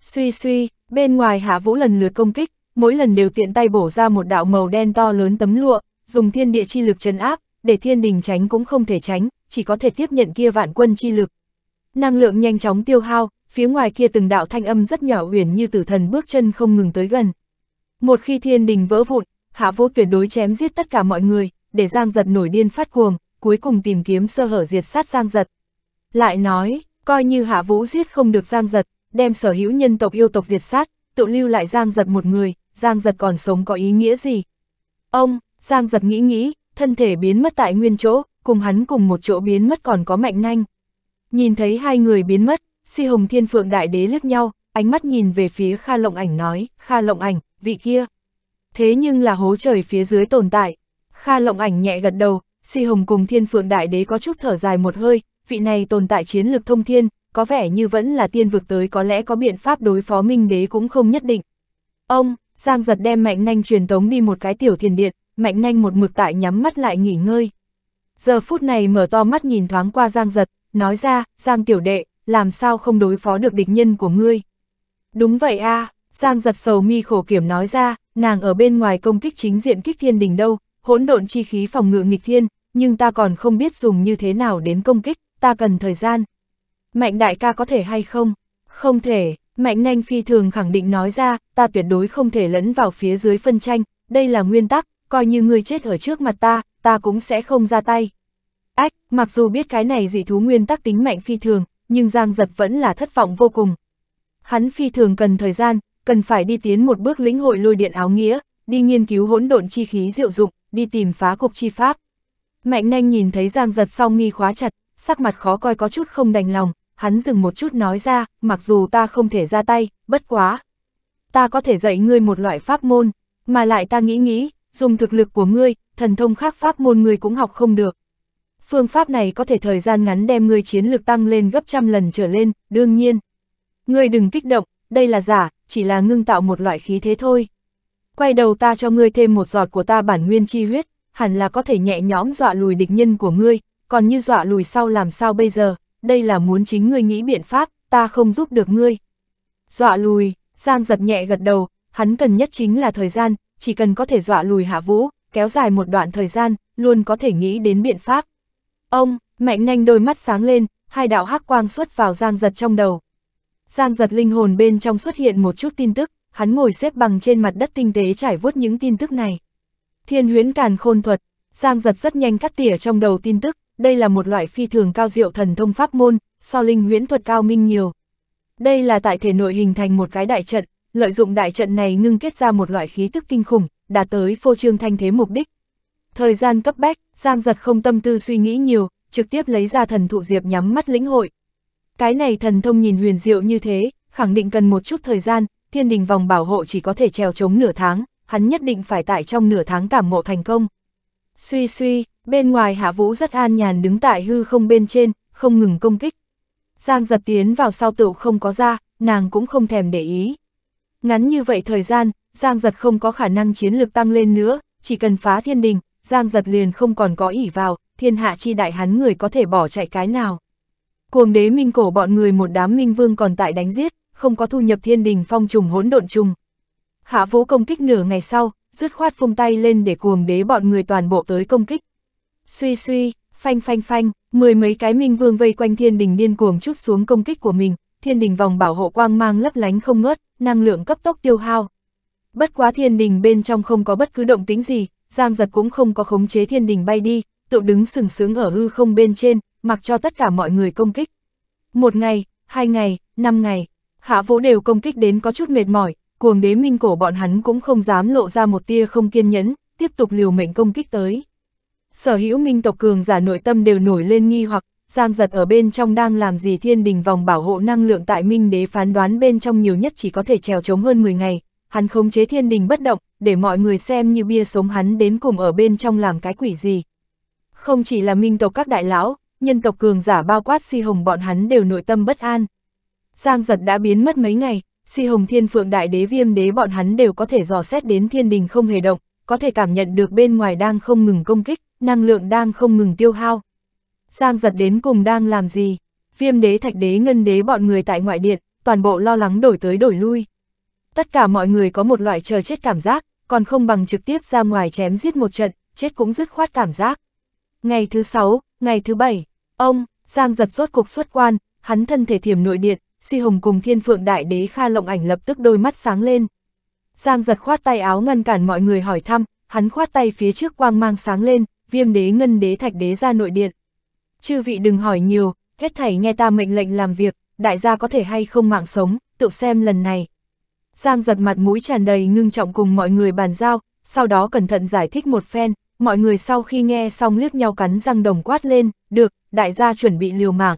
Suy suy, bên ngoài hạ vũ lần lượt công kích, mỗi lần đều tiện tay bổ ra một đạo màu đen to lớn tấm lụa, dùng thiên địa chi lực trấn áp, để thiên đình tránh cũng không thể tránh, chỉ có thể tiếp nhận kia vạn quân chi lực. Năng lượng nhanh chóng tiêu hao, phía ngoài kia từng đạo thanh âm rất nhỏ uyển như tử thần bước chân không ngừng tới gần. Một khi thiên đình vỡ vụn, hạ vũ tuyệt đối chém giết tất cả mọi người, để Giang Giật nổi điên phát cuồng, cuối cùng tìm kiếm sơ hở diệt sát Giang Giật. Lại nói, coi như hạ vũ giết không được Giang Giật, đem sở hữu nhân tộc yêu tộc diệt sát, tự lưu lại Giang Giật một người, Giang Giật còn sống có ý nghĩa gì? Ông, Giang Giật nghĩ nghĩ, thân thể biến mất tại nguyên chỗ, cùng hắn cùng một chỗ biến mất còn có mạnh nhanh. Nhìn thấy hai người biến mất, si hồng thiên phượng đại đế lướt nhau, ánh mắt nhìn về phía Kha Lộng Ảnh nói, Kha Lộng Ảnh, vị kia. Thế nhưng là hố trời phía dưới tồn tại. Kha Lộng Ảnh nhẹ gật đầu, si hồng cùng thiên phượng đại đế có chút thở dài một hơi, vị này tồn tại chiến lược thông thiên, có vẻ như vẫn là tiên vực tới có lẽ có biện pháp đối phó minh đế cũng không nhất định. Ông, Giang giật đem mạnh nanh truyền tống đi một cái tiểu thiền điện, mạnh nanh một mực tại nhắm mắt lại nghỉ ngơi. Giờ phút này mở to mắt nhìn thoáng qua Giang giật, nói ra, Giang tiểu đệ, làm sao không đối phó được địch nhân của ngươi. Đúng vậy a à, Giang giật sầu mi khổ kiểm nói ra, nàng ở bên ngoài công kích chính diện kích thiên đình đâu, hỗn độn chi khí phòng ngự nghịch thiên, nhưng ta còn không biết dùng như thế nào đến công kích, ta cần thời gian. Mạnh đại ca có thể hay không? Không thể, Mạnh nhanh phi thường khẳng định nói ra, ta tuyệt đối không thể lẫn vào phía dưới phân tranh, đây là nguyên tắc, coi như ngươi chết ở trước mặt ta, ta cũng sẽ không ra tay. Ách, mặc dù biết cái này dị thú nguyên tắc tính mạnh phi thường, nhưng Giang Giật vẫn là thất vọng vô cùng. Hắn phi thường cần thời gian, cần phải đi tiến một bước lĩnh hội lôi điện áo nghĩa, đi nghiên cứu hỗn độn chi khí diệu dụng, đi tìm phá cục chi pháp. Mạnh nhanh nhìn thấy Giang Giật sau nghi khóa chặt, sắc mặt khó coi có chút không đành lòng, hắn dừng một chút nói ra, mặc dù ta không thể ra tay, bất quá. Ta có thể dạy ngươi một loại pháp môn, mà lại ta nghĩ nghĩ, dùng thực lực của ngươi, thần thông khác pháp môn ngươi cũng học không được, phương pháp này có thể thời gian ngắn đem ngươi chiến lược tăng lên gấp trăm lần trở lên, đương nhiên. Ngươi đừng kích động, đây là giả, chỉ là ngưng tạo một loại khí thế thôi. Quay đầu ta cho ngươi thêm một giọt của ta bản nguyên chi huyết, hẳn là có thể nhẹ nhõm dọa lùi địch nhân của ngươi, còn như dọa lùi sau làm sao bây giờ, đây là muốn chính ngươi nghĩ biện pháp, ta không giúp được ngươi. Dọa lùi, Giang giật nhẹ gật đầu, hắn cần nhất chính là thời gian, chỉ cần có thể dọa lùi hạ vũ, kéo dài một đoạn thời gian, luôn có thể nghĩ đến biện pháp. Ông, mạnh nhanh đôi mắt sáng lên, hai đạo hắc quang xuất vào giang giật trong đầu. Giang giật linh hồn bên trong xuất hiện một chút tin tức, hắn ngồi xếp bằng trên mặt đất tinh tế trải vuốt những tin tức này. Thiên huyến càn khôn thuật, Giang giật rất nhanh cắt tỉa trong đầu tin tức, đây là một loại phi thường cao diệu thần thông pháp môn, so linh huyễn thuật cao minh nhiều. Đây là tại thể nội hình thành một cái đại trận, lợi dụng đại trận này ngưng kết ra một loại khí tức kinh khủng, đạt tới phô trương thanh thế mục đích, Thời gian cấp bách, Giang giật không tâm tư suy nghĩ nhiều, trực tiếp lấy ra thần thụ diệp nhắm mắt lĩnh hội. Cái này thần thông nhìn huyền diệu như thế, khẳng định cần một chút thời gian, thiên đình vòng bảo hộ chỉ có thể trèo chống nửa tháng, hắn nhất định phải tại trong nửa tháng cảm ngộ thành công. Suy suy, bên ngoài hạ vũ rất an nhàn đứng tại hư không bên trên, không ngừng công kích. Giang giật tiến vào sau tựu không có ra, nàng cũng không thèm để ý. Ngắn như vậy thời gian, Giang giật không có khả năng chiến lược tăng lên nữa, chỉ cần phá thiên đình, Giang giật liền không còn có ỉ vào, thiên hạ chi đại hắn người có thể bỏ chạy cái nào. Cuồng đế minh cổ bọn người một đám minh vương còn tại đánh giết, không có thu nhập thiên đình phong trùng hỗn độn trùng. Hạ vũ công kích nửa ngày sau, dứt khoát phung tay lên để cuồng đế bọn người toàn bộ tới công kích. Suy suy, phanh phanh phanh, mười mấy cái minh vương vây quanh thiên đình điên cuồng chút xuống công kích của mình, thiên đình vòng bảo hộ quang mang lấp lánh không ngớt, năng lượng cấp tốc tiêu hao. Bất quá thiên đình bên trong không có bất cứ động tính gì, Giang giật cũng không có khống chế thiên đình bay đi, tự đứng sừng sướng ở hư không bên trên, mặc cho tất cả mọi người công kích. Một ngày, hai ngày, năm ngày, hạ vũ đều công kích đến có chút mệt mỏi, cuồng đế minh cổ bọn hắn cũng không dám lộ ra một tia không kiên nhẫn, tiếp tục liều mệnh công kích tới. Sở hữu minh tộc cường giả nội tâm đều nổi lên nghi hoặc, Giang giật ở bên trong đang làm gì thiên đình vòng bảo hộ năng lượng tại minh đế phán đoán bên trong nhiều nhất chỉ có thể trèo chống hơn 10 ngày, hắn khống chế thiên đình bất động, để mọi người xem như bia sống hắn đến cùng ở bên trong làm cái quỷ gì. Không chỉ là minh tộc các đại lão, nhân tộc cường giả bao quát si hồng bọn hắn đều nội tâm bất an. Giang giật đã biến mất mấy ngày, si hồng thiên phượng đại đế viêm đế bọn hắn đều có thể dò xét đến thiên đình không hề động, có thể cảm nhận được bên ngoài đang không ngừng công kích, năng lượng đang không ngừng tiêu hao. Giang giật đến cùng đang làm gì? Viêm đế thạch đế ngân đế bọn người tại ngoại điện, toàn bộ lo lắng đổi tới đổi lui. Tất cả mọi người có một loại chờ chết cảm giác, còn không bằng trực tiếp ra ngoài chém giết một trận, chết cũng dứt khoát cảm giác. Ngày thứ sáu, ngày thứ bảy, ông, Giang giật rốt cục xuất quan, hắn thân thể thiểm nội điện, si hồng cùng thiên phượng đại đế Kha Lộng Ảnh lập tức đôi mắt sáng lên. Giang giật khoát tay áo ngăn cản mọi người hỏi thăm, hắn khoát tay phía trước quang mang sáng lên, viêm đế ngân đế thạch đế ra nội điện. Chư vị đừng hỏi nhiều, hết thảy nghe ta mệnh lệnh làm việc, đại gia có thể hay không mạng sống, tự xem lần này, Giang giật mặt mũi tràn đầy ngưng trọng cùng mọi người bàn giao, sau đó cẩn thận giải thích một phen, mọi người sau khi nghe xong liếc nhau cắn răng đồng quát lên, được, đại gia chuẩn bị liều mạng.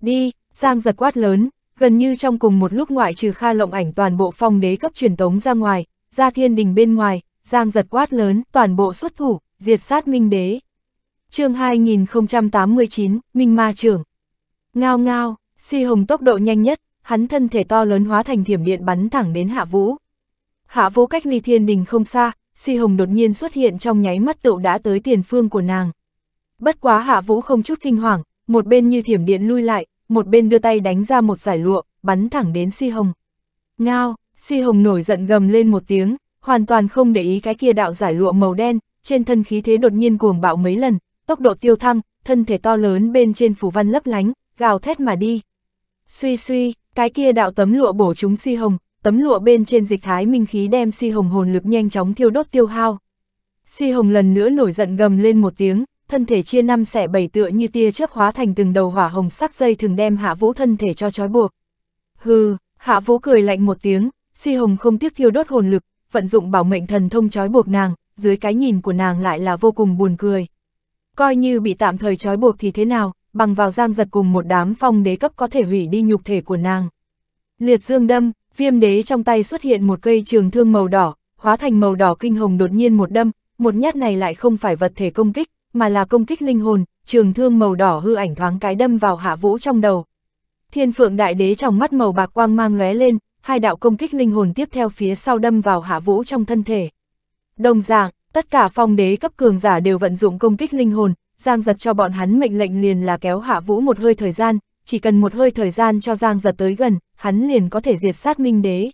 Đi, Giang giật quát lớn, gần như trong cùng một lúc ngoại trừ Kha Lộng ảnh toàn bộ phong đế cấp truyền tống ra ngoài, ra thiên đình bên ngoài, Giang giật quát lớn, toàn bộ xuất thủ, diệt sát minh đế. chương 2089, Minh Ma Trưởng. Ngao ngao, si hồng tốc độ nhanh nhất, hắn thân thể to lớn hóa thành thiểm điện bắn thẳng đến Hạ Vũ. Hạ Vũ cách ly thiên đình không xa, Si Hồng đột nhiên xuất hiện trong nháy mắt tựu đã tới tiền phương của nàng. Bất quá Hạ Vũ không chút kinh hoàng, một bên như thiểm điện lui lại, một bên đưa tay đánh ra một giải lụa, bắn thẳng đến Si Hồng. Ngao, Si Hồng nổi giận gầm lên một tiếng, hoàn toàn không để ý cái kia đạo giải lụa màu đen, trên thân khí thế đột nhiên cuồng bạo mấy lần, tốc độ tiêu thăng, thân thể to lớn bên trên phủ văn lấp lánh, gào thét mà đi. Suy suy, cái kia đạo tấm lụa bổ chúng si hồng, tấm lụa bên trên dịch thái minh khí đem si hồng hồn lực nhanh chóng thiêu đốt tiêu hao. Si hồng lần nữa nổi giận gầm lên một tiếng, thân thể chia năm xẻ bảy tựa như tia chớp hóa thành từng đầu hỏa hồng sắc dây thường đem hạ vũ thân thể cho trói buộc. Hừ, hạ vũ cười lạnh một tiếng, si hồng không tiếc thiêu đốt hồn lực, vận dụng bảo mệnh thần thông trói buộc nàng, dưới cái nhìn của nàng lại là vô cùng buồn cười. Coi như bị tạm thời trói buộc thì thế nào, bằng vào giang giật cùng một đám phong đế cấp có thể hủy đi nhục thể của nàng. Liệt dương đâm, viêm đế trong tay xuất hiện một cây trường thương màu đỏ, hóa thành màu đỏ kinh hồng đột nhiên một đâm, một nhát này lại không phải vật thể công kích, mà là công kích linh hồn, trường thương màu đỏ hư ảnh thoáng cái đâm vào hạ vũ trong đầu. Thiên phượng đại đế trong mắt màu bạc quang mang lóe lên, hai đạo công kích linh hồn tiếp theo phía sau đâm vào hạ vũ trong thân thể. Đồng dạng, tất cả phong đế cấp cường giả đều vận dụng công kích linh hồn, Giang giật cho bọn hắn mệnh lệnh liền là kéo hạ vũ một hơi thời gian, chỉ cần một hơi thời gian cho Giang giật tới gần, hắn liền có thể diệt sát minh đế.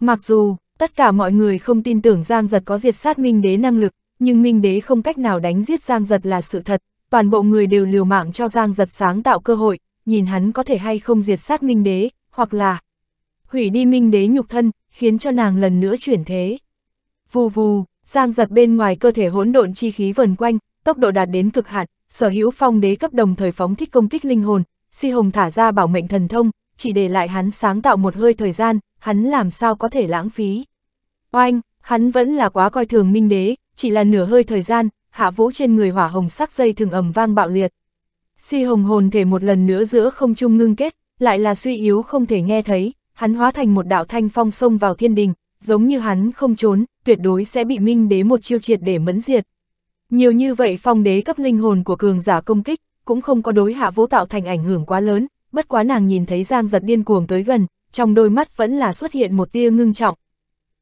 Mặc dù, tất cả mọi người không tin tưởng Giang giật có diệt sát minh đế năng lực, nhưng minh đế không cách nào đánh giết Giang giật là sự thật, toàn bộ người đều liều mạng cho Giang giật sáng tạo cơ hội, nhìn hắn có thể hay không diệt sát minh đế, hoặc là hủy đi minh đế nhục thân, khiến cho nàng lần nữa chuyển thế. Vù vù, Giang giật bên ngoài cơ thể hỗn độn chi khí vần quanh, tốc độ đạt đến cực hạn, sở hữu phong đế cấp đồng thời phóng thích công kích linh hồn, Si Hồng thả ra bảo mệnh thần thông, chỉ để lại hắn sáng tạo một hơi thời gian, hắn làm sao có thể lãng phí. Oanh, hắn vẫn là quá coi thường minh đế, chỉ là nửa hơi thời gian, hạ vũ trên người hỏa hồng sắc dây thường ầm vang bạo liệt. Si Hồng hồn thể một lần nữa giữa không trung ngưng kết, lại là suy yếu không thể nghe thấy, hắn hóa thành một đạo thanh phong xông vào thiên đình, giống như hắn không trốn, tuyệt đối sẽ bị minh đế một chiêu triệt để mẫn diệt. Nhiều như vậy phong đế cấp linh hồn của cường giả công kích, cũng không có đối hạ vũ tạo thành ảnh hưởng quá lớn, bất quá nàng nhìn thấy Giang giật điên cuồng tới gần, trong đôi mắt vẫn là xuất hiện một tia ngưng trọng.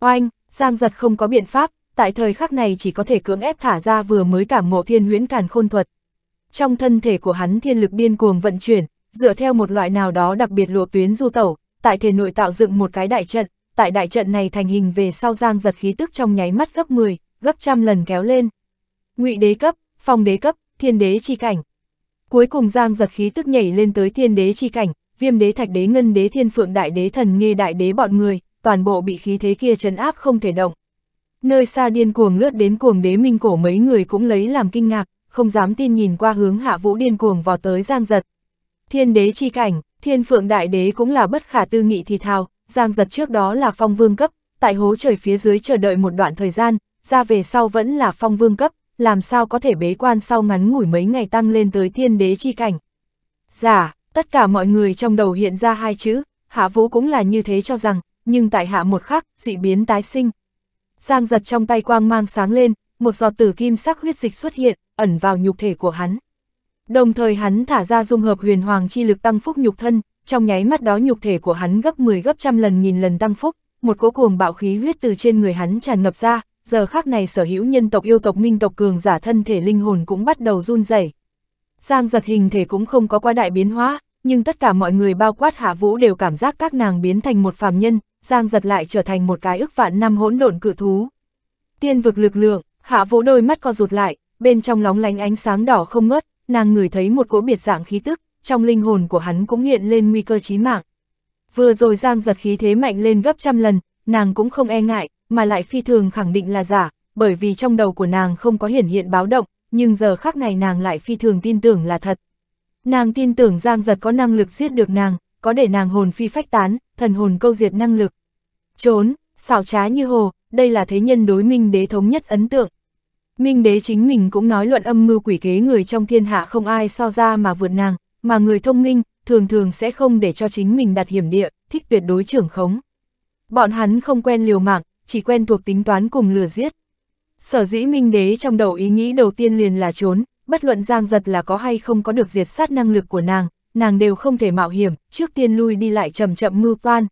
Oanh, Giang giật không có biện pháp, tại thời khắc này chỉ có thể cưỡng ép thả ra vừa mới cảm ngộ thiên huyễn càn khôn thuật. Trong thân thể của hắn thiên lực điên cuồng vận chuyển, dựa theo một loại nào đó đặc biệt lộ tuyến du tẩu, tại thể nội tạo dựng một cái đại trận, tại đại trận này thành hình về sau Giang giật khí tức trong nháy mắt gấp 10, gấp trăm lần kéo lên, ngụy đế cấp, phong đế cấp, thiên đế chi cảnh. Cuối cùng Giang giật khí tức nhảy lên tới thiên đế chi cảnh, viêm đế thạch đế ngân đế thiên phượng đại đế thần nghe đại đế bọn người, toàn bộ bị khí thế kia trấn áp không thể động. Nơi xa điên cuồng lướt đến cuồng đế minh cổ mấy người cũng lấy làm kinh ngạc, không dám tin nhìn qua hướng hạ vũ điên cuồng vào tới Giang giật. Thiên đế chi cảnh, thiên phượng đại đế cũng là bất khả tư nghị thì thào, Giang giật trước đó là phong vương cấp, tại hố trời phía dưới chờ đợi một đoạn thời gian, ra về sau vẫn là phong vương cấp, làm sao có thể bế quan sau ngắn ngủi mấy ngày tăng lên tới thiên đế chi cảnh. Giả, dạ, tất cả mọi người trong đầu hiện ra hai chữ, hạ vũ cũng là như thế cho rằng, nhưng tại hạ một khắc, dị biến tái sinh. Giang giật trong tay quang mang sáng lên, một giọt tử kim sắc huyết dịch xuất hiện, ẩn vào nhục thể của hắn. Đồng thời hắn thả ra dung hợp huyền hoàng chi lực tăng phúc nhục thân, trong nháy mắt đó nhục thể của hắn gấp 10 gấp trăm lần nghìn lần tăng phúc, một cỗ cuồng bạo khí huyết từ trên người hắn tràn ngập ra, giờ khác này sở hữu nhân tộc yêu tộc minh tộc cường giả thân thể linh hồn cũng bắt đầu run rẩy. Giang giật hình thể cũng không có quá đại biến hóa, nhưng tất cả mọi người bao quát hạ vũ đều cảm giác các nàng biến thành một phàm nhân, Giang giật lại trở thành một cái ước vạn năm hỗn độn cự thú. Tiên vực lực lượng, hạ vũ đôi mắt co rụt lại, bên trong lóng lánh ánh sáng đỏ không ngớt, nàng ngửi thấy một cỗ biệt dạng khí tức, trong linh hồn của hắn cũng hiện lên nguy cơ chí mạng. Vừa rồi Giang giật khí thế mạnh lên gấp trăm lần, nàng cũng không e ngại, mà lại phi thường khẳng định là giả, bởi vì trong đầu của nàng không có hiển hiện báo động, nhưng giờ khác này nàng lại phi thường tin tưởng là thật. Nàng tin tưởng Giang Giật có năng lực giết được nàng, có để nàng hồn phi phách tán, thần hồn câu diệt năng lực. Trốn, xảo trá như hồ, đây là thế nhân đối minh đế thống nhất ấn tượng. Minh đế chính mình cũng nói luận âm mưu quỷ kế người trong thiên hạ không ai so ra mà vượt nàng, mà người thông minh thường thường sẽ không để cho chính mình đặt hiểm địa, thích tuyệt đối trưởng khống. Bọn hắn không quen liều mạng, chỉ quen thuộc tính toán cùng lừa giết. Sở dĩ Minh Đế trong đầu ý nghĩ đầu tiên liền là trốn, bất luận Giang Giật là có hay không có được diệt sát năng lực của nàng, nàng đều không thể mạo hiểm, trước tiên lui đi lại chậm chậm mưu toan.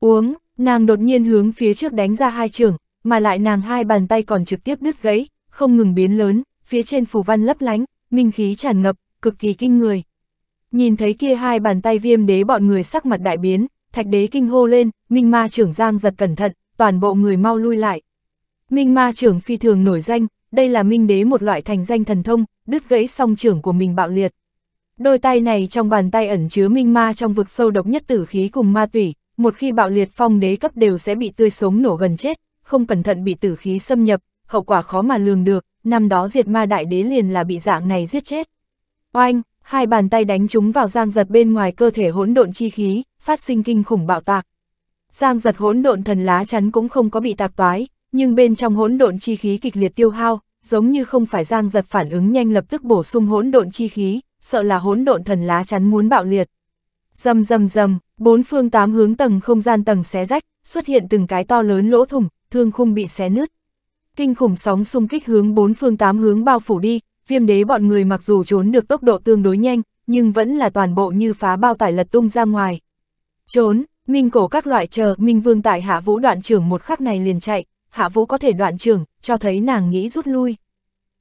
Uống, nàng đột nhiên hướng phía trước đánh ra hai trường, mà lại nàng hai bàn tay còn trực tiếp đứt gãy, không ngừng biến lớn, phía trên phù văn lấp lánh, minh khí tràn ngập, cực kỳ kinh người. Nhìn thấy kia hai bàn tay viêm đế bọn người sắc mặt đại biến, thạch đế kinh hô lên, minh ma trưởng Giang Giật cẩn thận, toàn bộ người mau lui lại. Minh ma trưởng phi thường nổi danh, đây là minh đế một loại thành danh thần thông, đứt gãy song trưởng của mình bạo liệt. Đôi tay này trong bàn tay ẩn chứa minh ma trong vực sâu độc nhất tử khí cùng ma tủy, một khi bạo liệt phong đế cấp đều sẽ bị tươi sống nổ gần chết, không cẩn thận bị tử khí xâm nhập, hậu quả khó mà lường được, năm đó diệt ma đại đế liền là bị dạng này giết chết. Oanh, hai bàn tay đánh chúng vào giang giật bên ngoài cơ thể hỗn độn chi khí, phát sinh kinh khủng bạo tạc, Giang giật hỗn độn thần lá chắn cũng không có bị tạc toái, nhưng bên trong hỗn độn chi khí kịch liệt tiêu hao, giống như không phải Giang giật phản ứng nhanh lập tức bổ sung hỗn độn chi khí, sợ là hỗn độn thần lá chắn muốn bạo liệt. rầm rầm rầm bốn phương tám hướng tầng không gian tầng xé rách, xuất hiện từng cái to lớn lỗ thủng, thương khung bị xé nứt. Kinh khủng sóng xung kích hướng bốn phương tám hướng bao phủ đi, viêm đế bọn người mặc dù trốn được tốc độ tương đối nhanh, nhưng vẫn là toàn bộ như phá bao tải lật tung ra ngoài. Trốn, Minh cổ các loại chờ, Minh Vương tại Hạ Vũ đoạn trưởng một khắc này liền chạy, Hạ Vũ có thể đoạn trưởng, cho thấy nàng nghĩ rút lui.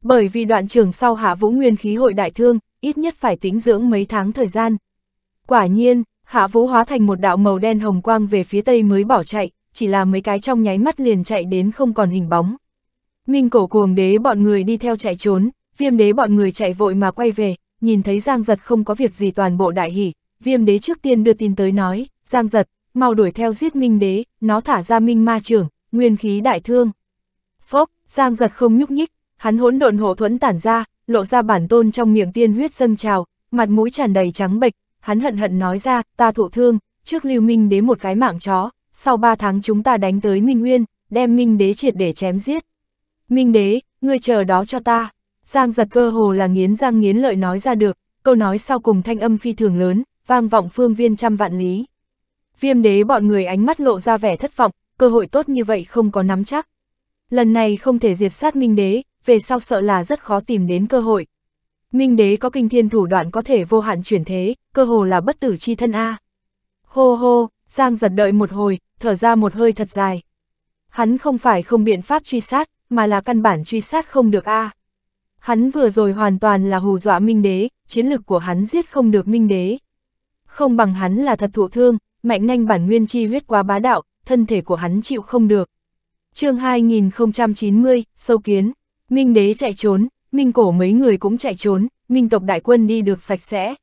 Bởi vì đoạn trưởng sau Hạ Vũ nguyên khí hội đại thương, ít nhất phải tính dưỡng mấy tháng thời gian. Quả nhiên, Hạ Vũ hóa thành một đạo màu đen hồng quang về phía tây mới bỏ chạy, chỉ là mấy cái trong nháy mắt liền chạy đến không còn hình bóng. Minh cổ cuồng đế bọn người đi theo chạy trốn, viêm đế bọn người chạy vội mà quay về, nhìn thấy Giang Giật không có việc gì toàn bộ đại hỉ, viêm đế trước tiên đưa tin tới nói, Giang Giật, mau đuổi theo giết minh đế, nó thả ra minh ma trưởng, nguyên khí đại thương. Phốc, Giang giật không nhúc nhích, hắn hỗn độn hộ thuẫn tản ra, lộ ra bản tôn trong miệng tiên huyết dâng trào, mặt mũi tràn đầy trắng bệch, hắn hận hận nói ra, ta thụ thương, trước lưu minh đế một cái mạng chó, sau ba tháng chúng ta đánh tới Minh Nguyên, đem Minh đế triệt để chém giết. Minh đế, ngươi chờ đó cho ta. Giang giật cơ hồ là nghiến răng nghiến lợi nói ra được, câu nói sau cùng thanh âm phi thường lớn, vang vọng phương viên trăm vạn lý. Viêm đế bọn người ánh mắt lộ ra vẻ thất vọng, cơ hội tốt như vậy không có nắm chắc. Lần này không thể diệt sát Minh đế, về sau sợ là rất khó tìm đến cơ hội. Minh đế có kinh thiên thủ đoạn có thể vô hạn chuyển thế, cơ hồ là bất tử chi thân A. Hô hô, Giang giật đợi một hồi, thở ra một hơi thật dài. Hắn không phải không biện pháp truy sát, mà là căn bản truy sát không được A. Hắn vừa rồi hoàn toàn là hù dọa Minh đế, chiến lực của hắn giết không được Minh đế. Không bằng hắn là thật thụ thương, mạnh nhanh bản nguyên chi huyết quá bá đạo, thân thể của hắn chịu không được. chương 2090, sâu kiến, Minh đế chạy trốn, Minh cổ mấy người cũng chạy trốn, Minh tộc đại quân đi được sạch sẽ.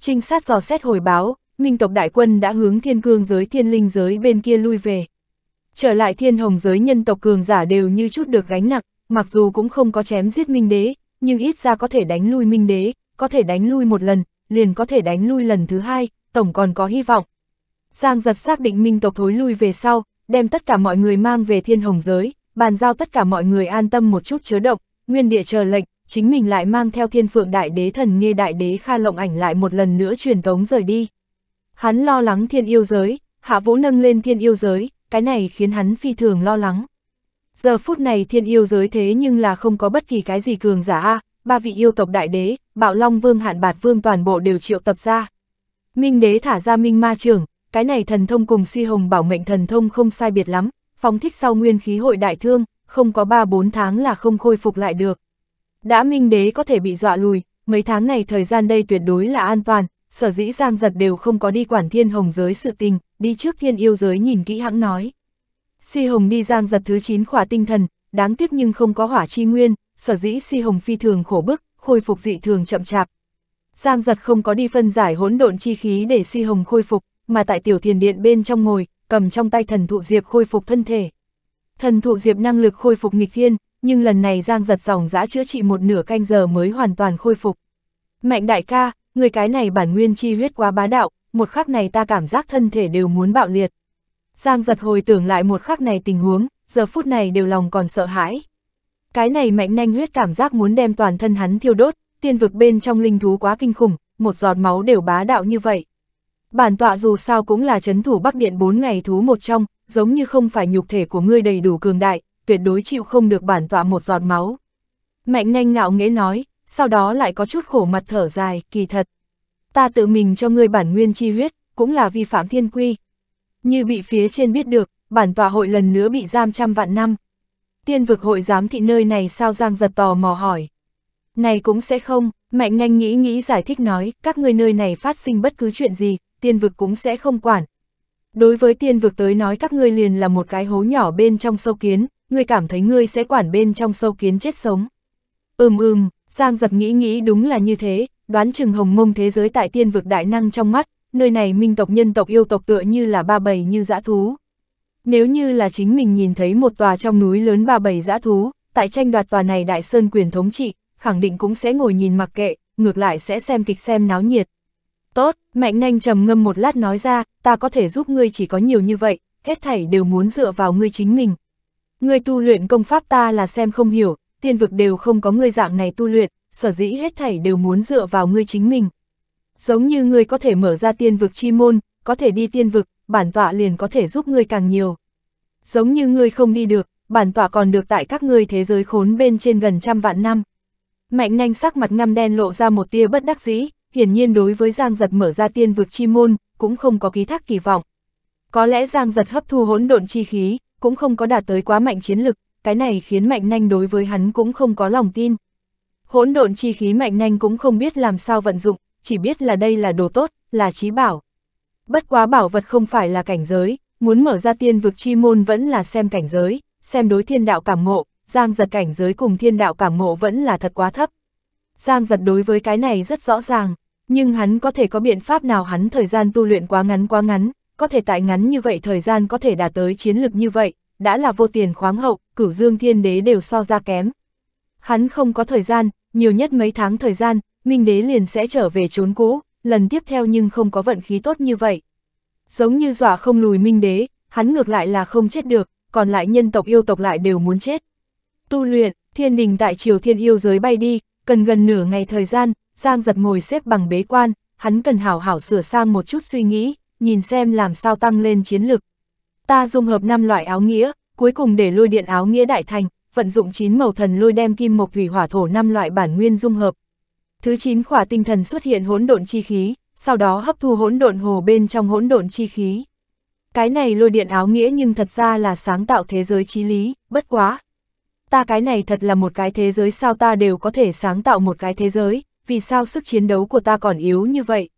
Trinh sát dò xét hồi báo, Minh tộc đại quân đã hướng thiên cương giới thiên linh giới bên kia lui về. Trở lại thiên hồng giới nhân tộc cường giả đều như chút được gánh nặng, mặc dù cũng không có chém giết Minh đế, nhưng ít ra có thể đánh lui Minh đế, có thể đánh lui một lần, liền có thể đánh lui lần thứ hai, tổng còn có hy vọng. Giang giật xác định minh tộc thối lui về sau, đem tất cả mọi người mang về thiên hồng giới, bàn giao tất cả mọi người an tâm một chút chứa động, nguyên địa chờ lệnh, chính mình lại mang theo thiên phượng đại đế thần nghe đại đế kha lộng ảnh lại một lần nữa truyền tống rời đi. Hắn lo lắng thiên yêu giới, hạ vũ nâng lên thiên yêu giới, cái này khiến hắn phi thường lo lắng. Giờ phút này thiên yêu giới thế nhưng là không có bất kỳ cái gì cường giả ba vị yêu tộc đại đế, bạo long vương hạn bạt vương toàn bộ đều triệu tập ra. Minh đế thả ra minh ma trưởng, cái này thần thông cùng si hồng bảo mệnh thần thông không sai biệt lắm, phóng thích sau nguyên khí hội đại thương, không có 3-4 tháng là không khôi phục lại được. Đã minh đế có thể bị dọa lùi, mấy tháng này thời gian đây tuyệt đối là an toàn, sở dĩ giang giật đều không có đi quản thiên hồng giới sự tình, đi trước thiên yêu giới nhìn kỹ hãng nói. Si hồng đi giang giật thứ 9 khỏa tinh thần, đáng tiếc nhưng không có hỏa chi nguyên, sở dĩ si hồng phi thường khổ bức, khôi phục dị thường chậm chạp. Giang giật không có đi phân giải hỗn độn chi khí để si hồng khôi phục, mà tại tiểu thiền điện bên trong ngồi, cầm trong tay thần thụ diệp khôi phục thân thể. Thần thụ diệp năng lực khôi phục nghịch thiên, nhưng lần này Giang giật dòng giã chữa trị một nửa canh giờ mới hoàn toàn khôi phục. Mạnh đại ca, người cái này bản nguyên chi huyết quá bá đạo, một khắc này ta cảm giác thân thể đều muốn bạo liệt. Giang giật hồi tưởng lại một khắc này tình huống, giờ phút này đều lòng còn sợ hãi. Cái này mạnh nhanh huyết cảm giác muốn đem toàn thân hắn thiêu đốt, tiên vực bên trong linh thú quá kinh khủng, một giọt máu đều bá đạo như vậy bản tọa dù sao cũng là chấn thủ Bắc Điện bốn ngày thú một trong, giống như không phải nhục thể của ngươi đầy đủ cường đại, tuyệt đối chịu không được bản tọa một giọt máu. Mạnh nhanh ngạo nghễ nói, sau đó lại có chút khổ mặt thở dài, kỳ thật. Ta tự mình cho ngươi bản nguyên chi huyết, cũng là vi phạm thiên quy. Như bị phía trên biết được, bản tọa hội lần nữa bị giam trăm vạn năm. Tiên vực hội giám thị nơi này sao Giang giật tò mò hỏi. Này cũng sẽ không, Mạnh nhanh nghĩ nghĩ giải thích nói, các ngươi nơi này phát sinh bất cứ chuyện gì, tiên vực cũng sẽ không quản. Đối với tiên vực tới nói các ngươi liền là một cái hố nhỏ bên trong sâu kiến, ngươi cảm thấy ngươi sẽ quản bên trong sâu kiến chết sống. Ừm ừm, Giang giật nghĩ nghĩ đúng là như thế, đoán chừng hồng mông thế giới tại tiên vực đại năng trong mắt, nơi này minh tộc nhân tộc yêu tộc tựa như là ba bầy như dã thú. Nếu như là chính mình nhìn thấy một tòa trong núi lớn ba bầy dã thú, tại tranh đoạt tòa này đại sơn quyền thống trị, khẳng định cũng sẽ ngồi nhìn mặc kệ, ngược lại sẽ xem kịch xem náo nhiệt. Tốt, mạnh nhanh trầm ngâm một lát nói ra, ta có thể giúp ngươi chỉ có nhiều như vậy, hết thảy đều muốn dựa vào ngươi chính mình. Ngươi tu luyện công pháp ta là xem không hiểu, tiên vực đều không có ngươi dạng này tu luyện, sở dĩ hết thảy đều muốn dựa vào ngươi chính mình. Giống như ngươi có thể mở ra tiên vực chi môn, có thể đi tiên vực, bản tọa liền có thể giúp ngươi càng nhiều. Giống như ngươi không đi được, bản tọa còn được tại các ngươi thế giới khốn bên trên gần trăm vạn năm. Mạnh nhanh sắc mặt ngăm đen lộ ra một tia bất đắc dĩ, hiển nhiên đối với Giang Giật mở ra tiên vực chi môn, cũng không có ký thác kỳ vọng. Có lẽ Giang Giật hấp thu hỗn độn chi khí, cũng không có đạt tới quá mạnh chiến lực, cái này khiến Mạnh Nanh đối với hắn cũng không có lòng tin. Hỗn độn chi khí Mạnh Nanh cũng không biết làm sao vận dụng, chỉ biết là đây là đồ tốt, là trí bảo. Bất quá bảo vật không phải là cảnh giới, muốn mở ra tiên vực chi môn vẫn là xem cảnh giới, xem đối thiên đạo cảm ngộ, Giang Giật cảnh giới cùng thiên đạo cảm ngộ vẫn là thật quá thấp. Giang Giật đối với cái này rất rõ ràng. Nhưng hắn có thể có biện pháp nào hắn thời gian tu luyện quá ngắn quá ngắn, có thể tại ngắn như vậy thời gian có thể đạt tới chiến lực như vậy, đã là vô tiền khoáng hậu, cửu dương thiên đế đều so ra kém. Hắn không có thời gian, nhiều nhất mấy tháng thời gian, Minh Đế liền sẽ trở về trốn cũ, lần tiếp theo nhưng không có vận khí tốt như vậy. Giống như dọa không lùi Minh Đế, hắn ngược lại là không chết được, còn lại nhân tộc yêu tộc lại đều muốn chết. Tu luyện, thiên đình tại triều thiên yêu giới bay đi, cần gần nửa ngày thời gian, Giang giật ngồi xếp bằng bế quan, hắn cần hảo hảo sửa sang một chút suy nghĩ, nhìn xem làm sao tăng lên chiến lực. Ta dung hợp 5 loại áo nghĩa, cuối cùng để lôi điện áo nghĩa đại thành, vận dụng 9 màu thần lôi đem kim mộc thủy hỏa thổ 5 loại bản nguyên dung hợp. Thứ 9 khỏa tinh thần xuất hiện hỗn độn chi khí, sau đó hấp thu hỗn độn hồ bên trong hỗn độn chi khí. Cái này lôi điện áo nghĩa nhưng thật ra là sáng tạo thế giới trí lý, bất quá. Ta cái này thật là một cái thế giới sao ta đều có thể sáng tạo một cái thế giới, vì sao sức chiến đấu của ta còn yếu như vậy?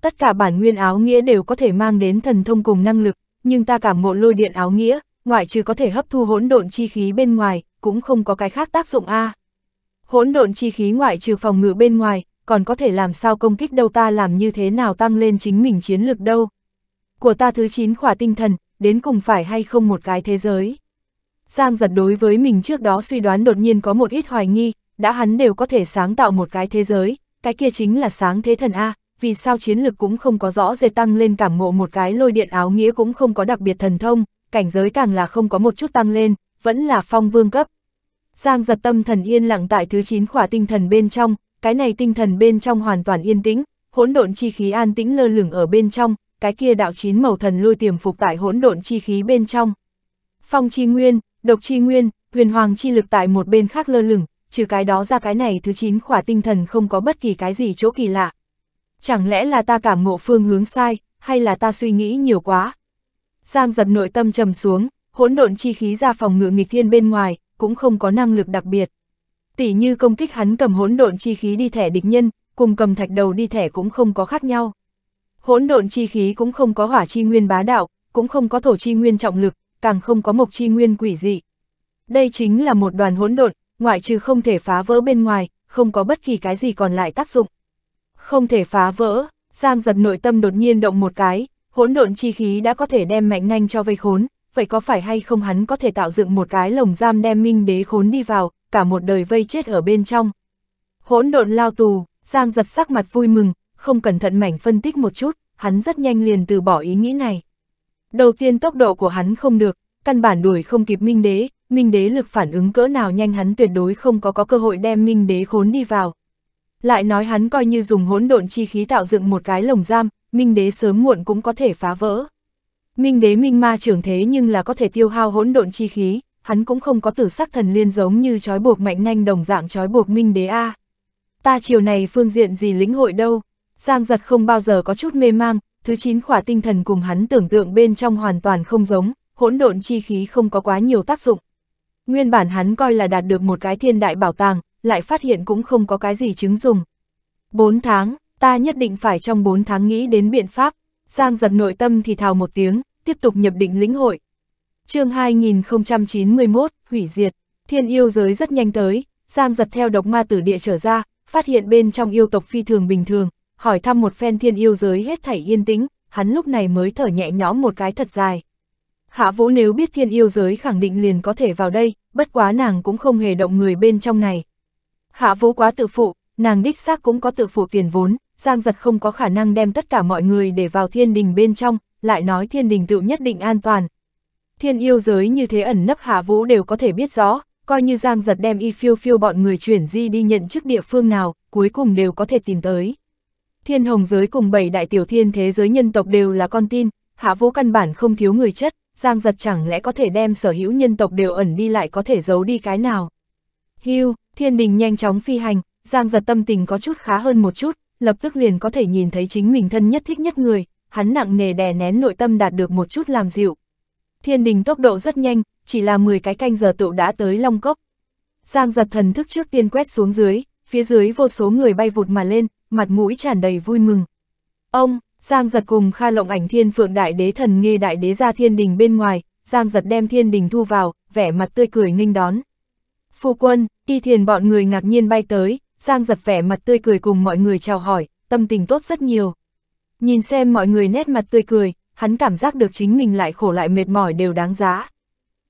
Tất cả bản nguyên áo nghĩa đều có thể mang đến thần thông cùng năng lực, nhưng ta cảm ngộ lôi điện áo nghĩa, ngoại trừ có thể hấp thu hỗn độn chi khí bên ngoài, cũng không có cái khác tác dụng a. À. Hỗn độn chi khí ngoại trừ phòng ngự bên ngoài, còn có thể làm sao công kích đâu ta làm như thế nào tăng lên chính mình chiến lược đâu. Của ta thứ 9 khỏa tinh thần, đến cùng phải hay không một cái thế giới. Giang giật đối với mình trước đó suy đoán đột nhiên có một ít hoài nghi, đã hắn đều có thể sáng tạo một cái thế giới, cái kia chính là sáng thế thần A, vì sao chiến lực cũng không có rõ rệt tăng lên cảm ngộ một cái lôi điện áo nghĩa cũng không có đặc biệt thần thông, cảnh giới càng là không có một chút tăng lên, vẫn là phong vương cấp. Giang giật tâm thần yên lặng tại thứ 9 khỏa tinh thần bên trong, cái này tinh thần bên trong hoàn toàn yên tĩnh, hỗn độn chi khí an tĩnh lơ lửng ở bên trong, cái kia đạo chín màu thần lôi tiềm phục tại hỗn độn chi khí bên trong. Phong chi nguyên, độc chi nguyên, huyền hoàng chi lực tại một bên khác lơ lửng, trừ cái đó ra cái này thứ 9 khỏa tinh thần không có bất kỳ cái gì chỗ kỳ lạ. Chẳng lẽ là ta cảm ngộ phương hướng sai, hay là ta suy nghĩ nhiều quá? Giang giật nội tâm trầm xuống, hỗn độn chi khí ra phòng ngự nghịch thiên bên ngoài, cũng không có năng lực đặc biệt. Tỷ như công kích hắn cầm hỗn độn chi khí đi thẻ địch nhân, cùng cầm thạch đầu đi thẻ cũng không có khác nhau. Hỗn độn chi khí cũng không có hỏa chi nguyên bá đạo, cũng không có thổ chi nguyên trọng lực, càng không có mộc chi nguyên quỷ dị. Đây chính là một đoàn hỗn độn, ngoại trừ không thể phá vỡ bên ngoài, không có bất kỳ cái gì còn lại tác dụng. Không thể phá vỡ, Giang giật nội tâm đột nhiên động một cái, hỗn độn chi khí đã có thể đem mạnh nhanh cho vây khốn, vậy có phải hay không hắn có thể tạo dựng một cái lồng giam đem minh đế khốn đi vào, cả một đời vây chết ở bên trong. Hỗn độn lao tù, Giang giật sắc mặt vui mừng, không cẩn thận mảnh phân tích một chút, hắn rất nhanh liền từ bỏ ý nghĩ này. Đầu tiên tốc độ của hắn không được, căn bản đuổi không kịp minh đế, Minh Đế lực phản ứng cỡ nào nhanh hắn tuyệt đối không có có cơ hội đem Minh Đế khốn đi vào. Lại nói hắn coi như dùng hỗn độn chi khí tạo dựng một cái lồng giam, Minh Đế sớm muộn cũng có thể phá vỡ. Minh Đế Minh Ma trưởng thế nhưng là có thể tiêu hao hỗn độn chi khí, hắn cũng không có tử sắc thần liên giống như trói buộc mạnh nhanh đồng dạng trói buộc Minh Đế A. Ta chiều này phương diện gì lĩnh hội đâu, Giang giật không bao giờ có chút mê mang, thứ chín khỏa tinh thần cùng hắn tưởng tượng bên trong hoàn toàn không giống, hỗn độn chi khí không có quá nhiều tác dụng. Nguyên bản hắn coi là đạt được một cái thiên đại bảo tàng, lại phát hiện cũng không có cái gì chứng dùng. Bốn tháng, ta nhất định phải trong bốn tháng nghĩ đến biện pháp. Giang giật nội tâm thì thào một tiếng, tiếp tục nhập định lĩnh hội. chương 2091, hủy diệt, thiên yêu giới rất nhanh tới, Giang giật theo độc ma tử địa trở ra, phát hiện bên trong yêu tộc phi thường bình thường, hỏi thăm một phen thiên yêu giới hết thảy yên tĩnh, hắn lúc này mới thở nhẹ nhõm một cái thật dài. Hạ Vũ nếu biết thiên yêu giới khẳng định liền có thể vào đây, bất quá nàng cũng không hề động người bên trong này. Hạ Vũ quá tự phụ, nàng đích xác cũng có tự phụ tiền vốn, Giang Giật không có khả năng đem tất cả mọi người để vào thiên đình bên trong, lại nói thiên đình tự nhất định an toàn. Thiên yêu giới như thế ẩn nấp Hạ Vũ đều có thể biết rõ, coi như Giang Giật đem y phiêu phiêu bọn người chuyển di đi nhận chức địa phương nào, cuối cùng đều có thể tìm tới. Thiên hồng giới cùng bảy đại tiểu thiên thế giới nhân tộc đều là con tin, Hạ Vũ căn bản không thiếu người chất, Giang giật chẳng lẽ có thể đem sở hữu nhân tộc đều ẩn đi lại có thể giấu đi cái nào. Hưu, thiên đình nhanh chóng phi hành, Giang giật tâm tình có chút khá hơn một chút, lập tức liền có thể nhìn thấy chính mình thân nhất thích nhất người, hắn nặng nề đè nén nội tâm đạt được một chút làm dịu. Thiên đình tốc độ rất nhanh, chỉ là 10 cái canh giờ tụ đã tới Long Cốc. Giang giật thần thức trước tiên quét xuống dưới, phía dưới vô số người bay vụt mà lên, mặt mũi tràn đầy vui mừng. Ông, Giang giật cùng Kha Lộng ảnh thiên phượng đại đế thần nghe đại đế ra thiên đình bên ngoài, Giang giật đem thiên đình thu vào, vẻ mặt tươi cười nghênh đón. Phu quân, y thiền bọn người ngạc nhiên bay tới, Giang giật vẻ mặt tươi cười cùng mọi người chào hỏi, tâm tình tốt rất nhiều. Nhìn xem mọi người nét mặt tươi cười, hắn cảm giác được chính mình lại khổ lại mệt mỏi đều đáng giá.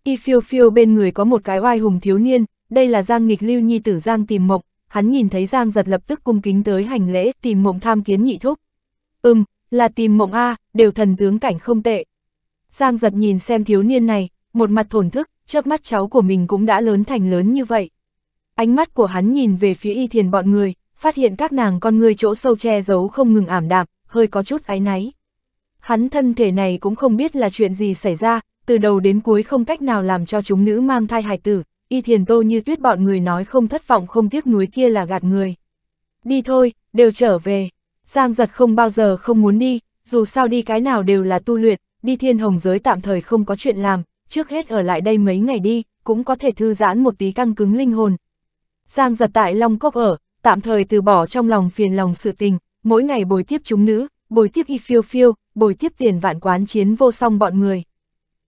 Y phiêu phiêu bên người có một cái oai hùng thiếu niên, đây là Giang nghịch lưu nhi tử Giang tìm mộng, hắn nhìn thấy Giang giật lập tức cung kính tới hành lễ tìm mộng tham kiến nhị thúc. Ừm, là tìm mộng A, đều thần tướng cảnh không tệ. Giang giật nhìn xem thiếu niên này, một mặt thổn thức, chớp mắt cháu của mình cũng đã lớn thành lớn như vậy. Ánh mắt của hắn nhìn về phía y thiền bọn người, phát hiện các nàng con người chỗ sâu che giấu không ngừng ảm đạm, hơi có chút áy náy. Hắn thân thể này cũng không biết là chuyện gì xảy ra, từ đầu đến cuối không cách nào làm cho chúng nữ mang thai hài tử, y thiền tô như tuyết bọn người nói không thất vọng không tiếc núi kia là gạt người. Đi thôi, đều trở về. Giang giật không bao giờ không muốn đi, dù sao đi cái nào đều là tu luyện, đi thiên hồng giới tạm thời không có chuyện làm, trước hết ở lại đây mấy ngày đi, cũng có thể thư giãn một tí căng cứng linh hồn. Giang giật tại Long Cốc ở, tạm thời từ bỏ trong lòng phiền lòng sự tình, mỗi ngày bồi tiếp chúng nữ, bồi tiếp y phiêu phiêu, bồi tiếp tiền vạn quán chiến vô song bọn người.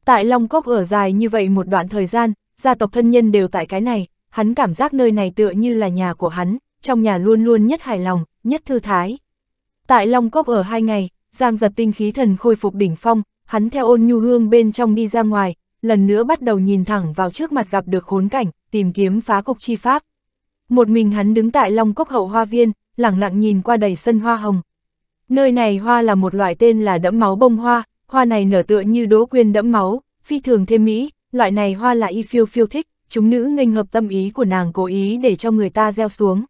Tại Long Cốc ở dài như vậy một đoạn thời gian, gia tộc thân nhân đều tại cái này, hắn cảm giác nơi này tựa như là nhà của hắn, trong nhà luôn luôn nhất hài lòng, nhất thư thái. Tại Long Cốc ở hai ngày, Giang giật tinh khí thần khôi phục đỉnh phong, hắn theo ôn nhu hương bên trong đi ra ngoài, lần nữa bắt đầu nhìn thẳng vào trước mặt gặp được khốn cảnh, tìm kiếm phá cục chi pháp. Một mình hắn đứng tại Long Cốc hậu hoa viên, lặng lặng nhìn qua đầy sân hoa hồng. Nơi này hoa là một loại tên là đẫm máu bông hoa, hoa này nở tựa như đố quyên đẫm máu, phi thường thêm mỹ, loại này hoa là y phiêu phiêu thích, chúng nữ nghênh hợp tâm ý của nàng cố ý để cho người ta gieo xuống.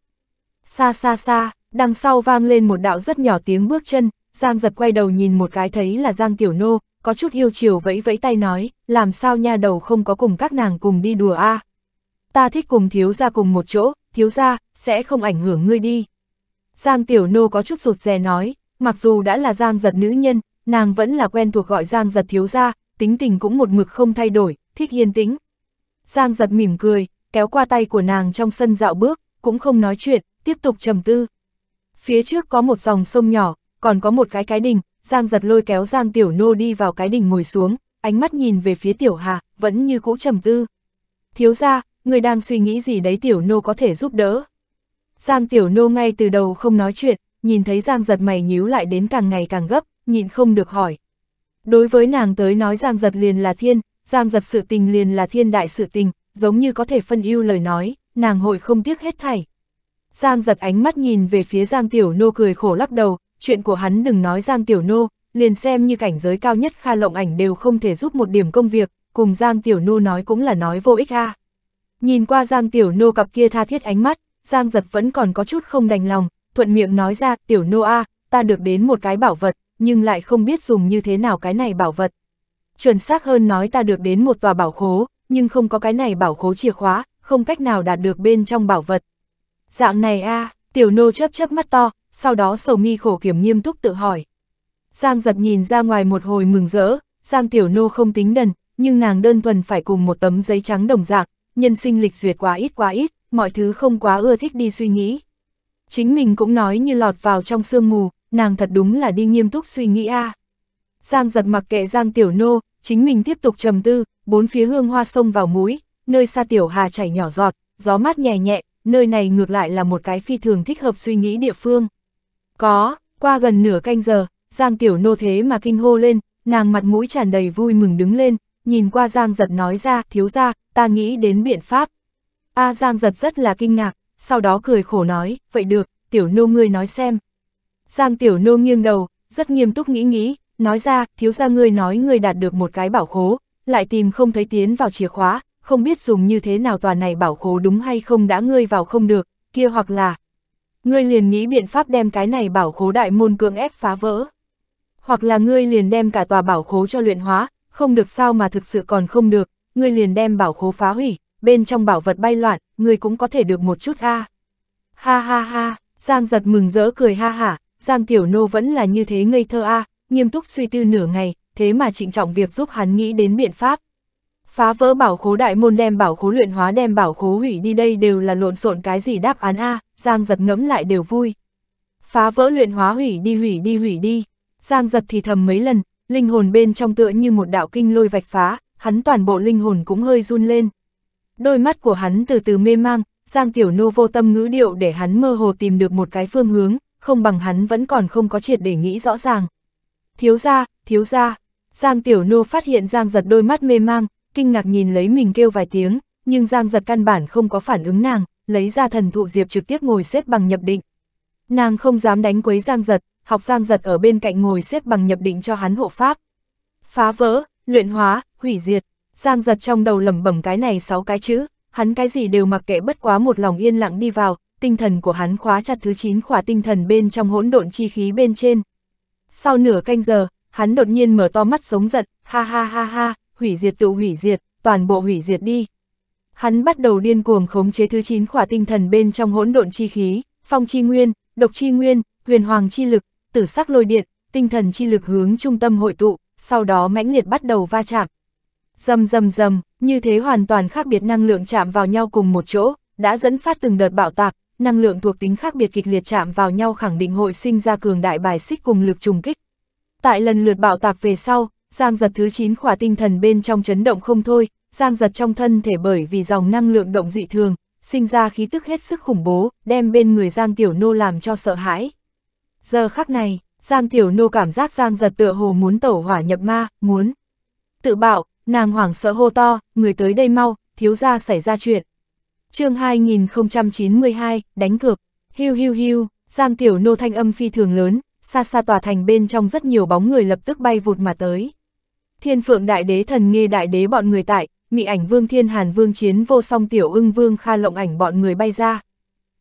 Xa xa xa, Đằng sau vang lên một đạo rất nhỏ tiếng bước chân, Giang giật quay đầu nhìn một cái thấy là Giang Tiểu Nô, có chút yêu chiều vẫy vẫy tay nói, làm sao nha đầu không có cùng các nàng cùng đi đùa a Ta thích cùng thiếu ra cùng một chỗ, thiếu ra, sẽ không ảnh hưởng ngươi đi. Giang Tiểu Nô có chút rụt rè nói, mặc dù đã là Giang giật nữ nhân, nàng vẫn là quen thuộc gọi Giang giật thiếu ra, tính tình cũng một mực không thay đổi, thích yên tĩnh. Giang giật mỉm cười, kéo qua tay của nàng trong sân dạo bước, cũng không nói chuyện, tiếp tục trầm tư. Phía trước có một dòng sông nhỏ, còn có một cái cái đình, Giang giật lôi kéo Giang Tiểu Nô đi vào cái đình ngồi xuống, ánh mắt nhìn về phía Tiểu Hà, vẫn như cũ trầm tư. Thiếu ra, người đang suy nghĩ gì đấy Tiểu Nô có thể giúp đỡ. Giang Tiểu Nô ngay từ đầu không nói chuyện, nhìn thấy Giang giật mày nhíu lại đến càng ngày càng gấp, nhịn không được hỏi. Đối với nàng tới nói Giang giật liền là thiên, Giang giật sự tình liền là thiên đại sự tình, giống như có thể phân ưu lời nói, nàng hội không tiếc hết thảy, Giang giật ánh mắt nhìn về phía Giang Tiểu Nô cười khổ lắc đầu, chuyện của hắn đừng nói Giang Tiểu Nô, liền xem như cảnh giới cao nhất Kha Lộng Ảnh đều không thể giúp một điểm công việc, cùng Giang Tiểu Nô nói cũng là nói vô ích ha. Nhìn qua Giang Tiểu Nô cặp kia tha thiết ánh mắt, Giang giật vẫn còn có chút không đành lòng, thuận miệng nói ra, Tiểu Nô a, ta được đến một cái bảo vật, nhưng lại không biết dùng như thế nào cái này bảo vật. Chuẩn xác hơn nói ta được đến một tòa bảo khố, nhưng không có cái này bảo khố chìa khóa, không cách nào đạt được bên trong bảo vật, Dạng này a tiểu nô chớp chớp mắt to, sau đó sầu mi khổ kiểm nghiêm túc tự hỏi. Giang giật nhìn ra ngoài một hồi mừng rỡ, Giang tiểu nô không tính đần, nhưng nàng đơn thuần phải cùng một tấm giấy trắng đồng dạng, nhân sinh lịch duyệt quá ít quá ít, mọi thứ không quá ưa thích đi suy nghĩ. Chính mình cũng nói như lọt vào trong sương mù, nàng thật đúng là đi nghiêm túc suy nghĩ a. Giang giật mặc kệ Giang Tiểu Nô, chính mình tiếp tục trầm tư, bốn phía hương hoa sông vào mũi, nơi xa Tiểu Hà chảy nhỏ giọt, gió mát nhẹ nhẹ, nơi này ngược lại là một cái phi thường thích hợp suy nghĩ địa phương. Có, qua gần nửa canh giờ, Giang Tiểu Nô thế mà kinh hô lên, nàng mặt mũi tràn đầy vui mừng đứng lên, nhìn qua Giang Giật nói ra, thiếu ra, ta nghĩ đến biện pháp. A à, Giang Giật rất là kinh ngạc, sau đó cười khổ nói, vậy được, Tiểu Nô ngươi nói xem. Giang Tiểu Nô nghiêng đầu, rất nghiêm túc nghĩ nghĩ, nói ra, thiếu ra ngươi nói ngươi đạt được một cái bảo khố, lại tìm không thấy tiến vào chìa khóa, không biết dùng như thế nào tòa này bảo khố đúng hay không đã ngươi vào không được, kia hoặc là... Ngươi liền nghĩ biện pháp đem cái này bảo khố đại môn cưỡng ép phá vỡ. Hoặc là ngươi liền đem cả tòa bảo khố cho luyện hóa, không được sao mà thực sự còn không được, ngươi liền đem bảo khố phá hủy, bên trong bảo vật bay loạn, ngươi cũng có thể được một chút a. Ha ha ha, Giang giật mừng rỡ cười ha hả, Giang Tiểu Nô vẫn là như thế ngây thơ a, nghiêm túc suy tư nửa ngày, thế mà trịnh trọng việc giúp hắn nghĩ đến biện pháp. Phá vỡ bảo khố đại môn đem bảo khố luyện hóa đem bảo khố hủy đi đây đều là lộn xộn cái gì đáp án A, Giang giật ngẫm lại đều vui. Phá vỡ luyện hóa hủy đi hủy đi hủy đi, Giang giật thì thầm mấy lần, linh hồn bên trong tựa như một đạo kinh lôi vạch phá, hắn toàn bộ linh hồn cũng hơi run lên. Đôi mắt của hắn từ từ mê mang, Giang Tiểu Nô vô tâm ngữ điệu để hắn mơ hồ tìm được một cái phương hướng, không bằng hắn vẫn còn không có triệt để nghĩ rõ ràng. Thiếu ra, thiếu ra, Giang Tiểu Nô phát hiện Giang giật đôi mắt mê mang, kinh ngạc nhìn lấy mình kêu vài tiếng, nhưng Giang giật căn bản không có phản ứng nàng, lấy ra thần thụ diệp trực tiếp ngồi xếp bằng nhập định. Nàng không dám đánh quấy Giang giật, học Giang giật ở bên cạnh ngồi xếp bằng nhập định cho hắn hộ pháp. Phá vỡ, luyện hóa, hủy diệt, Giang giật trong đầu lẩm bẩm cái này sáu cái chữ, hắn cái gì đều mặc kệ bất quá một lòng yên lặng đi vào, tinh thần của hắn khóa chặt thứ 9 khỏa tinh thần bên trong hỗn độn chi khí bên trên. Sau nửa canh giờ, hắn đột nhiên mở to mắt sống giận, ha ha ha ha, hủy diệt tự hủy diệt, toàn bộ hủy diệt đi. Hắn bắt đầu điên cuồng khống chế thứ 9 khỏa tinh thần bên trong hỗn độn chi khí, phong chi nguyên, độc chi nguyên, huyền hoàng chi lực, tử sắc lôi điện, tinh thần chi lực hướng trung tâm hội tụ, sau đó mãnh liệt bắt đầu va chạm. Dầm dầm dầm, như thế hoàn toàn khác biệt năng lượng chạm vào nhau cùng một chỗ, đã dẫn phát từng đợt bạo tạc, năng lượng thuộc tính khác biệt kịch liệt chạm vào nhau khẳng định hội sinh ra cường đại bài xích cùng lực trùng kích. Tại lần lượt bạo tạc về sau, Giang giật thứ 9 khỏa tinh thần bên trong chấn động không thôi, giang giật trong thân thể bởi vì dòng năng lượng động dị thường, sinh ra khí tức hết sức khủng bố, đem bên người giang tiểu nô làm cho sợ hãi. Giờ khắc này, giang tiểu nô cảm giác giang giật tựa hồ muốn tẩu hỏa nhập ma, muốn tự bạo, nàng hoảng sợ hô to, người tới đây mau, thiếu gia xảy ra chuyện. chương 2092, đánh cược, hiu hiu hiu, giang tiểu nô thanh âm phi thường lớn, xa xa tòa thành bên trong rất nhiều bóng người lập tức bay vụt mà tới. Thiên phượng đại đế thần nghe đại đế bọn người tại, mị ảnh vương thiên hàn vương chiến vô song tiểu ưng vương kha lộng ảnh bọn người bay ra.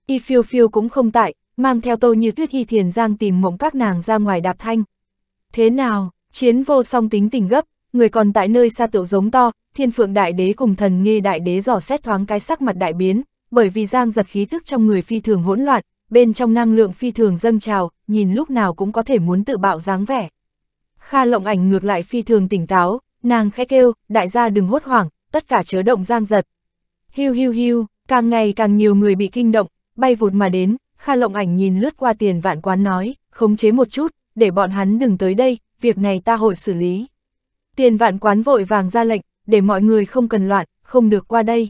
Y phiêu phiêu cũng không tại, mang theo tô như tuyết hy thiền giang tìm mộng các nàng ra ngoài đạp thanh. Thế nào, chiến vô song tính tình gấp, người còn tại nơi xa tiểu giống to, thiên phượng đại đế cùng thần nghe đại đế dò xét thoáng cái sắc mặt đại biến, bởi vì giang giật khí thức trong người phi thường hỗn loạn, bên trong năng lượng phi thường dâng trào, nhìn lúc nào cũng có thể muốn tự bạo dáng vẻ. Kha lộng ảnh ngược lại phi thường tỉnh táo, nàng khẽ kêu, đại gia đừng hốt hoảng, tất cả chớ động giang giật. Hiu hiu hiu, càng ngày càng nhiều người bị kinh động, bay vụt mà đến, Kha lộng ảnh nhìn lướt qua tiền vạn quán nói, khống chế một chút, để bọn hắn đừng tới đây, việc này ta hội xử lý. Tiền vạn quán vội vàng ra lệnh, để mọi người không cần loạn, không được qua đây.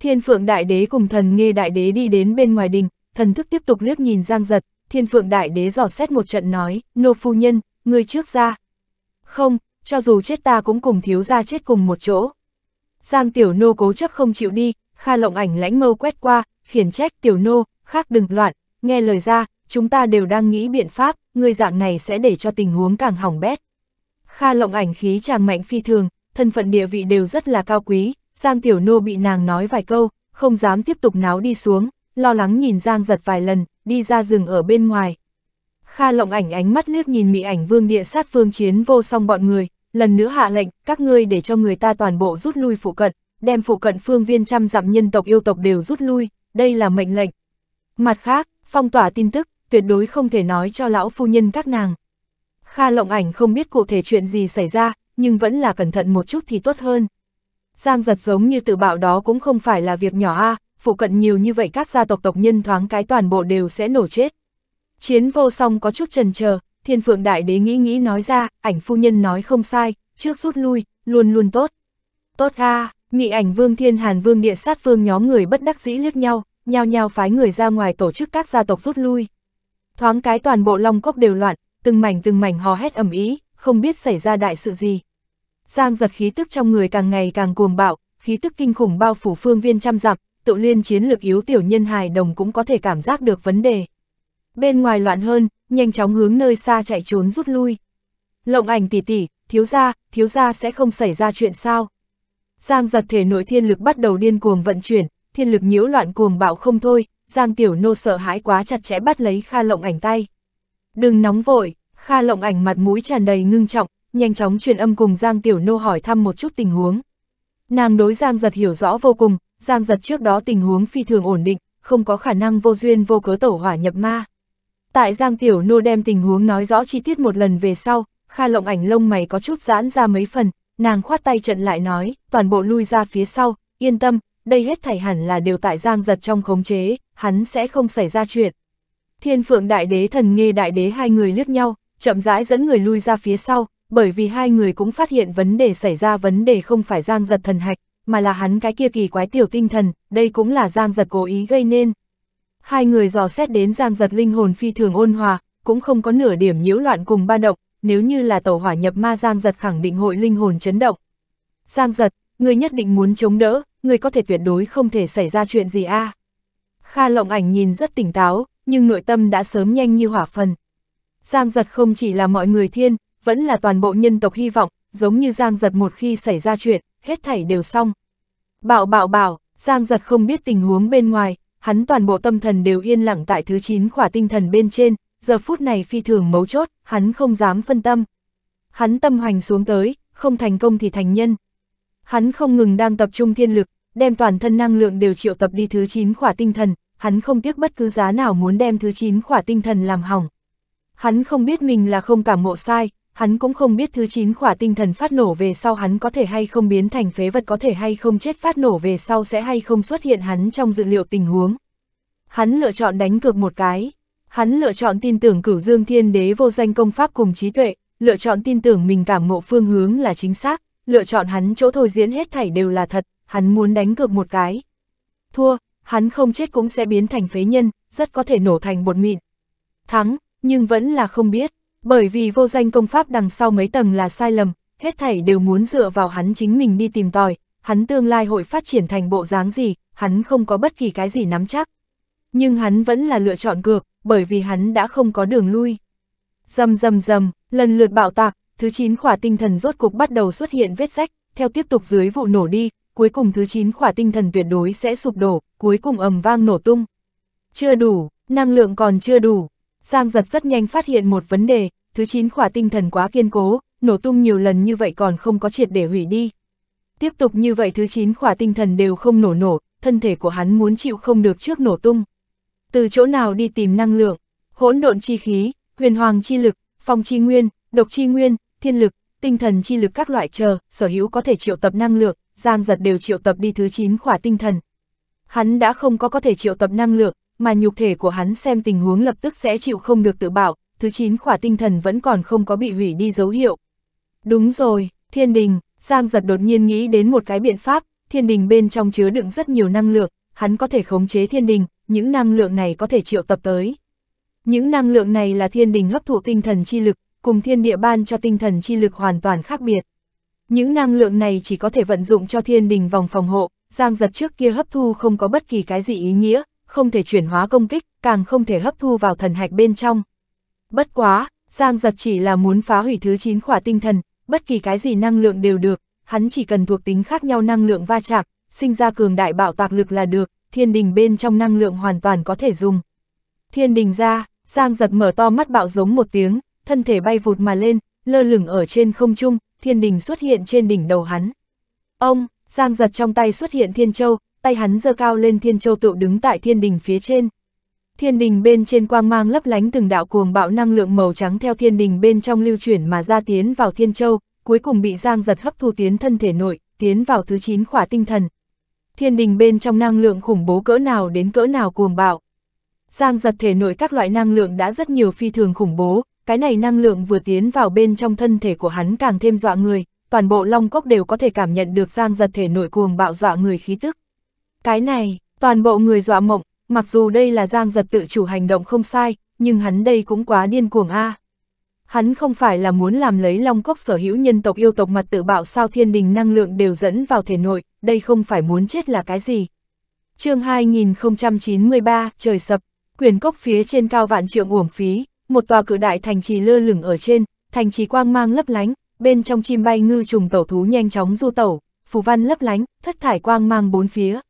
Thiên phượng đại đế cùng thần nghe đại đế đi đến bên ngoài đình, thần thức tiếp tục liếc nhìn giang giật, thiên phượng đại đế dò xét một trận nói, nô phu nhân, ngươi trước ra. Không, cho dù chết ta cũng cùng thiếu ra chết cùng một chỗ. Giang tiểu nô cố chấp không chịu đi, Kha lộng ảnh lãnh mâu quét qua, khiển trách tiểu nô, khác đừng loạn, nghe lời ra, chúng ta đều đang nghĩ biện pháp, ngươi dạng này sẽ để cho tình huống càng hỏng bét. Kha lộng ảnh khí chàng mạnh phi thường, thân phận địa vị đều rất là cao quý, Giang tiểu nô bị nàng nói vài câu, không dám tiếp tục náo đi xuống, lo lắng nhìn Giang giật vài lần, đi ra rừng ở bên ngoài, Kha lộng ảnh ánh mắt liếc nhìn mị ảnh vương địa sát Vương chiến vô song bọn người, lần nữa hạ lệnh, các ngươi để cho người ta toàn bộ rút lui phụ cận, đem phụ cận phương viên trăm dặm nhân tộc yêu tộc đều rút lui, đây là mệnh lệnh. Mặt khác, phong tỏa tin tức, tuyệt đối không thể nói cho lão phu nhân các nàng. Kha lộng ảnh không biết cụ thể chuyện gì xảy ra, nhưng vẫn là cẩn thận một chút thì tốt hơn. Giang giật giống như tự bạo đó cũng không phải là việc nhỏ a à, phụ cận nhiều như vậy các gia tộc tộc nhân thoáng cái toàn bộ đều sẽ nổ chết, Chiến vô song có chút trần chờ thiên phượng đại đế nghĩ nghĩ nói ra, ảnh phu nhân nói không sai, trước rút lui, luôn luôn tốt. Tốt a à, mị ảnh vương thiên hàn vương địa sát vương nhóm người bất đắc dĩ liếc nhau, nhao nhao phái người ra ngoài tổ chức các gia tộc rút lui. Thoáng cái toàn bộ long cốc đều loạn, từng mảnh từng mảnh hò hét ầm ý, không biết xảy ra đại sự gì. Giang giật khí tức trong người càng ngày càng cuồng bạo, khí tức kinh khủng bao phủ phương viên trăm dặm, tự liên chiến lược yếu tiểu nhân hài đồng cũng có thể cảm giác được vấn đề bên ngoài loạn hơn, nhanh chóng hướng nơi xa chạy trốn rút lui. Lộng ảnh tỷ tỷ thiếu gia thiếu gia sẽ không xảy ra chuyện sao. Giang giật thể nội thiên lực bắt đầu điên cuồng vận chuyển, thiên lực nhiễu loạn cuồng bạo không thôi, Giang tiểu nô sợ hãi quá chặt chẽ bắt lấy Kha lộng ảnh tay. Đừng nóng vội, Kha lộng ảnh mặt mũi tràn đầy ngưng trọng, nhanh chóng truyền âm cùng Giang tiểu nô hỏi thăm một chút tình huống. Nàng đối Giang giật hiểu rõ vô cùng, Giang giật trước đó tình huống phi thường ổn định, không có khả năng vô duyên vô cớ tẩu hỏa nhập ma. Tại Giang Tiểu Nô đem tình huống nói rõ chi tiết một lần về sau, Kha Lộng ảnh lông mày có chút giãn ra mấy phần, nàng khoát tay trận lại nói, toàn bộ lui ra phía sau, yên tâm, đây hết thảy hẳn là đều tại Giang giật trong khống chế, hắn sẽ không xảy ra chuyện. Thiên Phượng Đại Đế thần nghe Đại Đế hai người liếc nhau, chậm rãi dẫn người lui ra phía sau, bởi vì hai người cũng phát hiện vấn đề xảy ra vấn đề không phải Giang giật thần hạch, mà là hắn cái kia kỳ quái tiểu tinh thần, đây cũng là Giang giật cố ý gây nên, hai người dò xét đến giang giật linh hồn phi thường ôn hòa, cũng không có nửa điểm nhiễu loạn cùng ba động, nếu như là tàu hỏa nhập ma giang giật khẳng định hội linh hồn chấn động. Giang giật, người nhất định muốn chống đỡ, người có thể tuyệt đối không thể xảy ra chuyện gì a à. Kha lộng ảnh nhìn rất tỉnh táo, nhưng nội tâm đã sớm nhanh như hỏa phần. Giang giật không chỉ là mọi người thiên, vẫn là toàn bộ nhân tộc hy vọng, giống như Giang giật một khi xảy ra chuyện, hết thảy đều xong. Bạo bạo bạo, Giang giật không biết tình huống bên ngoài, hắn toàn bộ tâm thần đều yên lặng tại thứ 9 khỏa tinh thần bên trên, giờ phút này phi thường mấu chốt, hắn không dám phân tâm. Hắn tâm hoành xuống tới, không thành công thì thành nhân. Hắn không ngừng đang tập trung thiên lực, đem toàn thân năng lượng đều triệu tập đi thứ 9 khỏa tinh thần, hắn không tiếc bất cứ giá nào muốn đem thứ 9 khỏa tinh thần làm hỏng. Hắn không biết mình là không cảm ngộ sai, hắn cũng không biết thứ 9 khỏa tinh thần phát nổ về sau hắn có thể hay không biến thành phế vật có thể hay không chết phát nổ về sau sẽ hay không xuất hiện hắn trong dự liệu tình huống. Hắn lựa chọn đánh cược một cái, hắn lựa chọn tin tưởng cửu dương thiên đế vô danh công pháp cùng trí tuệ, lựa chọn tin tưởng mình cảm ngộ phương hướng là chính xác, lựa chọn hắn chỗ thôi diễn hết thảy đều là thật, hắn muốn đánh cược một cái. Thua, hắn không chết cũng sẽ biến thành phế nhân, rất có thể nổ thành bột mịn. Thắng, nhưng vẫn là không biết. Bởi vì vô danh công pháp đằng sau mấy tầng là sai lầm, hết thảy đều muốn dựa vào hắn chính mình đi tìm tòi, hắn tương lai hội phát triển thành bộ dáng gì, hắn không có bất kỳ cái gì nắm chắc. Nhưng hắn vẫn là lựa chọn cược, bởi vì hắn đã không có đường lui. Dầm dầm dầm, lần lượt bạo tạc, thứ 9 khỏa tinh thần rốt cục bắt đầu xuất hiện vết rách, theo tiếp tục dưới vụ nổ đi, cuối cùng thứ 9 khỏa tinh thần tuyệt đối sẽ sụp đổ, cuối cùng ầm vang nổ tung. Chưa đủ, năng lượng còn chưa đủ. Giang giật rất nhanh phát hiện một vấn đề, thứ chín khỏa tinh thần quá kiên cố, nổ tung nhiều lần như vậy còn không có triệt để hủy đi. Tiếp tục như vậy thứ chín khỏa tinh thần đều không nổ nổ, thân thể của hắn muốn chịu không được trước nổ tung. Từ chỗ nào đi tìm năng lượng, hỗn độn chi khí, huyền hoàng chi lực, phong chi nguyên, độc chi nguyên, thiên lực, tinh thần chi lực các loại chờ, sở hữu có thể triệu tập năng lượng, Giang Giật đều triệu tập đi thứ chín khỏa tinh thần. Hắn đã không có có thể triệu tập năng lượng, mà nhục thể của hắn xem tình huống lập tức sẽ chịu không được tự bảo, thứ chín khỏa tinh thần vẫn còn không có bị hủy đi dấu hiệu. Đúng rồi, thiên đình, Giang giật đột nhiên nghĩ đến một cái biện pháp, thiên đình bên trong chứa đựng rất nhiều năng lượng, hắn có thể khống chế thiên đình, những năng lượng này có thể triệu tập tới. Những năng lượng này là thiên đình hấp thụ tinh thần chi lực, cùng thiên địa ban cho tinh thần chi lực hoàn toàn khác biệt. Những năng lượng này chỉ có thể vận dụng cho thiên đình vòng phòng hộ, Giang giật trước kia hấp thu không có bất kỳ cái gì ý nghĩa, không thể chuyển hóa công kích, càng không thể hấp thu vào thần hạch bên trong, Bất quá, Giang giật chỉ là muốn phá hủy thứ 9 khỏa tinh thần, bất kỳ cái gì năng lượng đều được, hắn chỉ cần thuộc tính khác nhau năng lượng va chạm, sinh ra cường đại bạo tạc lực là được, thiên đình bên trong năng lượng hoàn toàn có thể dùng. Thiên đình ra, Giang giật mở to mắt bạo giống một tiếng, thân thể bay vụt mà lên, lơ lửng ở trên không trung, thiên đình xuất hiện trên đỉnh đầu hắn. Ông, Giang giật trong tay xuất hiện thiên châu, tay hắn giơ cao lên thiên châu tựu đứng tại thiên đình phía trên thiên đình bên trên quang mang lấp lánh từng đạo cuồng bạo năng lượng màu trắng theo thiên đình bên trong lưu chuyển mà ra tiến vào thiên châu, cuối cùng bị giang giật hấp thu tiến thân thể nội, tiến vào thứ 9 khỏa tinh thần. Thiên đình bên trong năng lượng khủng bố cỡ nào đến cỡ nào cuồng bạo. Giang giật thể nội các loại năng lượng đã rất nhiều phi thường khủng bố, cái này năng lượng vừa tiến vào bên trong thân thể của hắn càng thêm dọa người, toàn bộ long cốc đều có thể cảm nhận được giang giật thể nội cuồng bạo dọa người khí tức. Cái này, toàn bộ người dọa mộng, mặc dù đây là Giang Giật tự chủ hành động không sai, nhưng hắn đây cũng quá điên cuồng a. À. Hắn không phải là muốn làm lấy Long Cốc sở hữu nhân tộc yêu tộc mặt tự bạo sao thiên đình năng lượng đều dẫn vào thể nội, đây không phải muốn chết là cái gì. chương 2093, trời sập, quyền cốc phía trên cao vạn trượng uổng phí, một tòa cự đại thành trì lơ lửng ở trên, thành trì quang mang lấp lánh, bên trong chim bay ngư trùng tẩu thú nhanh chóng du tẩu, phù văn lấp lánh, thất thải quang mang bốn phía.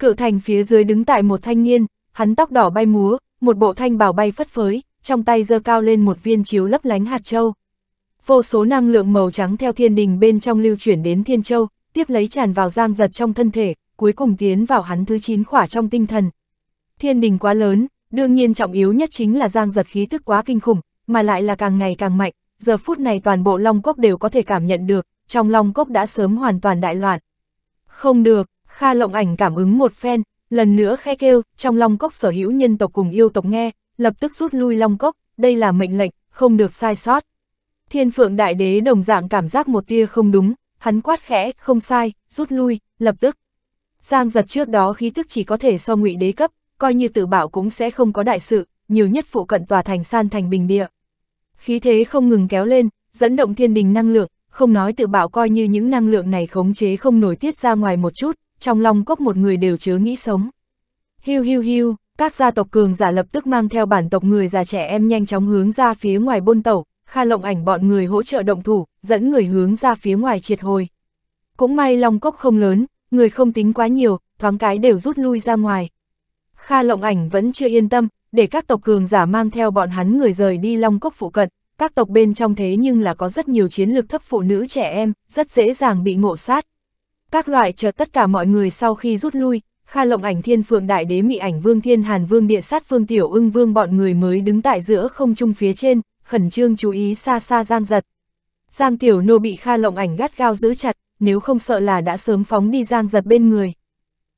Cự thành phía dưới đứng tại một thanh niên, hắn tóc đỏ bay múa, một bộ thanh bảo bay phất phới, trong tay giơ cao lên một viên chiếu lấp lánh hạt châu. Vô số năng lượng màu trắng theo thiên đình bên trong lưu chuyển đến thiên châu, tiếp lấy tràn vào giang giật trong thân thể, cuối cùng tiến vào hắn thứ 9 khỏa trong tinh thần. Thiên đình quá lớn, đương nhiên trọng yếu nhất chính là giang giật khí thức quá kinh khủng, mà lại là càng ngày càng mạnh, giờ phút này toàn bộ long cốc đều có thể cảm nhận được, trong long cốc đã sớm hoàn toàn đại loạn. Không được, Kha lộng ảnh cảm ứng một phen, lần nữa khe kêu, trong Long Cốc sở hữu nhân tộc cùng yêu tộc nghe, lập tức rút lui Long Cốc, đây là mệnh lệnh, không được sai sót. Thiên phượng đại đế đồng dạng cảm giác một tia không đúng, hắn quát khẽ, không sai, rút lui, lập tức. Giang giật trước đó khí tức chỉ có thể so ngụy đế cấp, coi như tự bảo cũng sẽ không có đại sự, nhiều nhất phụ cận tòa thành san thành bình địa. Khí thế không ngừng kéo lên, dẫn động thiên đình năng lượng, không nói tự bảo coi như những năng lượng này khống chế không nổi tiết ra ngoài một chút, trong lòng cốc một người đều chứa nghĩ sống. Hiu hiu hiu, các gia tộc cường giả lập tức mang theo bản tộc người già trẻ em nhanh chóng hướng ra phía ngoài bôn tẩu, Kha Lộng Ảnh bọn người hỗ trợ động thủ, dẫn người hướng ra phía ngoài triệt hồi. Cũng may lòng cốc không lớn, người không tính quá nhiều, thoáng cái đều rút lui ra ngoài. Kha Lộng Ảnh vẫn chưa yên tâm, để các tộc cường giả mang theo bọn hắn người rời đi Long Cốc phụ cận, các tộc bên trong thế nhưng là có rất nhiều chiến lược thấp phụ nữ trẻ em, rất dễ dàng bị ngộ sát, các loại chờ tất cả mọi người sau khi rút lui, Kha Lộng Ảnh Thiên Phượng Đại Đế Mị Ảnh Vương Thiên Hàn Vương Địa Sát Phương Tiểu Ưng Vương bọn người mới đứng tại giữa không trung phía trên, khẩn trương chú ý xa xa Giang Giật. Giang Tiểu Nô bị Kha Lộng Ảnh gắt gao giữ chặt, nếu không sợ là đã sớm phóng đi Giang Giật bên người.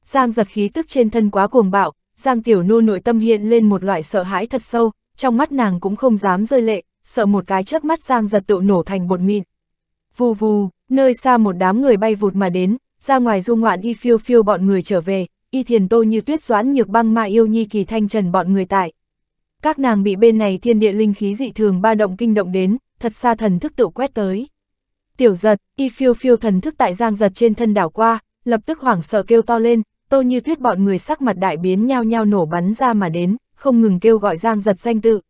Giang Giật khí tức trên thân quá cuồng bạo, Giang Tiểu Nô nội tâm hiện lên một loại sợ hãi thật sâu, trong mắt nàng cũng không dám rơi lệ, sợ một cái chớp mắt Giang Giật tự nổ thành bột mịn, vù vù, nơi xa một đám người bay vụt mà đến, ra ngoài du ngoạn y phiêu phiêu bọn người trở về, y thiền tô như tuyết doãn nhược băng ma yêu nhi kỳ thanh trần bọn người tại. Các nàng bị bên này thiên địa linh khí dị thường ba động kinh động đến, thật xa thần thức tự quét tới. Tiểu giật, y phiêu phiêu thần thức tại giang giật trên thân đảo qua, lập tức hoảng sợ kêu to lên, tô như tuyết bọn người sắc mặt đại biến nhao nhao nổ bắn ra mà đến, không ngừng kêu gọi giang giật danh tự.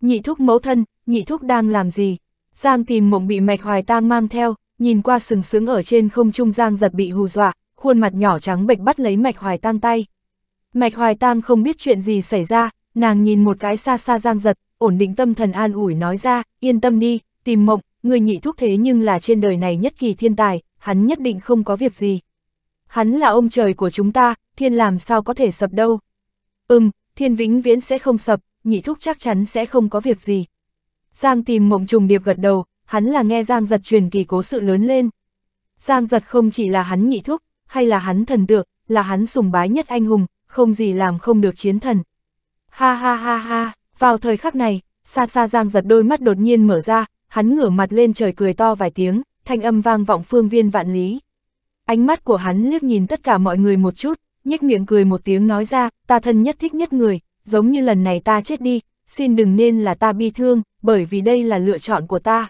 Nhị thúc mẫu thân, nhị thúc đang làm gì, Giang tìm mộng bị mạch hoài tang mang theo, nhìn qua sừng sướng ở trên không trung Giang giật bị hù dọa, khuôn mặt nhỏ trắng bệch bắt lấy mạch hoài tang tay. Mạch hoài tang không biết chuyện gì xảy ra, nàng nhìn một cái xa xa Giang giật, ổn định tâm thần an ủi nói ra, yên tâm đi, tìm mộng, người nhị thúc thế nhưng là trên đời này nhất kỳ thiên tài, hắn nhất định không có việc gì. Hắn là ông trời của chúng ta, thiên làm sao có thể sập đâu. Ừm, thiên vĩnh viễn sẽ không sập, nhị thúc chắc chắn sẽ không có việc gì. Giang tìm mộng trùng điệp gật đầu, hắn là nghe Giang giật truyền kỳ cố sự lớn lên. Giang giật không chỉ là hắn nhị thúc, hay là hắn thần tượng, là hắn sùng bái nhất anh hùng, không gì làm không được chiến thần. Ha ha ha ha, vào thời khắc này, xa xa Giang giật đôi mắt đột nhiên mở ra, hắn ngửa mặt lên trời cười to vài tiếng, thanh âm vang vọng phương viên vạn lý. Ánh mắt của hắn liếc nhìn tất cả mọi người một chút, nhếch miệng cười một tiếng nói ra, ta thân nhất thích nhất người, giống như lần này ta chết đi, xin đừng nên là ta bi thương, bởi vì đây là lựa chọn của ta.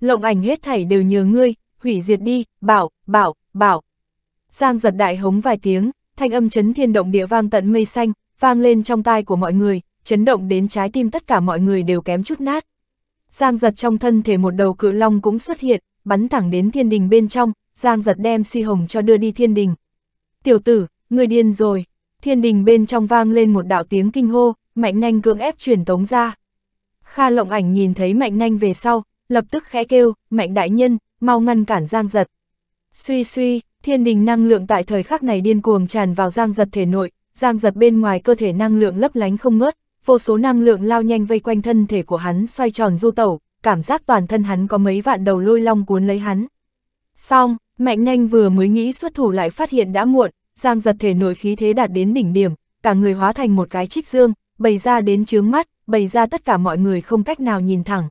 Lộng ảnh hết thảy đều nhờ ngươi, hủy diệt đi, bảo, bảo, bảo. Giang giật đại hống vài tiếng, thanh âm chấn thiên động địa vang tận mây xanh, vang lên trong tai của mọi người, chấn động đến trái tim tất cả mọi người đều kém chút nát. Giang giật trong thân thể một đầu cự long cũng xuất hiện, bắn thẳng đến thiên đình bên trong, Giang giật đem si hồng cho đưa đi thiên đình. Tiểu tử, người điên rồi, thiên đình bên trong vang lên một đạo tiếng kinh hô, mạnh nanh cưỡng ép truyền tống ra. Kha lộng ảnh nhìn thấy mạnh nanh về sau, lập tức khẽ kêu, mạnh đại nhân, mau ngăn cản giang giật. Suy suy, thiên đình năng lượng tại thời khắc này điên cuồng tràn vào giang giật thể nội, giang giật bên ngoài cơ thể năng lượng lấp lánh không ngớt, vô số năng lượng lao nhanh vây quanh thân thể của hắn xoay tròn du tẩu, cảm giác toàn thân hắn có mấy vạn đầu lôi long cuốn lấy hắn. Xong, mạnh nhanh vừa mới nghĩ xuất thủ lại phát hiện đã muộn, giang giật thể nội khí thế đạt đến đỉnh điểm, cả người hóa thành một cái trích dương, bày ra đến chướng mắt, bày ra tất cả mọi người không cách nào nhìn thẳng.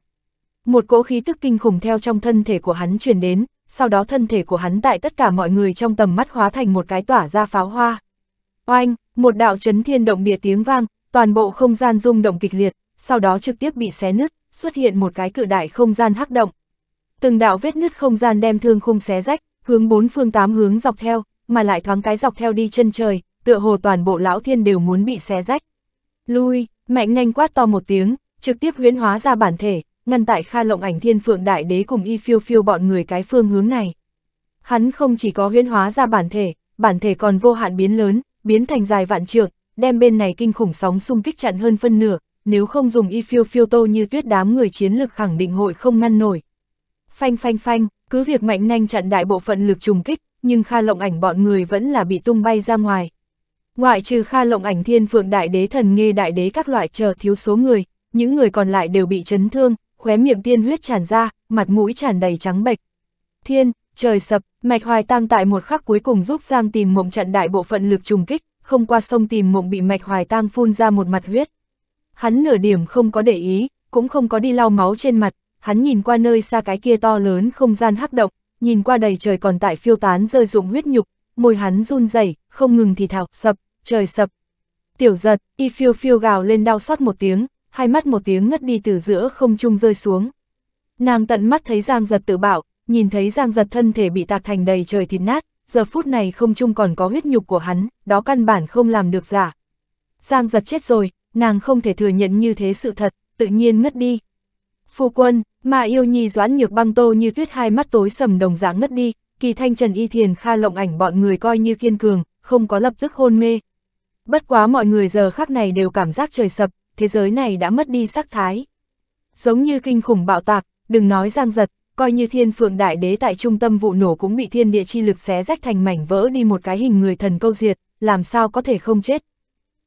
Một cỗ khí tức kinh khủng theo trong thân thể của hắn truyền đến, sau đó thân thể của hắn tại tất cả mọi người trong tầm mắt hóa thành một cái tỏa ra pháo hoa. Oanh, một đạo chấn thiên động địa tiếng vang, toàn bộ không gian rung động kịch liệt, sau đó trực tiếp bị xé nứt, xuất hiện một cái cự đại không gian hắc động. Từng đạo vết nứt không gian đem thương khung xé rách, hướng bốn phương tám hướng dọc theo, mà lại thoáng cái dọc theo đi chân trời, tựa hồ toàn bộ lão thiên đều muốn bị xé rách lui, mạnh nhanh quát to một tiếng, trực tiếp huyễn hóa ra bản thể, ngăn tại Kha Lộng Ảnh Thiên Phượng Đại Đế cùng Y Phiêu Phiêu bọn người cái phương hướng này. Hắn không chỉ có huyễn hóa ra bản thể, bản thể còn vô hạn biến lớn, biến thành dài vạn trượng, đem bên này kinh khủng sóng xung kích chặn hơn phân nửa, nếu không dùng Y Phiêu Phiêu tô như tuyết đám người chiến lực khẳng định hội không ngăn nổi. Phanh phanh phanh, cứ việc mạnh nhanh chặn đại bộ phận lực trùng kích, nhưng Kha Lộng Ảnh bọn người vẫn là bị tung bay ra ngoài, Ngoại trừ Kha Lộng Ảnh Thiên Phượng Đại Đế Thần nghe Đại Đế các loại chờ thiếu số người, những người còn lại đều bị chấn thương, khóe miệng tiên huyết tràn ra, mặt mũi tràn đầy trắng bệch. Thiên, trời sập, Mạch Hoài Tăng tại một khắc cuối cùng giúp Giang tìm mộng chặn đại bộ phận lực trùng kích, không qua sông tìm mộng bị Mạch Hoài Tăng phun ra một mặt huyết. Hắn nửa điểm không có để ý, cũng không có đi lau máu trên mặt, hắn nhìn qua nơi xa cái kia to lớn không gian hắc động, nhìn qua đầy trời còn tại phiêu tán rơi dụng huyết nhục, môi hắn run rẩy, không ngừng thì thào sập, trời sập. Tiểu giật, y phiêu phiêu gào lên đau xót một tiếng, hai mắt một tiếng ngất đi từ giữa không trung rơi xuống. Nàng tận mắt thấy Giang giật tự bạo, nhìn thấy Giang giật thân thể bị tạc thành đầy trời thịt nát, giờ phút này không trung còn có huyết nhục của hắn, đó căn bản không làm được giả. Giang giật chết rồi, nàng không thể thừa nhận như thế sự thật, tự nhiên ngất đi. Phu quân, mà yêu nhi doãn nhược băng tô như tuyết hai mắt tối sầm đồng dạng ngất đi, Kỳ Thanh Trần Y Thiền Kha lộng ảnh bọn người coi như kiên cường, không có lập tức hôn mê. Bất quá mọi người giờ khắc này đều cảm giác trời sập, thế giới này đã mất đi sắc thái. Giống như kinh khủng bạo tạc, đừng nói giang giật, coi như thiên phượng đại đế tại trung tâm vụ nổ cũng bị thiên địa chi lực xé rách thành mảnh vỡ đi một cái hình người thần câu diệt, làm sao có thể không chết.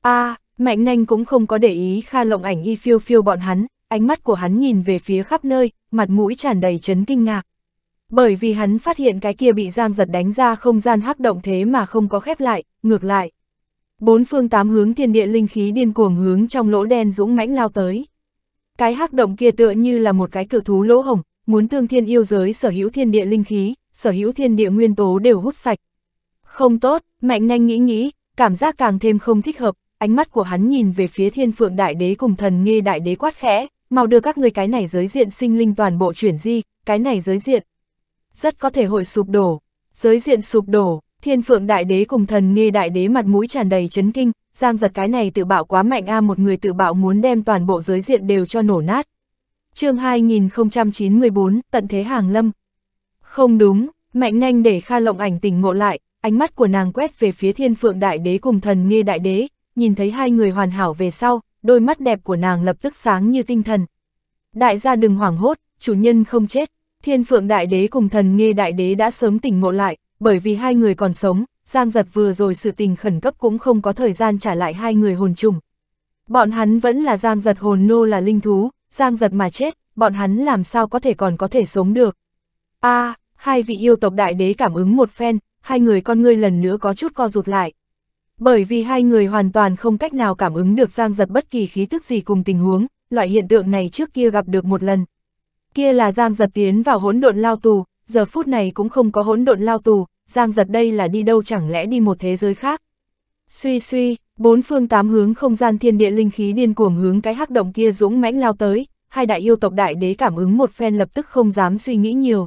a à, mạnh nanh cũng không có để ý kha lộng ảnh y phiêu phiêu bọn hắn, ánh mắt của hắn nhìn về phía khắp nơi, mặt mũi tràn đầy chấn kinh ngạc. Bởi vì hắn phát hiện cái kia bị Giang giật đánh ra không gian hắc động thế mà không có khép lại, ngược lại. Bốn phương tám hướng thiên địa linh khí điên cuồng hướng trong lỗ đen dũng mãnh lao tới. Cái hắc động kia tựa như là một cái cự thú lỗ hồng, muốn tương thiên yêu giới sở hữu thiên địa linh khí, sở hữu thiên địa nguyên tố đều hút sạch. Không tốt, mạnh nhanh nghĩ nghĩ, cảm giác càng thêm không thích hợp, ánh mắt của hắn nhìn về phía thiên phượng đại đế cùng thần nghe đại đế quát khẽ, mau đưa các người cái này giới diện sinh linh toàn bộ chuyển di, cái này giới diện, rất có thể hội sụp đổ. Giới diện sụp đổ, thiên phượng đại đế cùng thần ni đại đế mặt mũi tràn đầy chấn kinh, giang giật cái này tự bạo quá mạnh a à một người tự bạo muốn đem toàn bộ giới diện đều cho nổ nát. chương 2094, tận thế hàng lâm. Không đúng, mạnh nhanh để Kha Lộng ảnh tỉnh ngộ lại, ánh mắt của nàng quét về phía thiên phượng đại đế cùng thần nghe đại đế, nhìn thấy hai người hoàn hảo về sau, đôi mắt đẹp của nàng lập tức sáng như tinh thần. Đại gia đừng hoảng hốt, chủ nhân không chết, Thiên Phượng Đại Đế cùng thần Nghê Đại Đế đã sớm tỉnh ngộ lại, bởi vì hai người còn sống, Giang Giật vừa rồi sự tình khẩn cấp cũng không có thời gian trả lại hai người hồn trùng. Bọn hắn vẫn là Giang Giật hồn nô là linh thú, Giang Giật mà chết, bọn hắn làm sao có thể còn có thể sống được. a à, hai vị yêu tộc Đại Đế cảm ứng một phen, hai người con ngươi lần nữa có chút co rụt lại. Bởi vì hai người hoàn toàn không cách nào cảm ứng được Giang Giật bất kỳ khí thức gì cùng tình huống, loại hiện tượng này trước kia gặp được một lần, Kia là Giang giật tiến vào hỗn độn lao tù, giờ phút này cũng không có hỗn độn lao tù, Giang giật đây là đi đâu chẳng lẽ đi một thế giới khác. Suy suy, bốn phương tám hướng không gian thiên địa linh khí điên cuồng hướng cái hắc động kia dũng mãnh lao tới, hai đại yêu tộc đại đế cảm ứng một phen lập tức không dám suy nghĩ nhiều.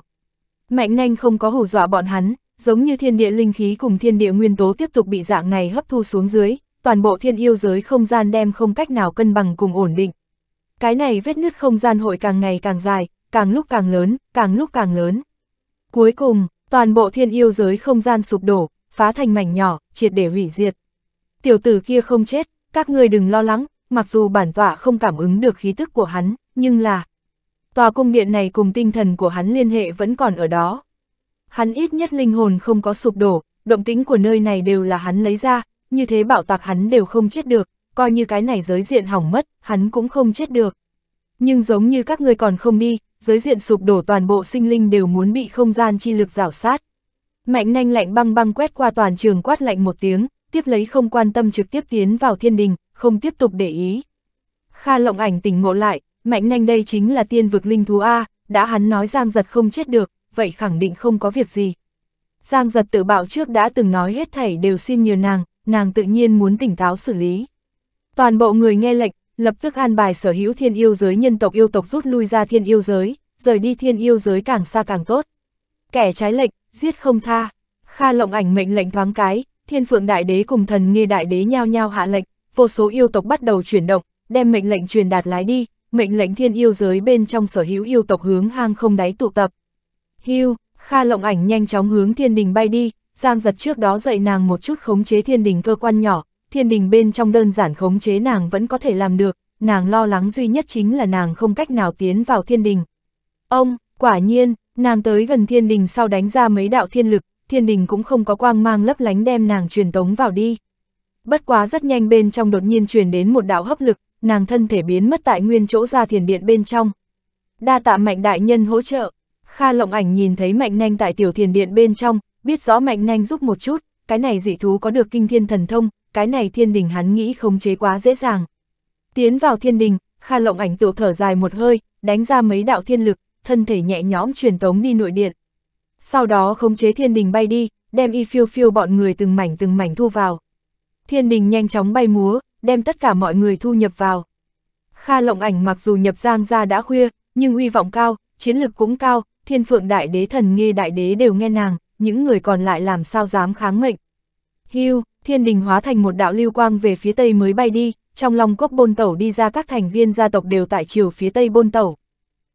Mạnh nhanh không có hù dọa bọn hắn, giống như thiên địa linh khí cùng thiên địa nguyên tố tiếp tục bị dạng này hấp thu xuống dưới, toàn bộ thiên yêu giới không gian đem không cách nào cân bằng cùng ổn định cái này vết nứt không gian hội càng ngày càng dài, càng lúc càng lớn, càng lúc càng lớn. Cuối cùng, toàn bộ thiên yêu giới không gian sụp đổ, phá thành mảnh nhỏ, triệt để hủy diệt. Tiểu tử kia không chết, các người đừng lo lắng, mặc dù bản tọa không cảm ứng được khí tức của hắn, nhưng là... Tòa cung điện này cùng tinh thần của hắn liên hệ vẫn còn ở đó. Hắn ít nhất linh hồn không có sụp đổ, động tĩnh của nơi này đều là hắn lấy ra, như thế bảo tạc hắn đều không chết được, coi như cái này giới diện hỏng mất, hắn cũng không chết được. Nhưng giống như các người còn không đi, giới diện sụp đổ toàn bộ sinh linh đều muốn bị không gian chi lực rảo sát. Mạnh nanh lạnh băng băng quét qua toàn trường quát lạnh một tiếng, tiếp lấy không quan tâm trực tiếp tiến vào thiên đình, không tiếp tục để ý. Kha lộng ảnh tỉnh ngộ lại, mạnh nanh đây chính là tiên vực linh thú A, đã hắn nói Giang Giật không chết được, vậy khẳng định không có việc gì. Giang Giật tự bạo trước đã từng nói hết thảy đều xin nhờ nàng, nàng tự nhiên muốn tỉnh táo xử lý. Toàn bộ người nghe lệnh, lập tức an bài sở hữu thiên yêu giới nhân tộc yêu tộc rút lui ra thiên yêu giới, rời đi thiên yêu giới càng xa càng tốt. Kẻ trái lệnh, giết không tha. Kha lộng ảnh mệnh lệnh thoáng cái, thiên phượng đại đế cùng thần nghe đại đế nhao nhao hạ lệnh, vô số yêu tộc bắt đầu chuyển động, đem mệnh lệnh truyền đạt lái đi, mệnh lệnh thiên yêu giới bên trong sở hữu yêu tộc hướng hang không đáy tụ tập. Hưu, Kha lộng ảnh nhanh chóng hướng thiên đình bay đi, Giang giật trước đó dạy nàng một chút khống chế thiên đình cơ quan nhỏ, thiên đình bên trong đơn giản khống chế nàng vẫn có thể làm được, nàng lo lắng duy nhất chính là nàng không cách nào tiến vào thiên đình. Ông, quả nhiên, nàng tới gần thiên đình sau đánh ra mấy đạo thiên lực, thiên đình cũng không có quang mang lấp lánh đem nàng truyền tống vào đi. Bất quá rất nhanh bên trong đột nhiên truyền đến một đạo hấp lực, nàng thân thể biến mất tại nguyên chỗ ra thiền điện bên trong. Đa tạ mạnh đại nhân hỗ trợ, Kha lộng ảnh nhìn thấy mạnh nhanh tại tiểu thiền điện bên trong, biết rõ mạnh nhanh giúp một chút, cái này dị thú có được kinh thiên thần thông, cái này thiên đình hắn nghĩ khống chế quá dễ dàng. Tiến vào thiên đình, Kha Lộng ảnh tựu thở dài một hơi, đánh ra mấy đạo thiên lực, thân thể nhẹ nhõm truyền tống đi nội điện. Sau đó khống chế thiên đình bay đi, đem y phiêu phiêu bọn người từng mảnh từng mảnh thu vào. Thiên đình nhanh chóng bay múa, đem tất cả mọi người thu nhập vào. Kha Lộng ảnh mặc dù nhập giang ra đã khuya, nhưng uy vọng cao, chiến lực cũng cao, thiên phượng đại đế thần nghe đại đế đều nghe nàng, những người còn lại làm sao dám kháng mệnh. Hưu, thiên đình hóa thành một đạo lưu quang về phía tây mới bay đi, trong lòng cốc bôn tẩu đi ra các thành viên gia tộc đều tại chiều phía tây bôn tẩu.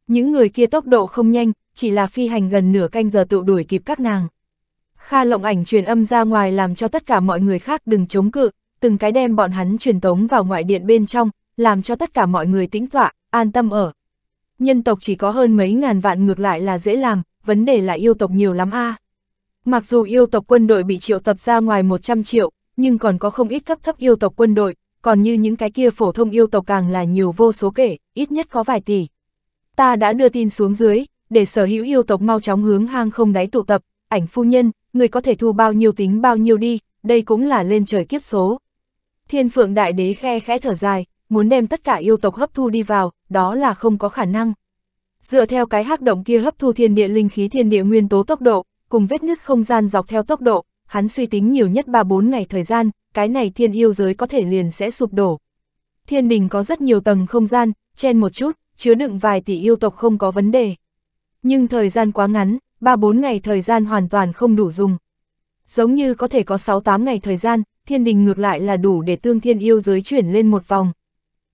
Những người kia tốc độ không nhanh, chỉ là phi hành gần nửa canh giờ tự đuổi kịp các nàng. Kha lộng ảnh truyền âm ra ngoài làm cho tất cả mọi người khác đừng chống cự, từng cái đem bọn hắn truyền tống vào ngoại điện bên trong, làm cho tất cả mọi người tĩnh tọa, an tâm ở. Nhân tộc chỉ có hơn mấy ngàn vạn ngược lại là dễ làm, vấn đề là yêu tộc nhiều lắm a. À. Mặc dù yêu tộc quân đội bị triệu tập ra ngoài 100 triệu, nhưng còn có không ít cấp thấp yêu tộc quân đội, còn như những cái kia phổ thông yêu tộc càng là nhiều vô số kể, ít nhất có vài tỷ. Ta đã đưa tin xuống dưới, để sở hữu yêu tộc mau chóng hướng hang không đáy tụ tập, ảnh phu nhân, người có thể thu bao nhiêu tính bao nhiêu đi, đây cũng là lên trời kiếp số. Thiên phượng đại đế khe khẽ thở dài, muốn đem tất cả yêu tộc hấp thu đi vào, đó là không có khả năng. Dựa theo cái hắc động kia hấp thu thiên địa linh khí thiên địa nguyên tố tốc độ, cùng vết nứt không gian dọc theo tốc độ, hắn suy tính nhiều nhất 3-4 ngày thời gian, cái này thiên yêu giới có thể liền sẽ sụp đổ. Thiên đình có rất nhiều tầng không gian, chen một chút, chứa đựng vài tỷ yêu tộc không có vấn đề. Nhưng thời gian quá ngắn, 3-4 ngày thời gian hoàn toàn không đủ dùng. Giống như có thể có 6-8 ngày thời gian, thiên đình ngược lại là đủ để tương thiên yêu giới chuyển lên một vòng.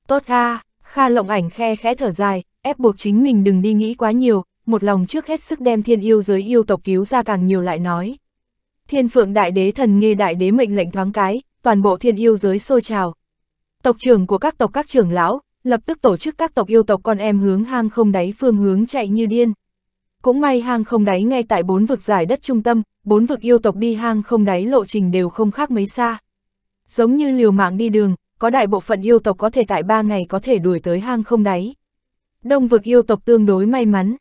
Tốt ha, Kha lộng ảnh khe khẽ thở dài, ép buộc chính mình đừng đi nghĩ quá nhiều, một lòng trước hết sức đem thiên yêu giới yêu tộc cứu ra càng nhiều lại nói. Thiên phượng đại đế thần nghe đại đế mệnh lệnh thoáng cái, toàn bộ thiên yêu giới sôi trào. Tộc trưởng của các tộc các trưởng lão, lập tức tổ chức các tộc yêu tộc con em hướng hang không đáy phương hướng chạy như điên. Cũng may hang không đáy ngay tại bốn vực giải đất trung tâm, bốn vực yêu tộc đi hang không đáy lộ trình đều không khác mấy xa. Giống như liều mạng đi đường, có đại bộ phận yêu tộc có thể tại ba ngày có thể đuổi tới hang không đáy. Đông vực yêu tộc tương đối may mắn,